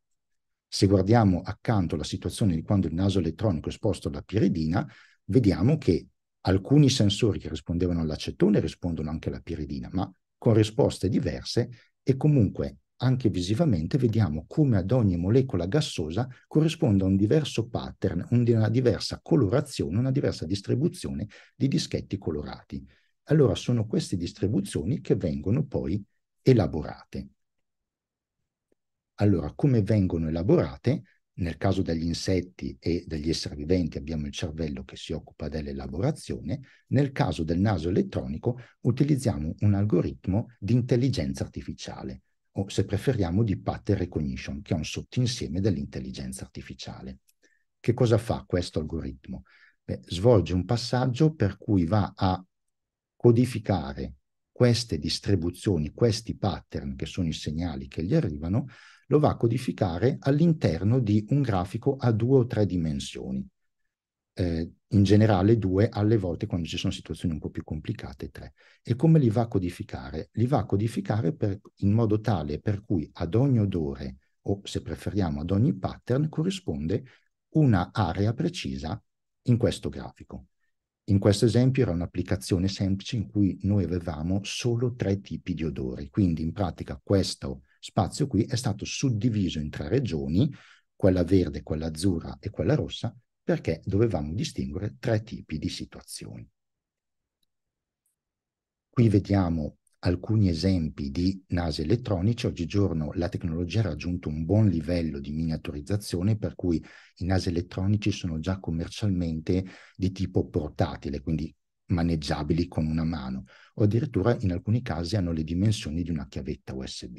Se guardiamo accanto la situazione di quando il naso elettronico è esposto alla piridina, vediamo che alcuni sensori che rispondevano all'acetone rispondono anche alla piridina, ma con risposte diverse e comunque anche visivamente vediamo come ad ogni molecola gassosa corrisponda un diverso pattern, una diversa colorazione, una diversa distribuzione di dischetti colorati. Allora sono queste distribuzioni che vengono poi elaborate. Allora, come vengono elaborate? Nel caso degli insetti e degli esseri viventi abbiamo il cervello che si occupa dell'elaborazione, nel caso del naso elettronico utilizziamo un algoritmo di intelligenza artificiale o se preferiamo di pattern recognition, che è un sottinsieme dell'intelligenza artificiale. Che cosa fa questo algoritmo? Beh, svolge un passaggio per cui va a codificare queste distribuzioni, questi pattern che sono i segnali che gli arrivano, lo va a codificare all'interno di un grafico a due o tre dimensioni, eh, in generale due, alle volte quando ci sono situazioni un po' più complicate tre. E come li va a codificare? Li va a codificare per, in modo tale per cui ad ogni odore o se preferiamo ad ogni pattern corrisponde una area precisa in questo grafico. In questo esempio era un'applicazione semplice in cui noi avevamo solo tre tipi di odori, quindi in pratica questo spazio qui è stato suddiviso in tre regioni, quella verde, quella azzurra e quella rossa, perché dovevamo distinguere tre tipi di situazioni. Qui vediamo alcuni esempi di nasi elettronici. Oggigiorno la tecnologia ha raggiunto un buon livello di miniaturizzazione, per cui i nasi elettronici sono già commercialmente di tipo portatile, quindi maneggiabili con una mano, o addirittura in alcuni casi hanno le dimensioni di una chiavetta USB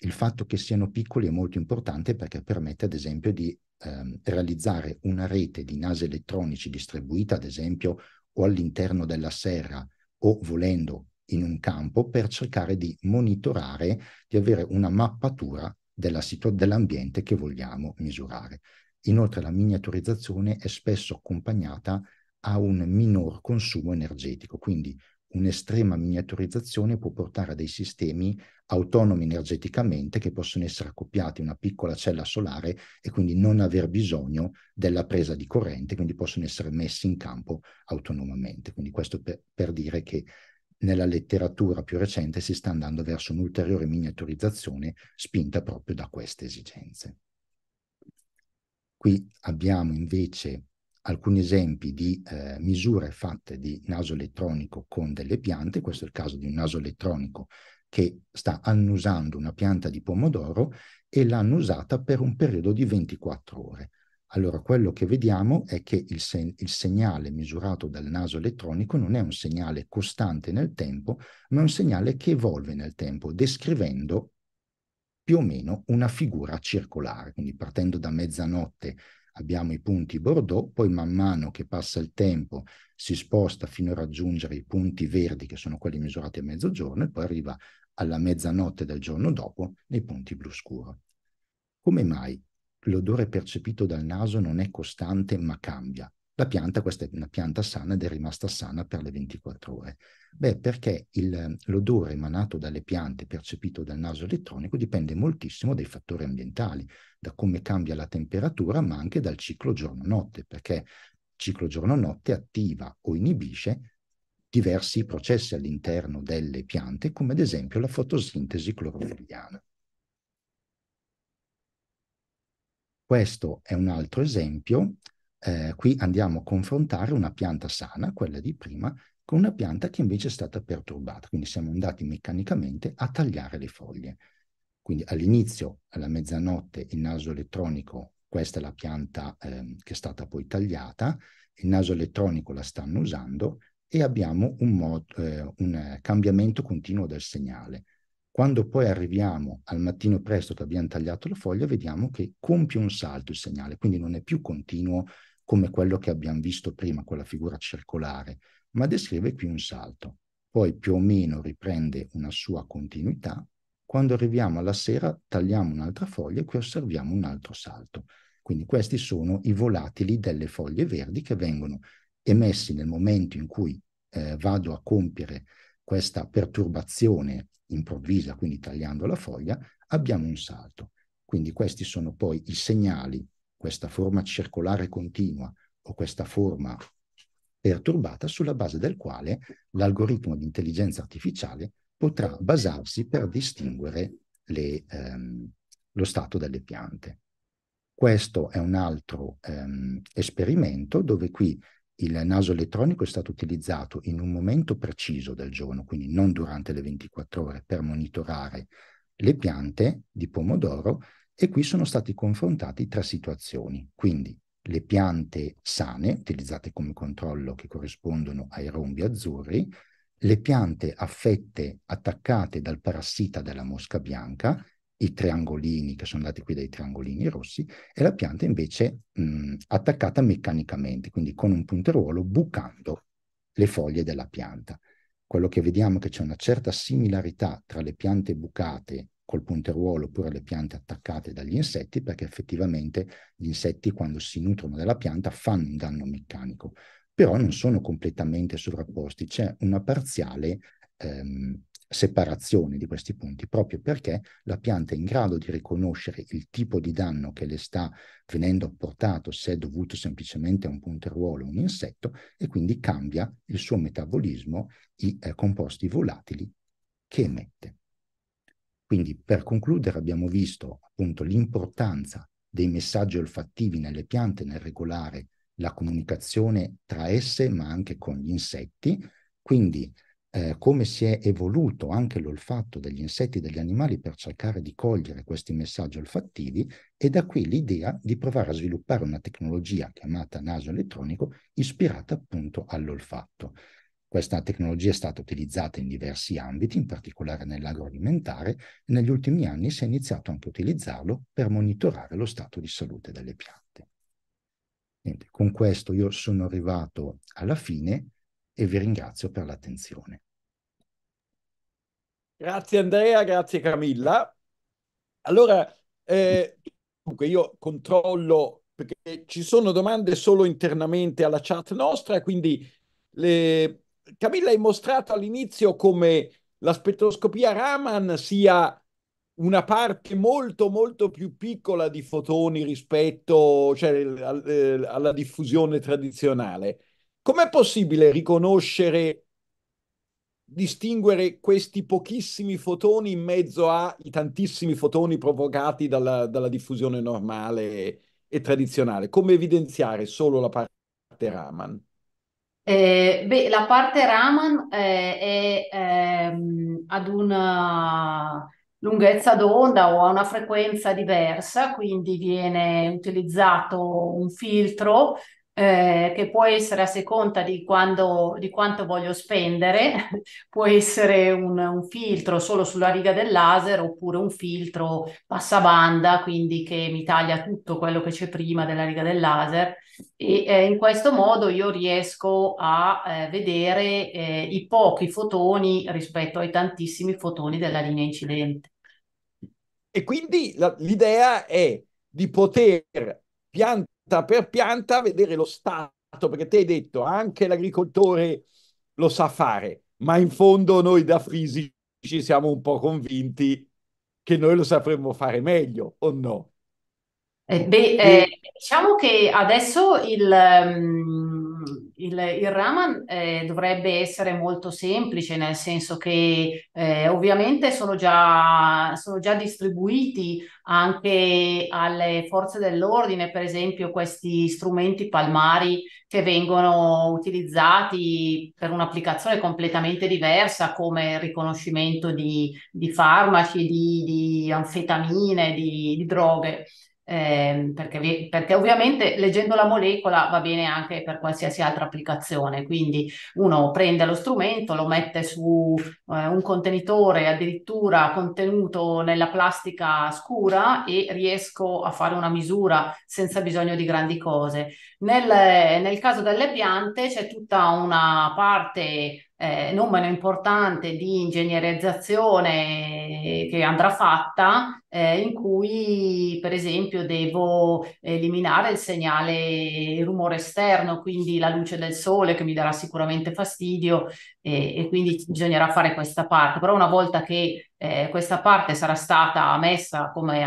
il fatto che siano piccoli è molto importante perché permette, ad esempio, di ehm, realizzare una rete di nasi elettronici distribuita, ad esempio, o all'interno della serra o volendo in un campo per cercare di monitorare, di avere una mappatura della situ- dell'ambiente che vogliamo misurare. Inoltre la miniaturizzazione è spesso accompagnata a un minor consumo energetico, quindi un'estrema miniaturizzazione può portare a dei sistemi autonomi energeticamente che possono essere accoppiati in una piccola cella solare e quindi non aver bisogno della presa di corrente, quindi possono essere messi in campo autonomamente. Quindi questo per, per dire che nella letteratura più recente si sta andando verso un'ulteriore miniaturizzazione spinta proprio da queste esigenze. Qui abbiamo invece alcuni esempi di eh, misure fatte di naso elettronico con delle piante, questo è il caso di un naso elettronico che sta annusando una pianta di pomodoro e l'ha annusata per un periodo di 24 ore. Allora quello che vediamo è che il, se- il segnale misurato dal naso elettronico non è un segnale costante nel tempo, ma è un segnale che evolve nel tempo, descrivendo più o meno una figura circolare, quindi partendo da mezzanotte abbiamo i punti Bordeaux, poi man mano che passa il tempo si sposta fino a raggiungere i punti verdi, che sono quelli misurati a mezzogiorno, e poi arriva alla mezzanotte del giorno dopo nei punti blu scuro. Come mai l'odore percepito dal naso non è costante ma cambia? la pianta, questa è una pianta sana ed è rimasta sana per le 24 ore. Beh, perché il, ehm, l'odore emanato dalle piante percepito dal naso elettronico dipende moltissimo dai fattori ambientali, da come cambia la temperatura, ma anche dal ciclo giorno-notte, perché il ciclo giorno-notte attiva o inibisce diversi processi all'interno delle piante, come ad esempio la fotosintesi clorofilliana. Questo è un altro esempio eh, qui andiamo a confrontare una pianta sana, quella di prima, con una pianta che invece è stata perturbata, quindi siamo andati meccanicamente a tagliare le foglie. Quindi all'inizio, alla mezzanotte, il naso elettronico, questa è la pianta eh, che è stata poi tagliata, il naso elettronico la stanno usando e abbiamo un, mod, eh, un cambiamento continuo del segnale. Quando poi arriviamo al mattino presto che abbiamo tagliato la foglia, vediamo che compie un salto il segnale, quindi non è più continuo come quello che abbiamo visto prima, quella figura circolare, ma descrive qui un salto. Poi più o meno riprende una sua continuità. Quando arriviamo alla sera tagliamo un'altra foglia e qui osserviamo un altro salto. Quindi questi sono i volatili delle foglie verdi che vengono emessi nel momento in cui eh, vado a compiere questa perturbazione improvvisa, quindi tagliando la foglia, abbiamo un salto. Quindi questi sono poi i segnali questa forma circolare continua o questa forma perturbata sulla base del quale l'algoritmo di intelligenza artificiale potrà basarsi per distinguere le, ehm, lo stato delle piante. Questo è un altro ehm, esperimento dove qui il naso elettronico è stato utilizzato in un momento preciso del giorno, quindi non durante le 24 ore, per monitorare le piante di pomodoro e qui sono stati confrontati tre situazioni, quindi le piante sane, utilizzate come controllo che corrispondono ai rombi azzurri, le piante affette attaccate dal parassita della mosca bianca, i triangolini che sono dati qui dai triangolini rossi, e la pianta invece mh, attaccata meccanicamente, quindi con un punteruolo bucando le foglie della pianta. Quello che vediamo è che c'è una certa similarità tra le piante bucate col punteruolo oppure le piante attaccate dagli insetti, perché effettivamente gli insetti quando si nutrono della pianta fanno un danno meccanico, però non sono completamente sovrapposti, c'è una parziale ehm, separazione di questi punti, proprio perché la pianta è in grado di riconoscere il tipo di danno che le sta venendo apportato, se è dovuto semplicemente a un punteruolo o un insetto, e quindi cambia il suo metabolismo, i eh, composti volatili che emette. Quindi per concludere abbiamo visto appunto l'importanza dei messaggi olfattivi nelle piante nel regolare la comunicazione tra esse ma anche con gli insetti, quindi eh, come si è evoluto anche l'olfatto degli insetti e degli animali per cercare di cogliere questi messaggi olfattivi e da qui l'idea di provare a sviluppare una tecnologia chiamata naso elettronico ispirata appunto all'olfatto. Questa tecnologia è stata utilizzata in diversi ambiti, in particolare nell'agroalimentare, e negli ultimi anni si è iniziato anche a utilizzarlo per monitorare lo stato di salute delle piante. Quindi, con questo io sono arrivato alla fine e vi ringrazio per l'attenzione. Grazie Andrea, grazie Camilla. Allora, eh, dunque io controllo perché ci sono domande solo internamente alla chat nostra, quindi le, Camilla hai mostrato all'inizio come la spettroscopia Raman sia una parte molto molto più piccola di fotoni rispetto cioè, alla diffusione tradizionale. Com'è possibile riconoscere, distinguere questi pochissimi fotoni in mezzo ai tantissimi fotoni provocati dalla, dalla diffusione normale e tradizionale? Come evidenziare solo la parte Raman? Eh, beh, la parte Raman eh, è ehm, ad una eh, lunghezza d'onda o a una frequenza diversa, quindi viene utilizzato un filtro eh, che può essere a seconda di, quando, di quanto voglio spendere, può essere un, un, filtro solo sulla riga del laser oppure un filtro passabanda, quindi che mi taglia tutto quello che c'è prima della riga del laser e eh, in questo modo io riesco a eh, vedere eh, i pochi fotoni rispetto ai tantissimi fotoni della linea incidente. E quindi la, l'idea è di poter piantare per pianta vedere lo Stato, perché te hai detto anche l'agricoltore lo sa fare, ma in fondo noi da Frisi ci siamo un po' convinti che noi lo sapremmo fare meglio o no? Eh beh, eh, diciamo che adesso il, um il, il Raman eh, dovrebbe essere molto semplice, nel senso che eh, ovviamente sono già, sono già, distribuiti anche alle forze dell'ordine, per esempio questi strumenti palmari che vengono utilizzati per un'applicazione completamente diversa come il riconoscimento di, di farmaci, di, di anfetamine, di, di droghe eh, perché, perché, ovviamente leggendo la molecola va bene anche per qualsiasi altra applicazione, quindi uno prende lo strumento, lo mette su eh, un contenitore addirittura contenuto nella plastica scura e riesco a fare una misura senza bisogno di grandi cose. Nel, nel caso delle piante c'è tutta una parte eh, non meno importante di ingegnerizzazione che andrà fatta, eh, in cui per esempio devo eliminare il segnale il rumore esterno, quindi la luce del sole che mi darà sicuramente fastidio eh, e quindi bisognerà fare questa parte. Però una volta che eh, questa parte sarà stata messa come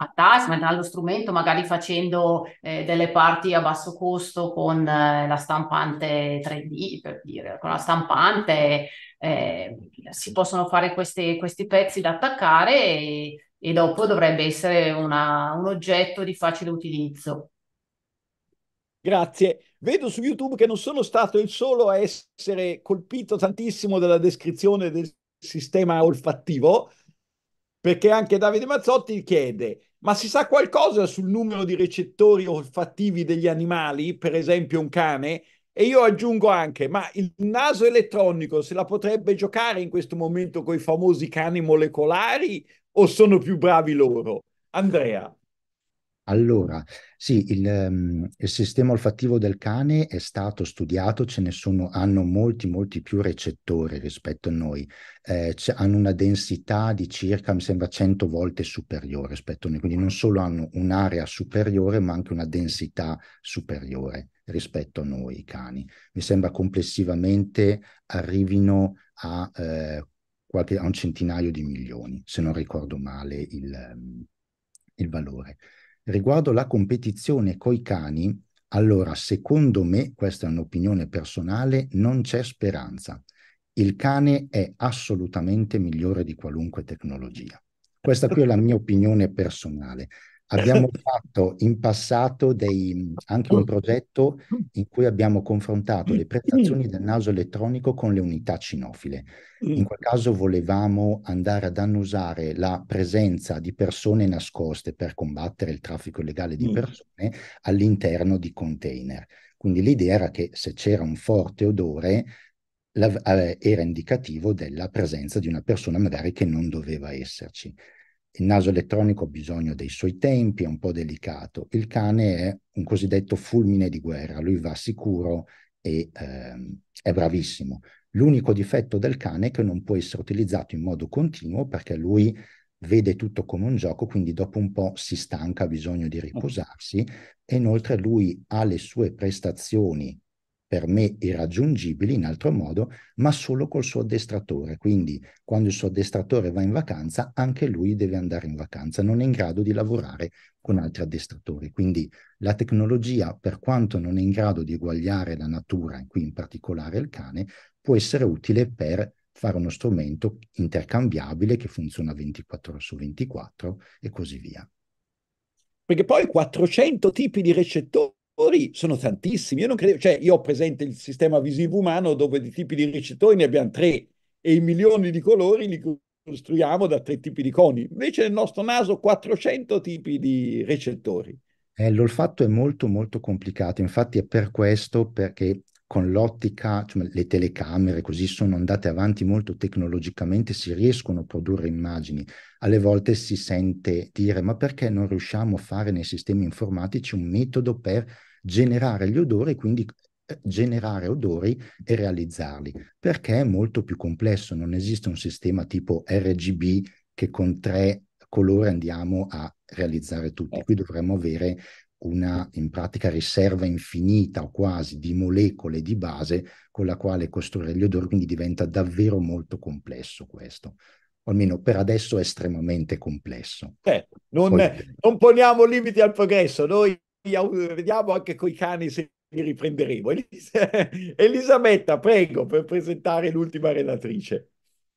a attachment allo strumento, magari facendo eh, delle parti a basso costo con eh, la stampante 3D, per dire, con la stampante eh, si possono fare queste, questi pezzi da attaccare e, e dopo dovrebbe essere una, un oggetto di facile utilizzo. Grazie. Vedo su YouTube che non sono stato il solo a essere colpito tantissimo dalla descrizione del sistema olfattivo, perché anche Davide Mazzotti chiede ma si sa qualcosa sul numero di recettori olfattivi degli animali, per esempio un cane? E io aggiungo anche, ma il naso elettronico se la potrebbe giocare in questo momento con i famosi cani molecolari o sono più bravi loro? Andrea. Allora, sì, il, um, il, sistema olfattivo del cane è stato studiato, ce ne sono, hanno molti, molti più recettori rispetto a noi, eh, hanno una densità di circa, mi sembra, 100 volte superiore rispetto a noi, quindi non solo hanno un'area superiore, ma anche una densità superiore rispetto a noi, i cani. Mi sembra complessivamente arrivino a, eh, qualche, a un centinaio di milioni, se non ricordo male il, ehm, il valore. Riguardo la competizione coi cani, allora secondo me, questa è un'opinione personale, non c'è speranza. Il cane è assolutamente migliore di qualunque tecnologia. Questa qui è la mia opinione personale. Abbiamo fatto in passato dei, anche un progetto in cui abbiamo confrontato le prestazioni del naso elettronico con le unità cinofile. In quel caso volevamo andare ad annusare la presenza di persone nascoste per combattere il traffico illegale di mm. persone all'interno di container. Quindi l'idea era che se c'era un forte odore la, eh, era indicativo della presenza di una persona magari che non doveva esserci. Il naso elettronico ha bisogno dei suoi tempi, è un po' delicato. Il cane è un cosiddetto fulmine di guerra, lui va sicuro e ehm, è bravissimo. L'unico difetto del cane è che non può essere utilizzato in modo continuo perché lui vede tutto come un gioco, quindi dopo un po' si stanca, ha bisogno di riposarsi e inoltre lui ha le sue prestazioni per me irraggiungibili in altro modo, ma solo col suo addestratore. Quindi quando il suo addestratore va in vacanza, anche lui deve andare in vacanza, non è in grado di lavorare con altri addestratori. Quindi la tecnologia, per quanto non è in grado di eguagliare la natura, in cui in particolare il cane, può essere utile per fare uno strumento intercambiabile che funziona 24 ore su 24 e così via. Perché poi 400 tipi di recettori ricettori sono tantissimi. Io non credo, cioè, io ho presente il sistema visivo umano dove di tipi di ricettori ne abbiamo tre e i milioni di colori li costruiamo da tre tipi di coni. Invece nel nostro naso 400 tipi di recettori. Eh, l'olfatto è molto molto complicato, infatti è per questo perché con l'ottica, cioè le telecamere così sono andate avanti molto tecnologicamente, si riescono a produrre immagini. Alle volte si sente dire ma perché non riusciamo a fare nei sistemi informatici un metodo per generare gli odori e quindi eh, generare odori e realizzarli, perché è molto più complesso, non esiste un sistema tipo RGB che con tre colori andiamo a realizzare tutti. Eh. Qui dovremmo avere una in pratica riserva infinita o quasi di molecole di base con la quale costruire gli odori, quindi diventa davvero molto complesso questo. almeno per adesso è estremamente complesso. Eh, non, Poi... non poniamo limiti al progresso, noi eh, vediamo anche coi cani se li riprenderemo. Elisabetta, prego, per presentare l'ultima relatrice.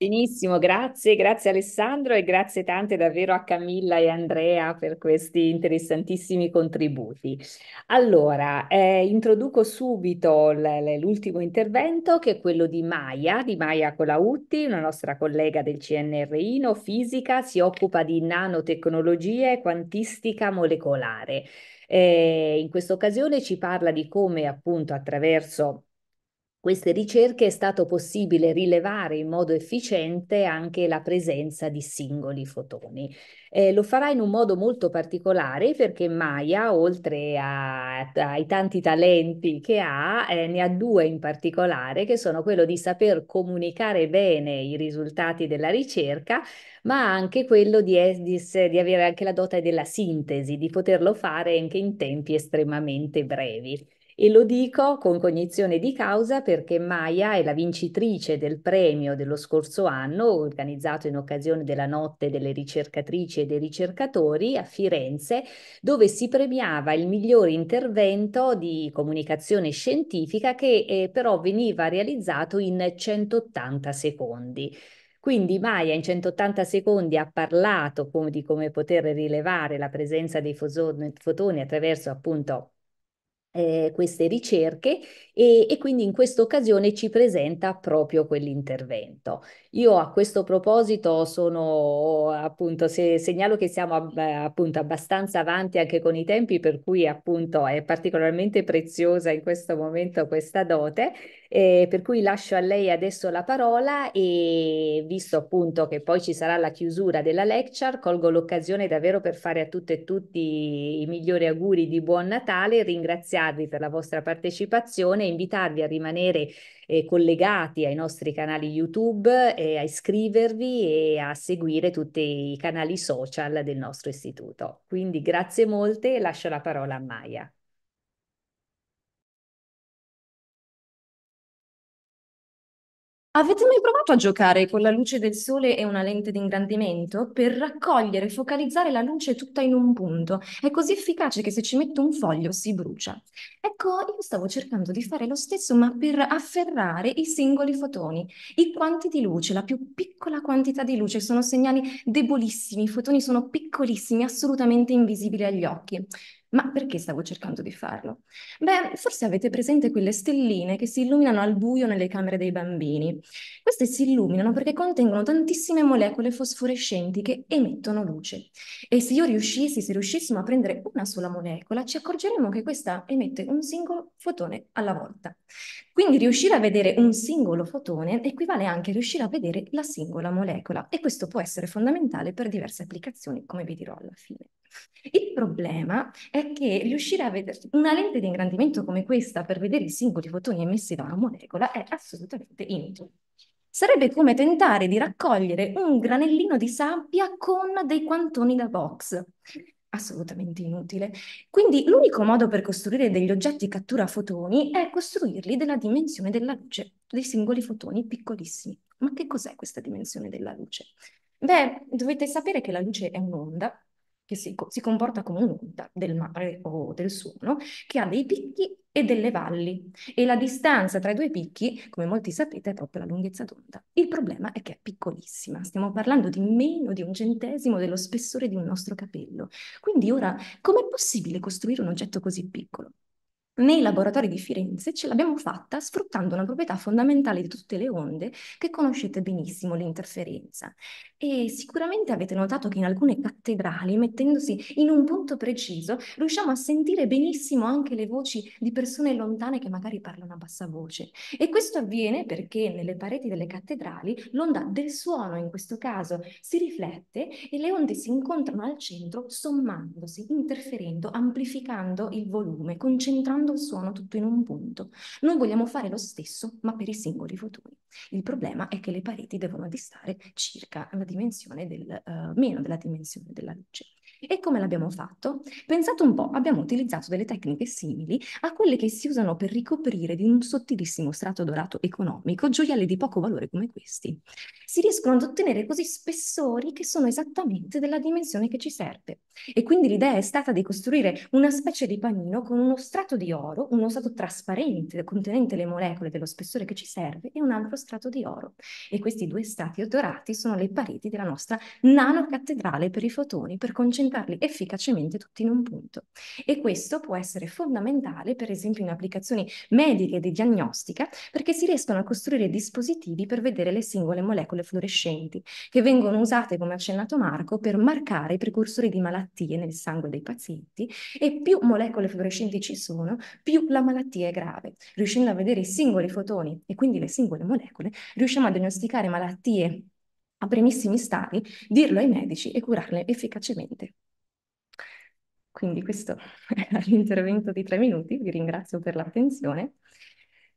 Benissimo, grazie, grazie Alessandro e grazie tante davvero a Camilla e Andrea per questi interessantissimi contributi. Allora, eh, introduco subito l'ultimo intervento che è quello di Maia, di Maia Colautti, una nostra collega del CNRI, no, fisica, si occupa di nanotecnologie e quantistica molecolare. Eh, in questa occasione ci parla di come appunto attraverso queste ricerche è stato possibile rilevare in modo efficiente anche la presenza di singoli fotoni. Eh, lo farà in un modo molto particolare perché Maya, oltre a, ai tanti talenti che ha, eh, ne ha due in particolare, che sono quello di saper comunicare bene i risultati della ricerca, ma anche quello di, di, di avere anche la dote della sintesi, di poterlo fare anche in tempi estremamente brevi. E lo dico con cognizione di causa perché Maya è la vincitrice del premio dello scorso anno, organizzato in occasione della Notte delle ricercatrici e dei ricercatori a Firenze, dove si premiava il miglior intervento di comunicazione scientifica che eh, però veniva realizzato in 180 secondi. Quindi Maya in 180 secondi ha parlato com- di come poter rilevare la presenza dei fotoni attraverso appunto eh, queste ricerche e, e quindi in questa occasione ci presenta proprio quell'intervento. Io a questo proposito sono appunto, se, segnalo che siamo ab- appunto abbastanza avanti anche con i tempi, per cui appunto è particolarmente preziosa in questo momento questa dote, eh, per cui lascio a lei adesso la parola e visto appunto che poi ci sarà la chiusura della lecture, colgo l'occasione davvero per fare a tutte e tutti i migliori auguri di buon Natale, ringraziarvi per la vostra partecipazione trasmissione e invitarvi a rimanere eh, collegati ai nostri canali YouTube, eh, a iscrivervi e a seguire tutti i canali social del nostro istituto. Quindi grazie molte e lascio la parola a Maya. Avete mai provato a giocare con la luce del sole e una lente d'ingrandimento per raccogliere e focalizzare la luce tutta in un punto? È così efficace che se ci metto un foglio si brucia. Ecco, io stavo cercando di fare lo stesso, ma per afferrare i singoli fotoni. I quanti di luce, la più piccola quantità di luce, sono segnali debolissimi, i fotoni sono piccolissimi, assolutamente invisibili agli occhi. Ma perché stavo cercando di farlo? Beh, forse avete presente quelle stelline che si illuminano al buio nelle camere dei bambini. Queste si illuminano perché contengono tantissime molecole fosforescenti che emettono luce. E se io riuscissi, se riuscissimo a prendere una sola molecola, ci accorgeremmo che questa emette un singolo fotone alla volta. Quindi riuscire a vedere un singolo fotone equivale anche a riuscire a vedere la singola molecola e questo può essere fondamentale per diverse applicazioni, come vi dirò alla fine. Il problema è che riuscire a vedere una lente di ingrandimento come questa per vedere i singoli fotoni emessi da una molecola è assolutamente inutile. Sarebbe come tentare di raccogliere un granellino di sabbia con dei quantoni da box assolutamente inutile. Quindi l'unico modo per costruire degli oggetti cattura fotoni è costruirli della dimensione della luce, dei singoli fotoni piccolissimi. Ma che cos'è questa dimensione della luce? Beh, dovete sapere che la luce è un'onda che si, si comporta come un'onda del mare o del suono, che ha dei picchi e delle valli. E la distanza tra i due picchi, come molti sapete, è proprio la lunghezza d'onda. Il problema è che è piccolissima, stiamo parlando di meno di un centesimo dello spessore di un nostro capello. Quindi ora, com'è possibile costruire un oggetto così piccolo? nei laboratori di Firenze ce l'abbiamo fatta sfruttando una proprietà fondamentale di tutte le onde che conoscete benissimo, l'interferenza. E sicuramente avete notato che in alcune cattedrali, mettendosi in un punto preciso, riusciamo a sentire benissimo anche le voci di persone lontane che magari parlano a bassa voce. E questo avviene perché nelle pareti delle cattedrali l'onda del suono, in questo caso, si riflette e le onde si incontrano al centro sommandosi, interferendo, amplificando il volume, concentrando concentrando il suono tutto in un punto. Noi vogliamo fare lo stesso, ma per i singoli fotoni. Il problema è che le pareti devono distare circa la dimensione del, uh, meno della dimensione della luce. E come l'abbiamo fatto? Pensate un po', abbiamo utilizzato delle tecniche simili a quelle che si usano per ricoprire di un sottilissimo strato dorato economico gioielli di poco valore come questi. Si riescono ad ottenere così spessori che sono esattamente della dimensione che ci serve. E quindi l'idea è stata di costruire una specie di panino con uno strato di oro, uno strato trasparente contenente le molecole dello spessore che ci serve e un altro strato di oro. E questi due strati dorati sono le pareti della nostra nanocattedrale per i fotoni per concentrare concentrarli efficacemente tutti in un punto. E questo può essere fondamentale, per esempio, in applicazioni mediche di diagnostica, perché si riescono a costruire dispositivi per vedere le singole molecole fluorescenti, che vengono usate, come accennato Marco, per marcare i precursori di malattie nel sangue dei pazienti e più molecole fluorescenti ci sono, più la malattia è grave. Riuscendo a vedere i singoli fotoni e quindi le singole molecole, riusciamo a diagnosticare malattie a primissimi stadi, dirlo ai medici e curarle efficacemente. Quindi questo era l'intervento di tre minuti, vi ringrazio per l'attenzione.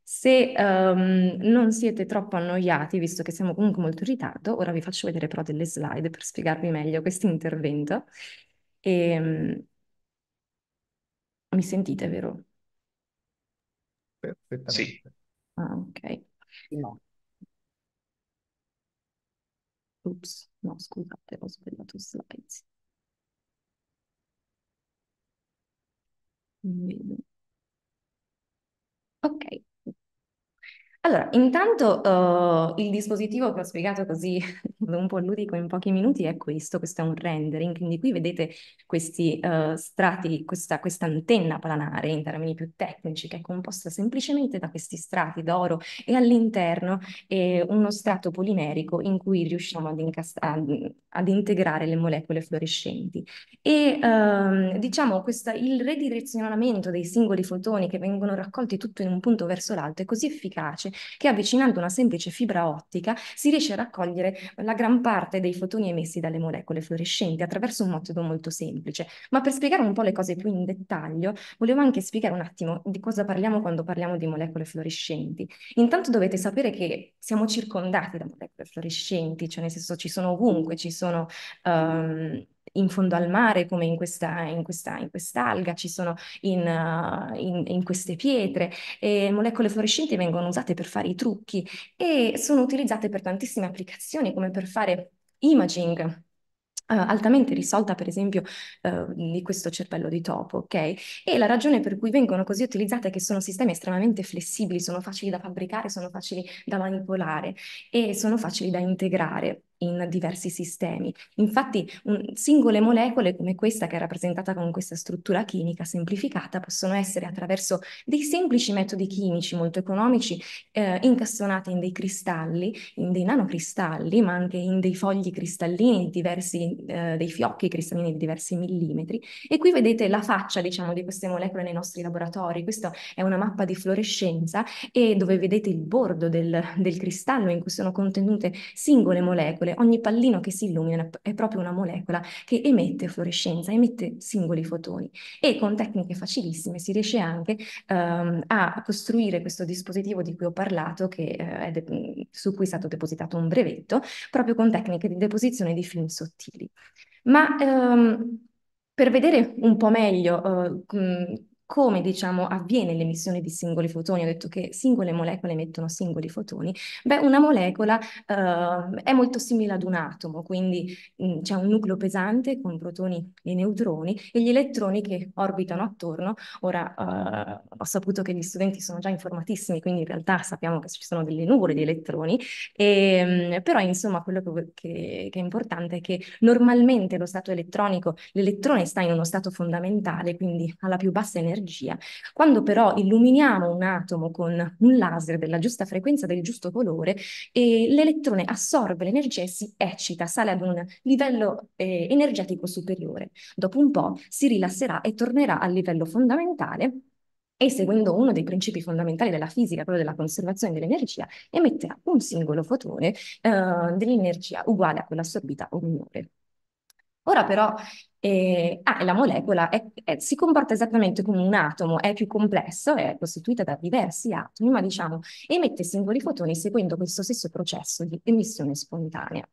Se um, non siete troppo annoiati, visto che siamo comunque molto in ritardo, ora vi faccio vedere però delle slide per spiegarvi meglio questo intervento. E, um, mi sentite, vero? Perfettamente. Sì. Ah, ok. No. Ops, no scusate, ho sbagliato slides. Non vedo. Ok, allora, intanto uh, il dispositivo che ho spiegato così un po' ludico in pochi minuti è questo, questo è un rendering, quindi qui vedete questi uh, strati, questa, quest antenna planare in termini più tecnici che è composta semplicemente da questi strati d'oro e all'interno eh, uno strato polimerico in cui riusciamo ad, ad, integrare le molecole fluorescenti. E uh, diciamo questa, il ridirezionamento dei singoli fotoni che vengono raccolti tutto in un punto verso l'alto è così efficace che avvicinando una semplice fibra ottica si riesce a raccogliere la gran parte dei fotoni emessi dalle molecole fluorescenti attraverso un metodo molto semplice. Ma per spiegare un po' le cose più in dettaglio, volevo anche spiegare un attimo di cosa parliamo quando parliamo di molecole fluorescenti. Intanto dovete sapere che siamo circondati da molecole fluorescenti, cioè nel senso ci sono ovunque, ci sono... Um, in fondo al mare, come in questa, in questa, in quest'alga, ci sono in, uh, in, in, queste pietre. E molecole fluorescenti vengono usate per fare i trucchi e sono utilizzate per tantissime applicazioni, come per fare imaging. Uh, altamente risolta per esempio uh, di questo cervello di topo, ok? E la ragione per cui vengono così utilizzate è che sono sistemi estremamente flessibili, sono facili da fabbricare, sono facili da manipolare e sono facili da integrare in diversi sistemi. Infatti, un, singole molecole come questa, che è rappresentata con questa struttura chimica semplificata, possono essere attraverso dei semplici metodi chimici molto economici eh, incastonate in dei cristalli, in dei nanocristalli, ma anche in dei fogli cristallini diversi, eh, dei fiocchi cristallini di diversi millimetri. E qui vedete la faccia, diciamo, di queste molecole nei nostri laboratori. Questa è una mappa di fluorescenza e dove vedete il bordo del, del cristallo in cui sono contenute singole molecole molecole, ogni pallino che si illumina è proprio una molecola che emette fluorescenza, emette singoli fotoni e con tecniche facilissime si riesce anche ehm, a costruire questo dispositivo di cui ho parlato, che, eh, de- su cui è stato depositato un brevetto, proprio con tecniche di deposizione di film sottili. Ma ehm, per vedere un po' meglio eh, come diciamo, avviene l'emissione di singoli fotoni, ho detto che singole molecole emettono singoli fotoni, beh, una molecola eh, è molto simile ad un atomo, quindi mm, c'è un nucleo pesante con protoni e neutroni e gli elettroni che orbitano attorno. Ora eh, ho saputo che gli studenti sono già informatissimi, quindi in realtà sappiamo che ci sono delle nuvole di elettroni, e, ehm, però insomma quello che, che, che è importante è che normalmente lo stato elettronico, l'elettrone sta in uno stato fondamentale, quindi alla più bassa energia, energia. Quando però illuminiamo un atomo con un laser della giusta frequenza, del giusto colore, eh, l'elettrone assorbe l'energia e si eccita, sale ad un livello eh, energetico superiore. Dopo un po' si rilasserà e tornerà al livello fondamentale e seguendo uno dei principi fondamentali della fisica, quello della conservazione dell'energia, emetterà un singolo fotone eh, dell'energia uguale a quella assorbita o minore. Ora però eh, ah, la molecola è, è, si comporta esattamente come un atomo, è più complesso, è costituita da diversi atomi, ma diciamo emette singoli fotoni seguendo questo stesso processo di emissione spontanea.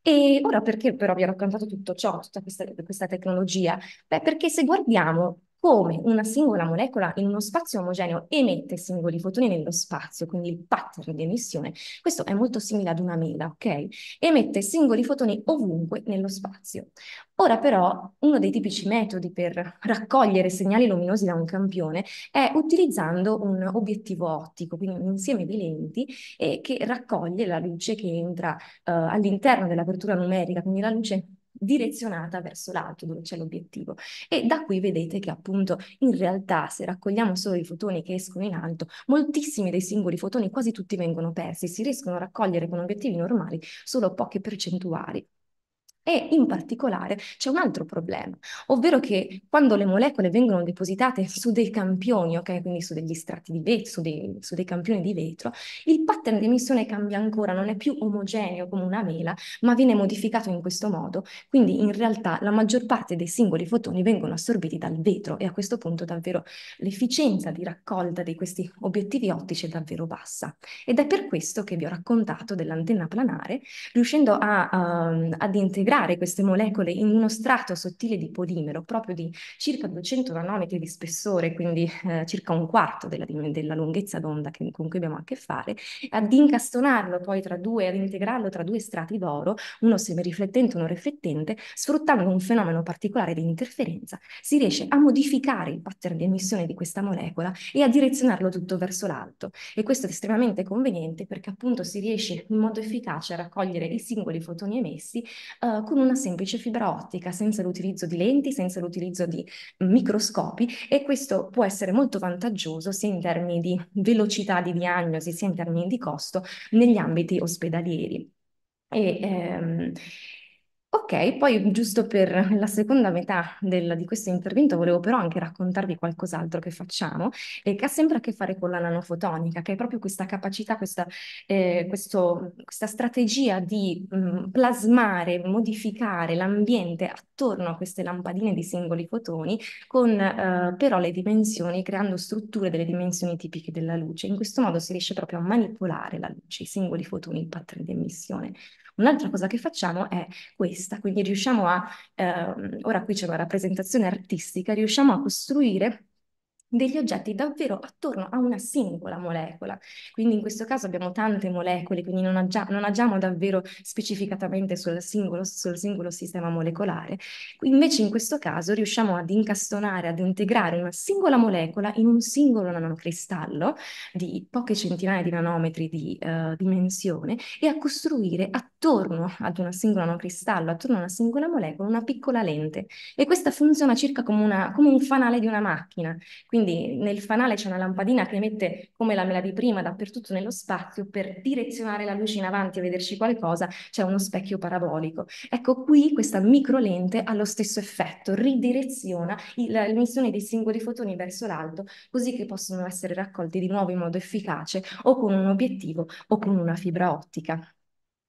E ora perché però vi ho raccontato tutto ciò, tutta questa, questa tecnologia? Beh, perché se guardiamo come una singola molecola in uno spazio omogeneo emette singoli fotoni nello spazio, quindi il pattern di emissione, questo è molto simile ad una mela, ok? Emette singoli fotoni ovunque nello spazio. Ora però uno dei tipici metodi per raccogliere segnali luminosi da un campione è utilizzando un obiettivo ottico, quindi un insieme di lenti eh, che raccoglie la luce che entra eh, all'interno dell'apertura numerica, quindi la luce direzionata verso l'alto dove c'è l'obiettivo e da qui vedete che appunto in realtà se raccogliamo solo i fotoni che escono in alto moltissimi dei singoli fotoni quasi tutti vengono persi si riescono a raccogliere con obiettivi normali solo poche percentuali e in particolare c'è un altro problema, ovvero che quando le molecole vengono depositate su dei campioni, ok, quindi su degli strati di vetro, su dei, su dei campioni di vetro, il pattern di emissione cambia ancora, non è più omogeneo come una mela, ma viene modificato in questo modo. Quindi in realtà la maggior parte dei singoli fotoni vengono assorbiti dal vetro e a questo punto davvero l'efficienza di raccolta di questi obiettivi ottici è davvero bassa. Ed è per questo che vi ho raccontato dell'antenna planare, riuscendo a, um, ad integrare aggregare queste molecole in uno strato sottile di polimero proprio di circa 200 nanometri di spessore, quindi eh, circa un quarto della, della lunghezza d'onda che, con cui abbiamo a che fare, ad incastonarlo poi tra due, ad integrarlo tra due strati d'oro, uno semiriflettente e uno riflettente, sfruttando un fenomeno particolare di interferenza, si riesce a modificare il pattern di emissione di questa molecola e a direzionarlo tutto verso l'alto. E questo è estremamente conveniente perché appunto si riesce in modo efficace a raccogliere i singoli fotoni emessi eh, con una semplice fibra ottica, senza l'utilizzo di lenti, senza l'utilizzo di microscopi e questo può essere molto vantaggioso sia in termini di velocità di diagnosi sia in termini di costo negli ambiti ospedalieri. E, ehm, Ok, poi giusto per la seconda metà del- di questo intervento volevo però anche raccontarvi qualcos'altro che facciamo e che ha sempre a che fare con la nanofotonica, che è proprio questa capacità, questa, eh, questo, questa strategia di mh, mm, plasmare, modificare l'ambiente attorno a queste lampadine di singoli fotoni con eh, però le dimensioni, creando strutture delle dimensioni tipiche della luce. In questo modo si riesce proprio a manipolare la luce, i singoli fotoni, il pattern di emissione. Un'altra cosa che facciamo è questa, quindi riusciamo a, eh, ora qui c'è una rappresentazione artistica, riusciamo a costruire degli oggetti davvero attorno a una singola molecola. Quindi in questo caso abbiamo tante molecole, quindi non, ag- non agiamo davvero specificatamente sul singolo, sul singolo sistema molecolare. Invece in questo caso riusciamo ad incastonare, ad integrare una singola molecola in un singolo nanocristallo di poche centinaia di nanometri di uh, dimensione e a costruire attorno ad una singola nanocristallo, attorno a una singola molecola, una piccola lente. E questa funziona circa come, una, come un fanale di una macchina. Quindi quindi nel fanale c'è una lampadina che emette come la mela di prima dappertutto nello spazio per direzionare la luce in avanti e vederci qualcosa, c'è uno specchio parabolico. Ecco qui questa microlente ha lo stesso effetto, ridireziona l'emissione dei singoli fotoni verso l'alto, così che possono essere raccolti di nuovo in modo efficace o con un obiettivo o con una fibra ottica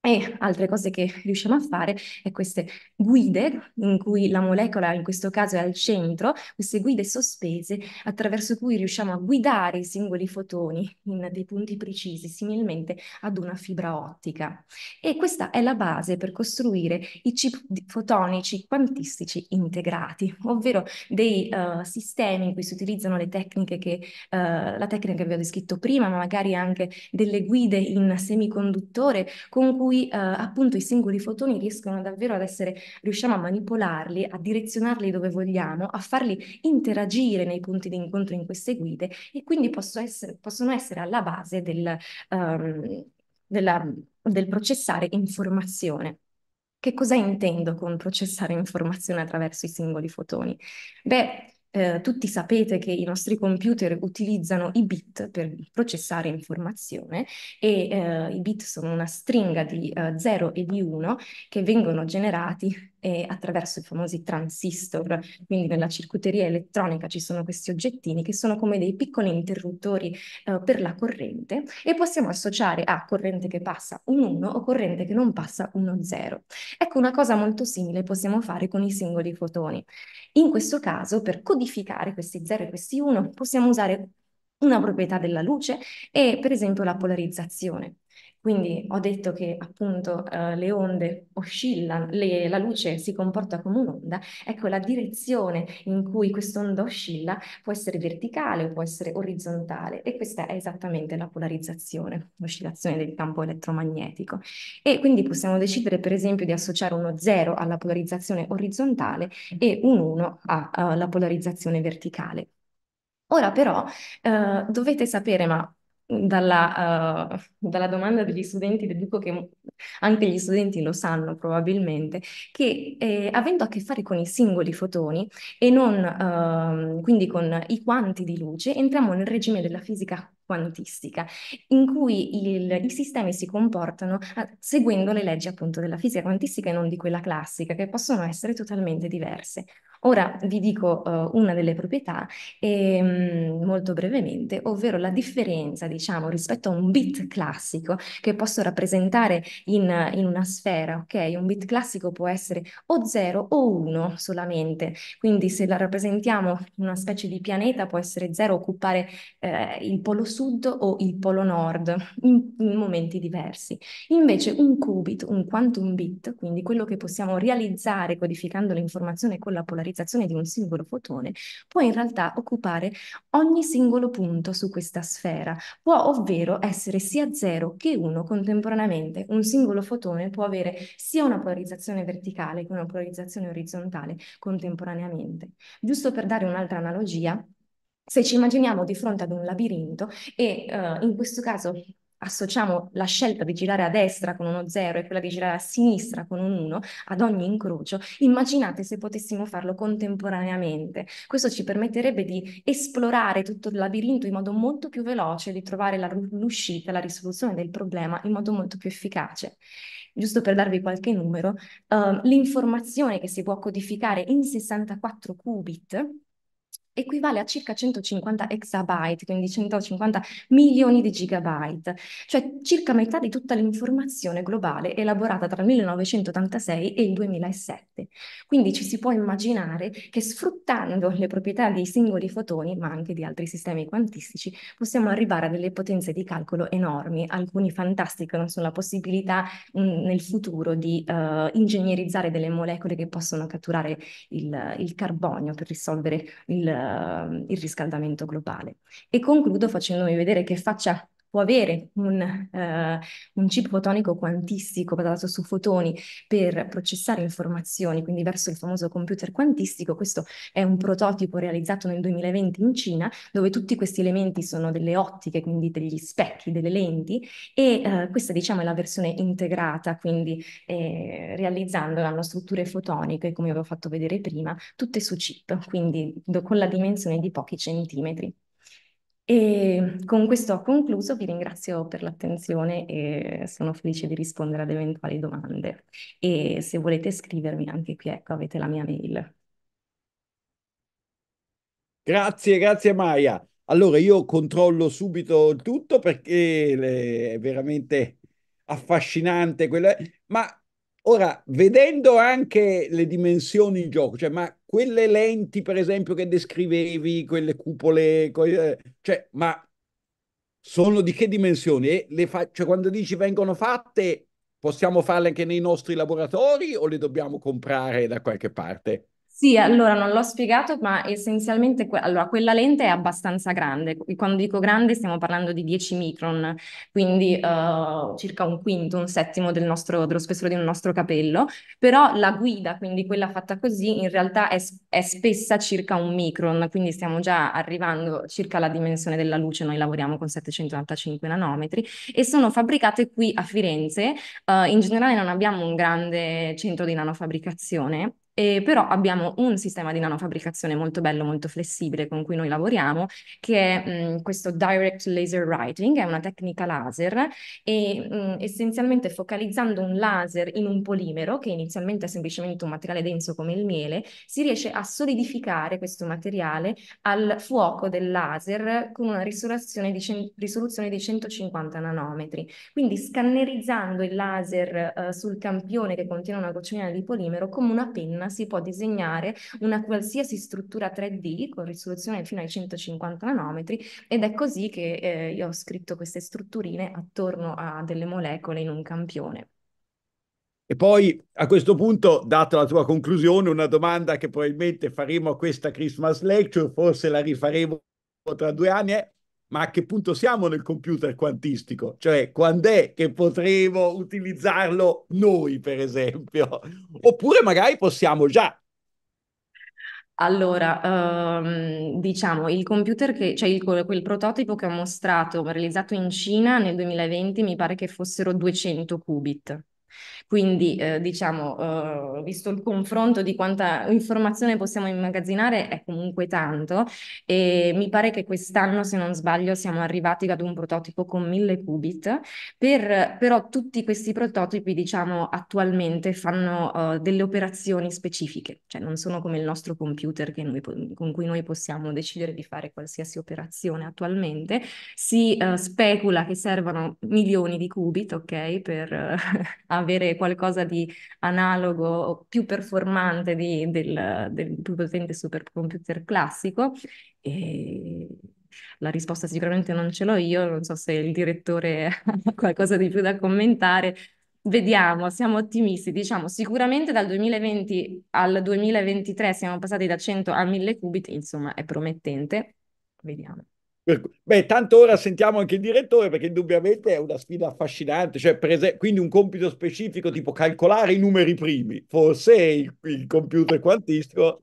e altre cose che riusciamo a fare è queste guide in cui la molecola in questo caso è al centro, queste guide sospese attraverso cui riusciamo a guidare i singoli fotoni in dei punti precisi, similmente ad una fibra ottica. E questa è la base per costruire i chip fotonici quantistici integrati, ovvero dei uh, sistemi in cui si utilizzano le tecniche che, uh, la tecnica che vi ho descritto prima, ma magari anche delle guide in semiconduttore con cui cui eh, appunto i singoli fotoni riescono davvero ad essere, riusciamo a manipolarli, a direzionarli dove vogliamo, a farli interagire nei punti di incontro in queste guide e quindi essere, possono essere alla base del, um, della, del processare informazione. Che cosa intendo con processare informazione attraverso i singoli fotoni? Beh, eh, tutti sapete che i nostri computer utilizzano i bit per processare informazione e eh, i bit sono una stringa di eh, 0 e di 1 che vengono generati eh, attraverso i famosi transistor, quindi nella circuiteria elettronica ci sono questi oggettini che sono come dei piccoli interruttori eh, per la corrente e possiamo associare a corrente che passa un 1 o corrente che non passa uno 0. Ecco una cosa molto simile possiamo fare con i singoli fotoni. In questo caso per codificare questi 0 e questi 1 possiamo usare una proprietà della luce e per esempio la polarizzazione. Quindi ho detto che appunto eh, le onde oscillano, le, la luce si comporta come un'onda, ecco la direzione in cui quest'onda oscilla può essere verticale o può essere orizzontale e questa è esattamente la polarizzazione, l'oscillazione del campo elettromagnetico. E quindi possiamo decidere per esempio di associare uno 0 alla polarizzazione orizzontale e un 1 alla eh, polarizzazione verticale. Ora però eh, dovete sapere, ma dalla, uh, dalla, domanda degli studenti deduco che anche gli studenti lo sanno probabilmente, che eh, avendo a che fare con i singoli fotoni e non uh, quindi con i quanti di luce, entriamo nel regime della fisica quantistica, in cui il, i sistemi si comportano ah, seguendo le leggi appunto della fisica quantistica e non di quella classica, che possono essere totalmente diverse. Ora vi dico uh, una delle proprietà ehm, molto brevemente, ovvero la differenza, diciamo, rispetto a un bit classico che posso rappresentare in, in una sfera, ok? Un bit classico può essere o 0 o 1 solamente, quindi se la rappresentiamo in una specie di pianeta può essere 0, occupare eh, il polo Sud o il Polo Nord in, in momenti diversi. Invece un qubit, un quantum bit, quindi quello che possiamo realizzare codificando l'informazione con la polarizzazione di un singolo fotone, può in realtà occupare ogni singolo punto su questa sfera, può ovvero essere sia 0 che 1 contemporaneamente. Un singolo fotone può avere sia una polarizzazione verticale che una polarizzazione orizzontale contemporaneamente. Giusto per dare un'altra analogia, se ci immaginiamo di fronte ad un labirinto e uh, in questo caso associamo la scelta di girare a destra con uno 0 e quella di girare a sinistra con un 1 ad ogni incrocio, immaginate se potessimo farlo contemporaneamente. Questo ci permetterebbe di esplorare tutto il labirinto in modo molto più veloce, di trovare la, l'uscita, la risoluzione del problema in modo molto più efficace giusto per darvi qualche numero, uh, l'informazione che si può codificare in 64 qubit equivale a circa 150 exabyte, quindi 150 milioni di gigabyte, cioè circa metà di tutta l'informazione globale elaborata tra il 1986 e il 2007. Quindi ci si può immaginare che sfruttando le proprietà dei singoli fotoni, ma anche di altri sistemi quantistici, possiamo arrivare a delle potenze di calcolo enormi, alcuni fantasticano sulla possibilità mh, mm, nel futuro di uh, ingegnerizzare delle molecole che possono catturare il, il carbonio per risolvere il Ehm, il riscaldamento globale. E concludo facendomi vedere che faccia può avere un, eh, un chip fotonico quantistico basato su fotoni per processare informazioni, quindi verso il famoso computer quantistico. Questo è un prototipo realizzato nel 2020 in Cina, dove tutti questi elementi sono delle ottiche, quindi degli specchi, delle lenti, e eh, questa diciamo è la versione integrata, quindi eh, realizzandola hanno strutture fotoniche, come vi ho fatto vedere prima, tutte su chip, quindi con la dimensione di pochi centimetri. E con questo ho concluso, vi ringrazio per l'attenzione e sono felice di rispondere ad eventuali domande. E se volete scrivermi anche qui, ecco, avete la mia mail. Grazie, grazie Maia. Allora io controllo subito tutto perché eh, è veramente affascinante, quella... ma Ora, vedendo anche le dimensioni in gioco, cioè, ma quelle lenti, per esempio, che descrivevi, quelle cupole, quelle, eh, cioè, ma sono di che dimensioni? le fa- cioè, quando dici vengono fatte, possiamo farle anche nei nostri laboratori o le dobbiamo comprare da qualche parte? Sì, allora non l'ho spiegato, ma essenzialmente que- allora, quella lente è abbastanza grande. Quando dico grande stiamo parlando di 10 micron, quindi uh, circa un quinto, un settimo del nostro, dello spessore di un nostro capello, però la guida, quindi quella fatta così, in realtà è, è spessa circa un micron, quindi stiamo già arrivando circa alla dimensione della luce, noi lavoriamo con 795 nanometri e sono fabbricate qui a Firenze. Uh, in generale non abbiamo un grande centro di nanofabbricazione eh, però abbiamo un sistema di nanofabbricazione molto bello, molto flessibile con cui noi lavoriamo, che è mh, mm, questo direct laser writing, è una tecnica laser e mh, mm, essenzialmente focalizzando un laser in un polimero, che inizialmente è semplicemente un materiale denso come il miele, si riesce a solidificare questo materiale al fuoco del laser con una risoluzione di, cent- risoluzione di 150 nanometri. Quindi scannerizzando il laser eh, sul campione che contiene una gocciolina di polimero come una penna si può disegnare una qualsiasi struttura 3D con risoluzione fino ai 150 nanometri ed è così che eh, io ho scritto queste strutturine attorno a delle molecole in un campione. E poi a questo punto, data la tua conclusione, una domanda che probabilmente faremo a questa Christmas lecture, forse la rifaremo tra due anni, è ma a che punto siamo nel computer quantistico? Cioè, quando è che potremo utilizzarlo noi, per esempio? Oppure magari possiamo già. Allora, ehm, diciamo, il computer che, cioè il, quel prototipo che ho mostrato, realizzato in Cina nel 2020, mi pare che fossero 200 qubit. Quindi, eh, diciamo, eh, visto il confronto di quanta informazione possiamo immagazzinare, è comunque tanto. E mi pare che quest'anno, se non sbaglio, siamo arrivati ad un prototipo con mille qubit. Per, però tutti questi prototipi, diciamo, attualmente fanno eh, delle operazioni specifiche, cioè non sono come il nostro computer noi, con cui noi possiamo decidere di fare qualsiasi operazione attualmente. Si eh, specula che servano milioni di qubit, ok, per avere qualcosa di analogo, più performante di, del, del più potente supercomputer classico? E la risposta sicuramente non ce l'ho io, non so se il direttore ha qualcosa di più da commentare, Vediamo, siamo ottimisti, diciamo sicuramente dal 2020 al 2023 siamo passati da 100 a 1000 qubit, insomma è promettente, vediamo. Beh, tanto ora sentiamo anche il direttore perché indubbiamente è una sfida affascinante, cioè prese- quindi un compito specifico tipo calcolare i numeri primi, forse il, il computer quantistico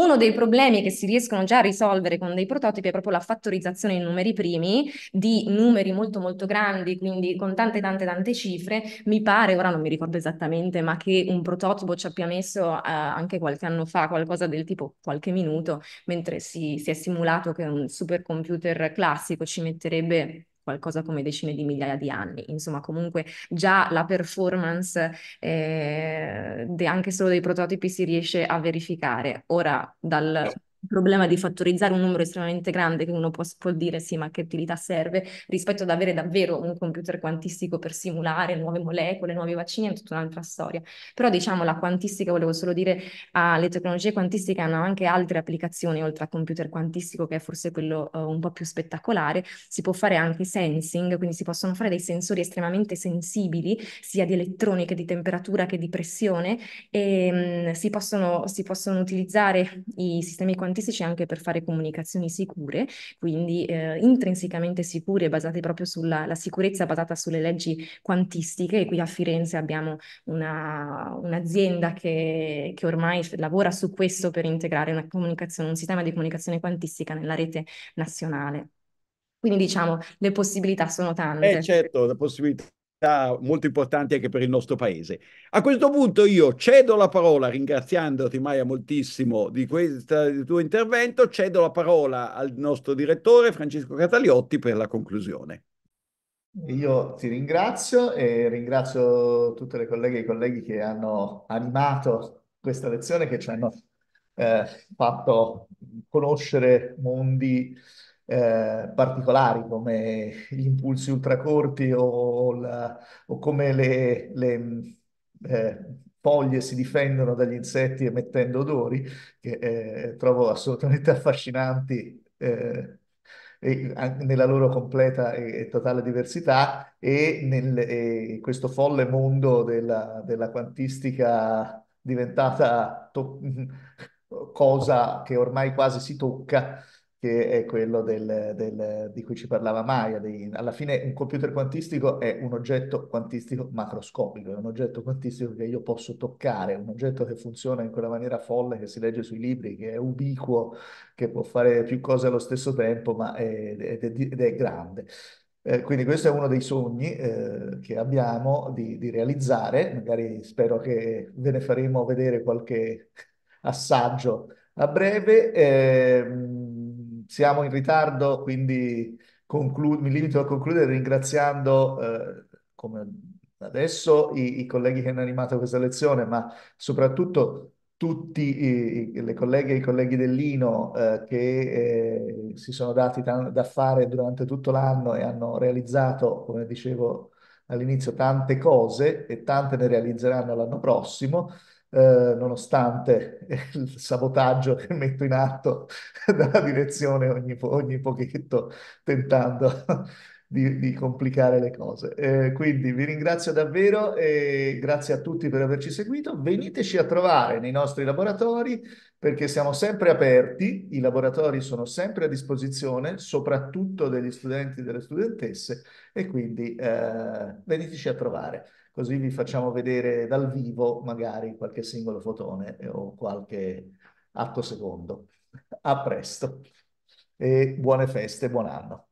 uno dei problemi che si riescono già a risolvere con dei prototipi è proprio la fattorizzazione in numeri primi, di numeri molto molto grandi, quindi con tante tante tante cifre. Mi pare, ora non mi ricordo esattamente, ma che un prototipo ci abbia messo eh, anche qualche anno fa qualcosa del tipo qualche minuto, mentre si, si è simulato che un supercomputer classico ci metterebbe qualcosa come decine di migliaia di anni. Insomma, comunque già la performance eh, anche solo dei prototipi si riesce a verificare. Ora, dal il problema di fattorizzare un numero estremamente grande che uno può, può, dire sì, ma che utilità serve rispetto ad avere davvero un computer quantistico per simulare nuove molecole, nuovi vaccini, è tutta un'altra storia. Però diciamo la quantistica, volevo solo dire, ah, le tecnologie quantistiche hanno anche altre applicazioni oltre al computer quantistico che è forse quello uh, un po' più spettacolare, si può fare anche sensing, quindi si possono fare dei sensori estremamente sensibili, sia di elettronica, di temperatura che di pressione, e ehm, mh, si, possono, si possono utilizzare i sistemi quantistici quantistici anche per fare comunicazioni sicure, quindi eh, intrinsecamente sicure, basate proprio sulla sicurezza basata sulle leggi quantistiche. E qui a Firenze abbiamo una, un'azienda che, che, ormai lavora su questo per integrare una comunicazione, un sistema di comunicazione quantistica nella rete nazionale. Quindi diciamo le possibilità sono eh, tante. Eh certo, le possibilità molto importanti anche per il nostro paese. A questo punto io cedo la parola, ringraziandoti Maia moltissimo di questo tuo intervento, cedo la parola al nostro direttore Francesco Cataliotti per la conclusione. Io ti ringrazio e ringrazio tutte le colleghe e i colleghi che hanno animato questa lezione, che ci hanno eh, fatto conoscere mondi eh, particolari come gli impulsi ultracorti o, la, o come le, le eh, foglie si difendono dagli insetti emettendo odori, che eh, trovo assolutamente affascinanti eh, nella loro completa e, totale diversità e nel e questo folle mondo della, della quantistica diventata cosa che ormai quasi si tocca che è quello del, del, di cui ci parlava Maya. Dei, alla fine un computer quantistico è un oggetto quantistico macroscopico, è un oggetto quantistico che io posso toccare, un oggetto che funziona in quella maniera folle che si legge sui libri, che è ubiquo, che può fare più cose allo stesso tempo, ma è, ed, è, ed è grande. Eh, quindi questo è uno dei sogni eh, che abbiamo di, di realizzare, magari spero che ve ne faremo vedere qualche assaggio a breve. Eh, siamo in ritardo, quindi conclu- mi limito a concludere ringraziando, eh, come adesso, i, i, colleghi che hanno animato questa lezione, ma soprattutto tutti i, i, le colleghe e i colleghi dell'INO eh, che eh, si sono dati t- da fare durante tutto l'anno e hanno realizzato, come dicevo all'inizio, tante cose e tante ne realizzeranno l'anno prossimo. Eh, nonostante il sabotaggio che metto in atto dalla direzione ogni, ogni pochetto, tentando di, di, complicare le cose. Eh, quindi vi ringrazio davvero e grazie a tutti per averci seguito. Veniteci a trovare nei nostri laboratori perché siamo sempre aperti, i laboratori sono sempre a disposizione, soprattutto degli studenti e delle studentesse, e quindi eh, veniteci a trovare così vi facciamo vedere dal vivo magari qualche singolo fotone eh, o qualche atto secondo. A presto e buone feste, buon anno.